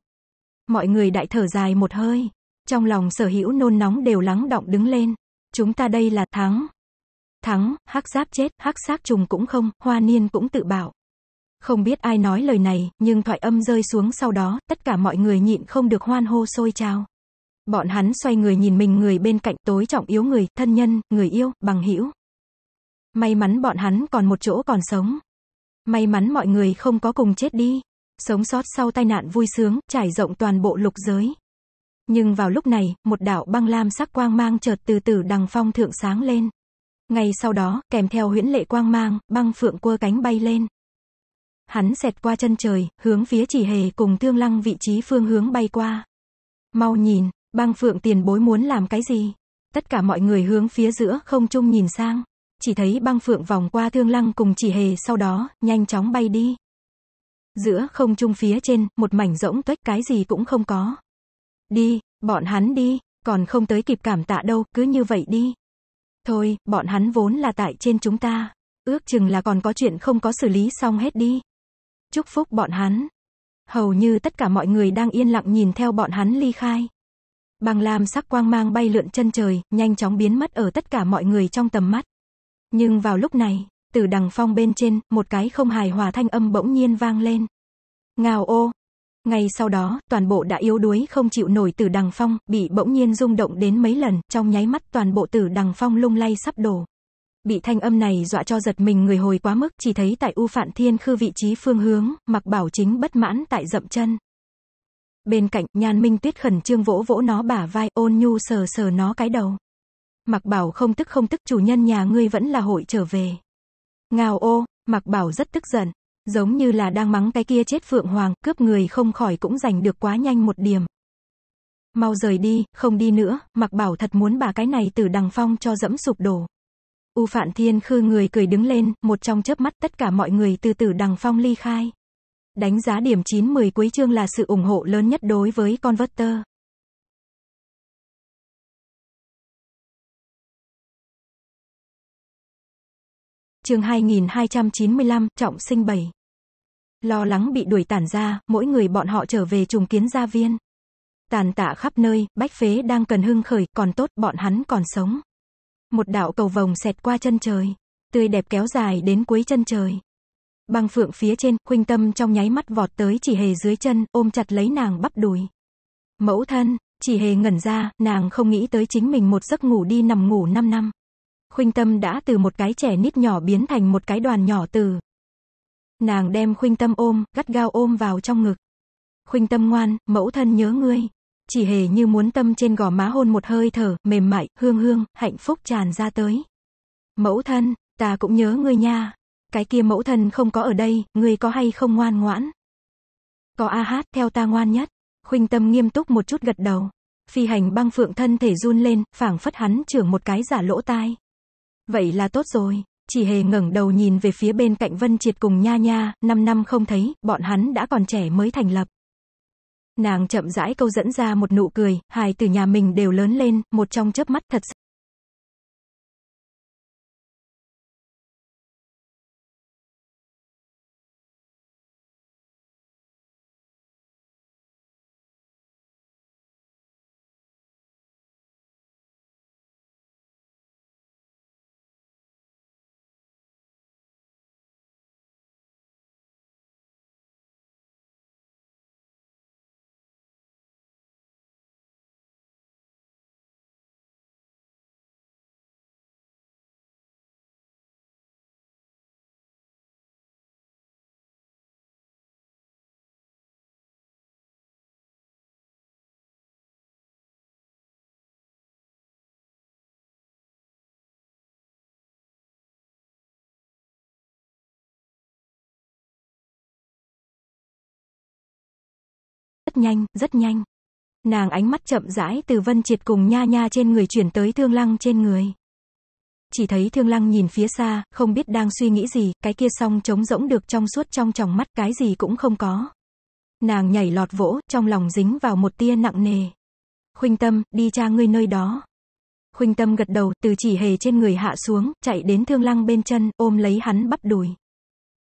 Mọi người đại thở dài một hơi. Trong lòng sở hữu nôn nóng đều lắng động đứng lên. Chúng ta đây là thắng. Thắng, hắc giáp chết, hắc xác trùng cũng không, hoa niên cũng tự bảo. Không biết ai nói lời này, nhưng thoại âm rơi xuống sau đó, tất cả mọi người nhịn không được hoan hô sôi trao Bọn hắn xoay người nhìn mình người bên cạnh tối trọng yếu người, thân nhân, người yêu, bằng hữu. May mắn bọn hắn còn một chỗ còn sống. May mắn mọi người không có cùng chết đi. Sống sót sau tai nạn vui sướng, trải rộng toàn bộ lục giới. Nhưng vào lúc này, một đạo băng lam sắc quang mang chợt từ từ đằng phong thượng sáng lên. Ngay sau đó, kèm theo huyễn lệ quang mang, băng phượng quơ cánh bay lên. Hắn xẹt qua chân trời, hướng phía chỉ hề cùng thương lăng vị trí phương hướng bay qua. Mau nhìn, băng phượng tiền bối muốn làm cái gì? Tất cả mọi người hướng phía giữa không chung nhìn sang. Chỉ thấy băng phượng vòng qua thương lăng cùng chỉ hề sau đó, nhanh chóng bay đi. Giữa không trung phía trên, một mảnh rỗng tuếch cái gì cũng không có. Đi, bọn hắn đi, còn không tới kịp cảm tạ đâu, cứ như vậy đi. Thôi, bọn hắn vốn là tại trên chúng ta. Ước chừng là còn có chuyện không có xử lý xong hết đi. Chúc phúc bọn hắn. Hầu như tất cả mọi người đang yên lặng nhìn theo bọn hắn ly khai. Bằng lam sắc quang mang bay lượn chân trời, nhanh chóng biến mất ở tất cả mọi người trong tầm mắt. Nhưng vào lúc này, từ đằng phong bên trên, một cái không hài hòa thanh âm bỗng nhiên vang lên. Ngào ô, ngay sau đó, toàn bộ đã yếu đuối không chịu nổi từ Đằng Phong, bị bỗng nhiên rung động đến mấy lần, trong nháy mắt toàn bộ Tử Đằng Phong lung lay sắp đổ. Bị thanh âm này dọa cho giật mình người hồi quá mức, chỉ thấy tại U Phạn Thiên Khư vị trí phương hướng, Mặc Bảo chính bất mãn tại dậm chân. Bên cạnh, Nhan Minh Tuyết khẩn trương vỗ vỗ nó bả vai, ôn nhu sờ sờ nó cái đầu. Mặc Bảo không tức không tức chủ nhân nhà ngươi vẫn là hội trở về. Ngào ô, Mặc Bảo rất tức giận. Giống như là đang mắng cái kia chết Phượng Hoàng, cướp người không khỏi cũng giành được quá nhanh một điểm. Mau rời đi, không đi nữa, mặc bảo thật muốn bà cái này từ đằng phong cho dẫm sụp đổ. U Phạn Thiên khư người cười đứng lên, một trong chớp mắt tất cả mọi người từ từ đằng phong ly khai. Đánh giá điểm 9-10 cuối chương là sự ủng hộ lớn nhất đối với Converter. chương 2295, trọng sinh 7. Lo lắng bị đuổi tản ra, mỗi người bọn họ trở về trùng kiến gia viên. Tàn tạ khắp nơi, bách phế đang cần hưng khởi, còn tốt, bọn hắn còn sống. Một đạo cầu vồng xẹt qua chân trời. Tươi đẹp kéo dài đến cuối chân trời. Băng phượng phía trên, khuynh tâm trong nháy mắt vọt tới chỉ hề dưới chân, ôm chặt lấy nàng bắp đùi. Mẫu thân, chỉ hề ngẩn ra, nàng không nghĩ tới chính mình một giấc ngủ đi nằm ngủ 5 năm. Khuynh Tâm đã từ một cái trẻ nít nhỏ biến thành một cái đoàn nhỏ từ. Nàng đem Khuynh Tâm ôm, gắt gao ôm vào trong ngực. Khuynh Tâm ngoan, mẫu thân nhớ ngươi. Chỉ hề như muốn tâm trên gò má hôn một hơi thở, mềm mại, hương hương, hạnh phúc tràn ra tới. Mẫu thân, ta cũng nhớ ngươi nha. Cái kia mẫu thân không có ở đây, ngươi có hay không ngoan ngoãn? Có a hát theo ta ngoan nhất. Khuynh Tâm nghiêm túc một chút gật đầu. Phi hành băng phượng thân thể run lên, phảng phất hắn trưởng một cái giả lỗ tai. Vậy là tốt rồi. Chỉ hề ngẩng đầu nhìn về phía bên cạnh Vân Triệt cùng Nha Nha, 5 năm không thấy, bọn hắn đã còn trẻ mới thành lập. Nàng chậm rãi câu dẫn ra một nụ cười, hai từ nhà mình đều lớn lên, một trong chớp mắt thật rất nhanh, rất nhanh. Nàng ánh mắt chậm rãi từ Vân Triệt cùng nha nha trên người chuyển tới Thương Lăng trên người. Chỉ thấy Thương Lăng nhìn phía xa, không biết đang suy nghĩ gì, cái kia song trống rỗng được trong suốt trong tròng mắt, cái gì cũng không có. Nàng nhảy lọt vỗ, trong lòng dính vào một tia nặng nề. Khuynh Tâm, đi cha ngươi nơi đó. Khuynh Tâm gật đầu, từ chỉ hề trên người hạ xuống, chạy đến Thương Lăng bên chân, ôm lấy hắn bắp đùi.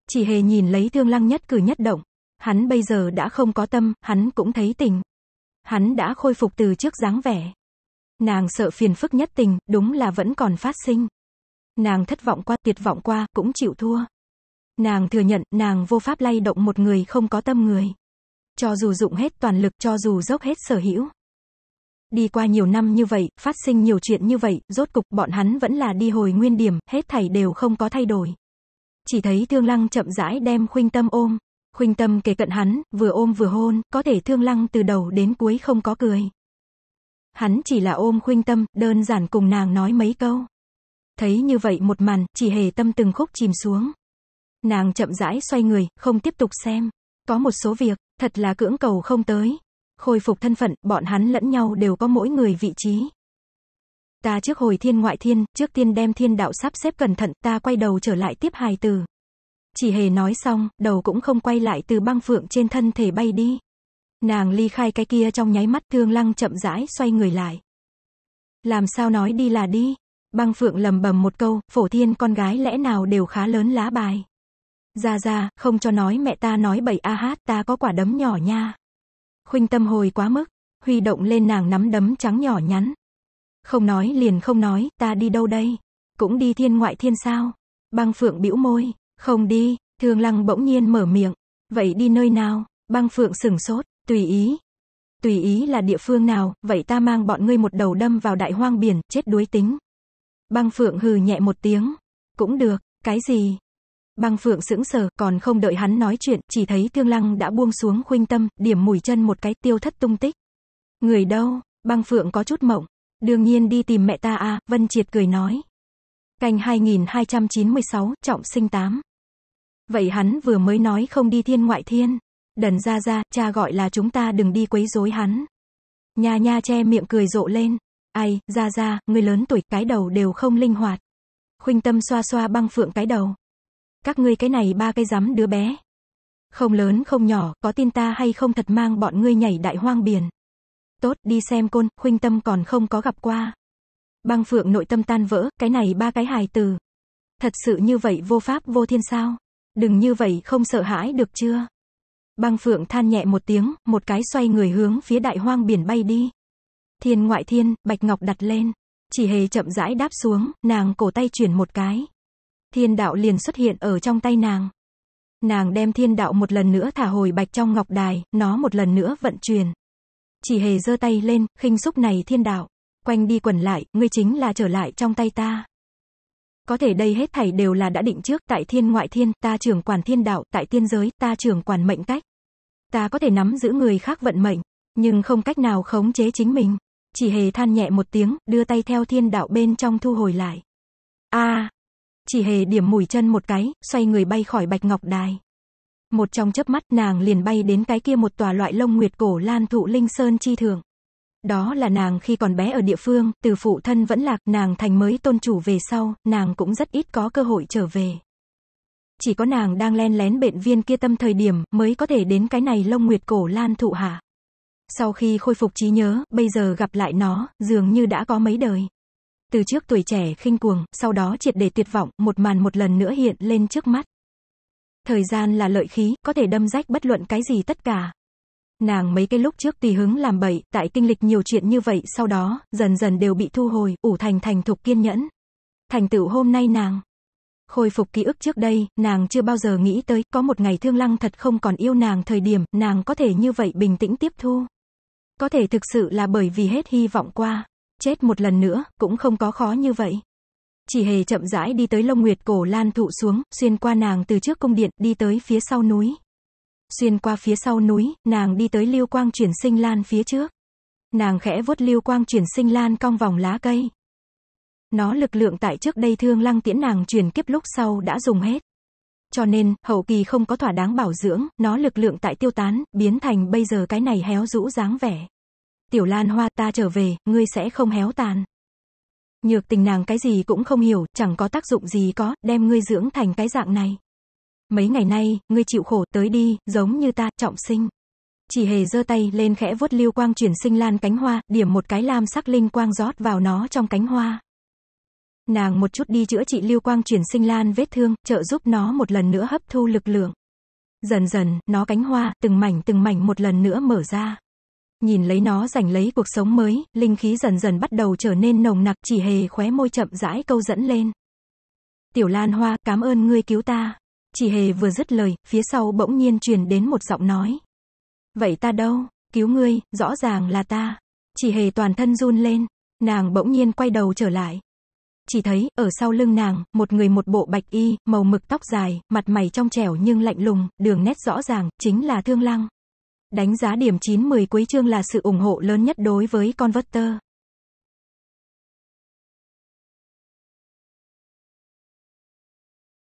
Chỉ hề nhìn lấy Thương Lăng nhất cử nhất động, Hắn bây giờ đã không có tâm, hắn cũng thấy tình. Hắn đã khôi phục từ trước dáng vẻ. Nàng sợ phiền phức nhất tình, đúng là vẫn còn phát sinh. Nàng thất vọng qua, tuyệt vọng qua, cũng chịu thua. Nàng thừa nhận, nàng vô pháp lay động một người không có tâm người. Cho dù dụng hết toàn lực, cho dù dốc hết sở hữu. Đi qua nhiều năm như vậy, phát sinh nhiều chuyện như vậy, rốt cục bọn hắn vẫn là đi hồi nguyên điểm, hết thảy đều không có thay đổi. Chỉ thấy Thương Lăng chậm rãi đem khuynh tâm ôm. Khuynh Tâm kề cận hắn, vừa ôm vừa hôn, có thể Thương Lăng từ đầu đến cuối không có cười. Hắn chỉ là ôm Khuynh Tâm, đơn giản cùng nàng nói mấy câu. Thấy như vậy một màn, chỉ hề tâm từng khúc chìm xuống. Nàng chậm rãi xoay người, không tiếp tục xem. Có một số việc, thật là cưỡng cầu không tới. Khôi phục thân phận, bọn hắn lẫn nhau đều có mỗi người vị trí. Ta trước hồi thiên ngoại thiên, trước tiên đem thiên đạo sắp xếp cẩn thận, ta quay đầu trở lại tiếp hài từ. Chỉ hề nói xong, đầu cũng không quay lại từ băng phượng trên thân thể bay đi. Nàng ly khai cái kia trong nháy mắt thương lăng chậm rãi xoay người lại. Làm sao nói đi là đi. Băng phượng lầm bầm một câu, phổ thiên con gái lẽ nào đều khá lớn lá bài. Ra ra, không cho nói mẹ ta nói bảy a hát ta có quả đấm nhỏ nha. Khuynh tâm hồi quá mức, huy động lên nàng nắm đấm trắng nhỏ nhắn. Không nói liền không nói, ta đi đâu đây? Cũng đi thiên ngoại thiên sao? Băng phượng bĩu môi, không đi, Thương Lăng bỗng nhiên mở miệng. Vậy đi nơi nào? Băng Phượng sửng sốt, tùy ý. Tùy ý là địa phương nào, vậy ta mang bọn ngươi một đầu đâm vào đại hoang biển, chết đuối tính. Băng Phượng hừ nhẹ một tiếng. Cũng được, cái gì? Băng Phượng sững sờ, còn không đợi hắn nói chuyện, chỉ thấy Thương Lăng đã buông xuống khuynh tâm, điểm mùi chân một cái, tiêu thất tung tích. Người đâu? Băng Phượng có chút mộng. Đương nhiên đi tìm mẹ ta à, Vân Triệt cười nói. Cành 2296, trọng sinh 8. Vậy hắn vừa mới nói không đi thiên ngoại thiên. Đần ra ra, cha gọi là chúng ta đừng đi quấy rối hắn. Nha nha che miệng cười rộ lên. Ai, ra ra, người lớn tuổi cái đầu đều không linh hoạt. Khuynh tâm xoa xoa băng phượng cái đầu. Các ngươi cái này ba cái rắm đứa bé. Không lớn không nhỏ, có tin ta hay không thật mang bọn ngươi nhảy đại hoang biển. Tốt, đi xem côn, khuynh tâm còn không có gặp qua. Băng phượng nội tâm tan vỡ, cái này ba cái hài từ. Thật sự như vậy vô pháp vô thiên sao? Đừng như vậy, không sợ hãi được chưa? Băng phượng than nhẹ một tiếng, một cái xoay người hướng phía đại hoang biển bay đi. Thiên ngoại thiên, bạch ngọc đặt lên. Chỉ hề chậm rãi đáp xuống, nàng cổ tay chuyển một cái. Thiên đạo liền xuất hiện ở trong tay nàng. Nàng đem thiên đạo một lần nữa thả hồi bạch trong ngọc đài, nó một lần nữa vận chuyển. Chỉ hề giơ tay lên, khinh xúc này thiên đạo. Quanh đi quẩn lại, ngươi chính là trở lại trong tay ta. Có thể đây hết thảy đều là đã định trước, tại thiên ngoại thiên, ta trưởng quản thiên đạo, tại tiên giới, ta trưởng quản mệnh cách. Ta có thể nắm giữ người khác vận mệnh, nhưng không cách nào khống chế chính mình. Chỉ hề than nhẹ một tiếng, đưa tay theo thiên đạo bên trong thu hồi lại. a chỉ hề điểm mùi chân một cái, xoay người bay khỏi bạch ngọc đài. Một trong chớp mắt nàng liền bay đến cái kia một tòa loại lông nguyệt cổ lan thụ linh sơn chi thường. Đó là nàng khi còn bé ở địa phương, từ phụ thân vẫn lạc, nàng thành mới tôn chủ về sau, nàng cũng rất ít có cơ hội trở về. Chỉ có nàng đang len lén bệnh viên kia tâm thời điểm, mới có thể đến cái này lông nguyệt cổ lan thụ hạ. Sau khi khôi phục trí nhớ, bây giờ gặp lại nó, dường như đã có mấy đời. Từ trước tuổi trẻ khinh cuồng, sau đó triệt để tuyệt vọng, một màn một lần nữa hiện lên trước mắt. Thời gian là lợi khí, có thể đâm rách bất luận cái gì tất cả nàng mấy cái lúc trước tùy hứng làm bậy, tại kinh lịch nhiều chuyện như vậy sau đó, dần dần đều bị thu hồi, ủ thành thành thục kiên nhẫn. Thành tựu hôm nay nàng. Khôi phục ký ức trước đây, nàng chưa bao giờ nghĩ tới, có một ngày thương lăng thật không còn yêu nàng thời điểm, nàng có thể như vậy bình tĩnh tiếp thu. Có thể thực sự là bởi vì hết hy vọng qua, chết một lần nữa, cũng không có khó như vậy. Chỉ hề chậm rãi đi tới lông nguyệt cổ lan thụ xuống, xuyên qua nàng từ trước cung điện, đi tới phía sau núi, Xuyên qua phía sau núi, nàng đi tới lưu quang chuyển sinh lan phía trước. Nàng khẽ vuốt lưu quang chuyển sinh lan cong vòng lá cây. Nó lực lượng tại trước đây thương lăng tiễn nàng truyền kiếp lúc sau đã dùng hết. Cho nên, hậu kỳ không có thỏa đáng bảo dưỡng, nó lực lượng tại tiêu tán, biến thành bây giờ cái này héo rũ dáng vẻ. Tiểu Lan Hoa ta trở về, ngươi sẽ không héo tàn. Nhược tình nàng cái gì cũng không hiểu, chẳng có tác dụng gì có, đem ngươi dưỡng thành cái dạng này. Mấy ngày nay, ngươi chịu khổ tới đi, giống như ta, trọng sinh. Chỉ hề giơ tay lên khẽ vuốt lưu quang chuyển sinh lan cánh hoa, điểm một cái lam sắc linh quang rót vào nó trong cánh hoa. Nàng một chút đi chữa trị lưu quang chuyển sinh lan vết thương, trợ giúp nó một lần nữa hấp thu lực lượng. Dần dần, nó cánh hoa, từng mảnh từng mảnh một lần nữa mở ra. Nhìn lấy nó giành lấy cuộc sống mới, linh khí dần dần bắt đầu trở nên nồng nặc chỉ hề khóe môi chậm rãi câu dẫn lên. Tiểu Lan Hoa, cảm ơn ngươi cứu ta. Chỉ hề vừa dứt lời, phía sau bỗng nhiên truyền đến một giọng nói. Vậy ta đâu? Cứu ngươi, rõ ràng là ta. Chỉ hề toàn thân run lên. Nàng bỗng nhiên quay đầu trở lại. Chỉ thấy, ở sau lưng nàng, một người một bộ bạch y, màu mực tóc dài, mặt mày trong trẻo nhưng lạnh lùng, đường nét rõ ràng, chính là Thương Lăng. Đánh giá điểm 9-10 cuối chương là sự ủng hộ lớn nhất đối với con Converter.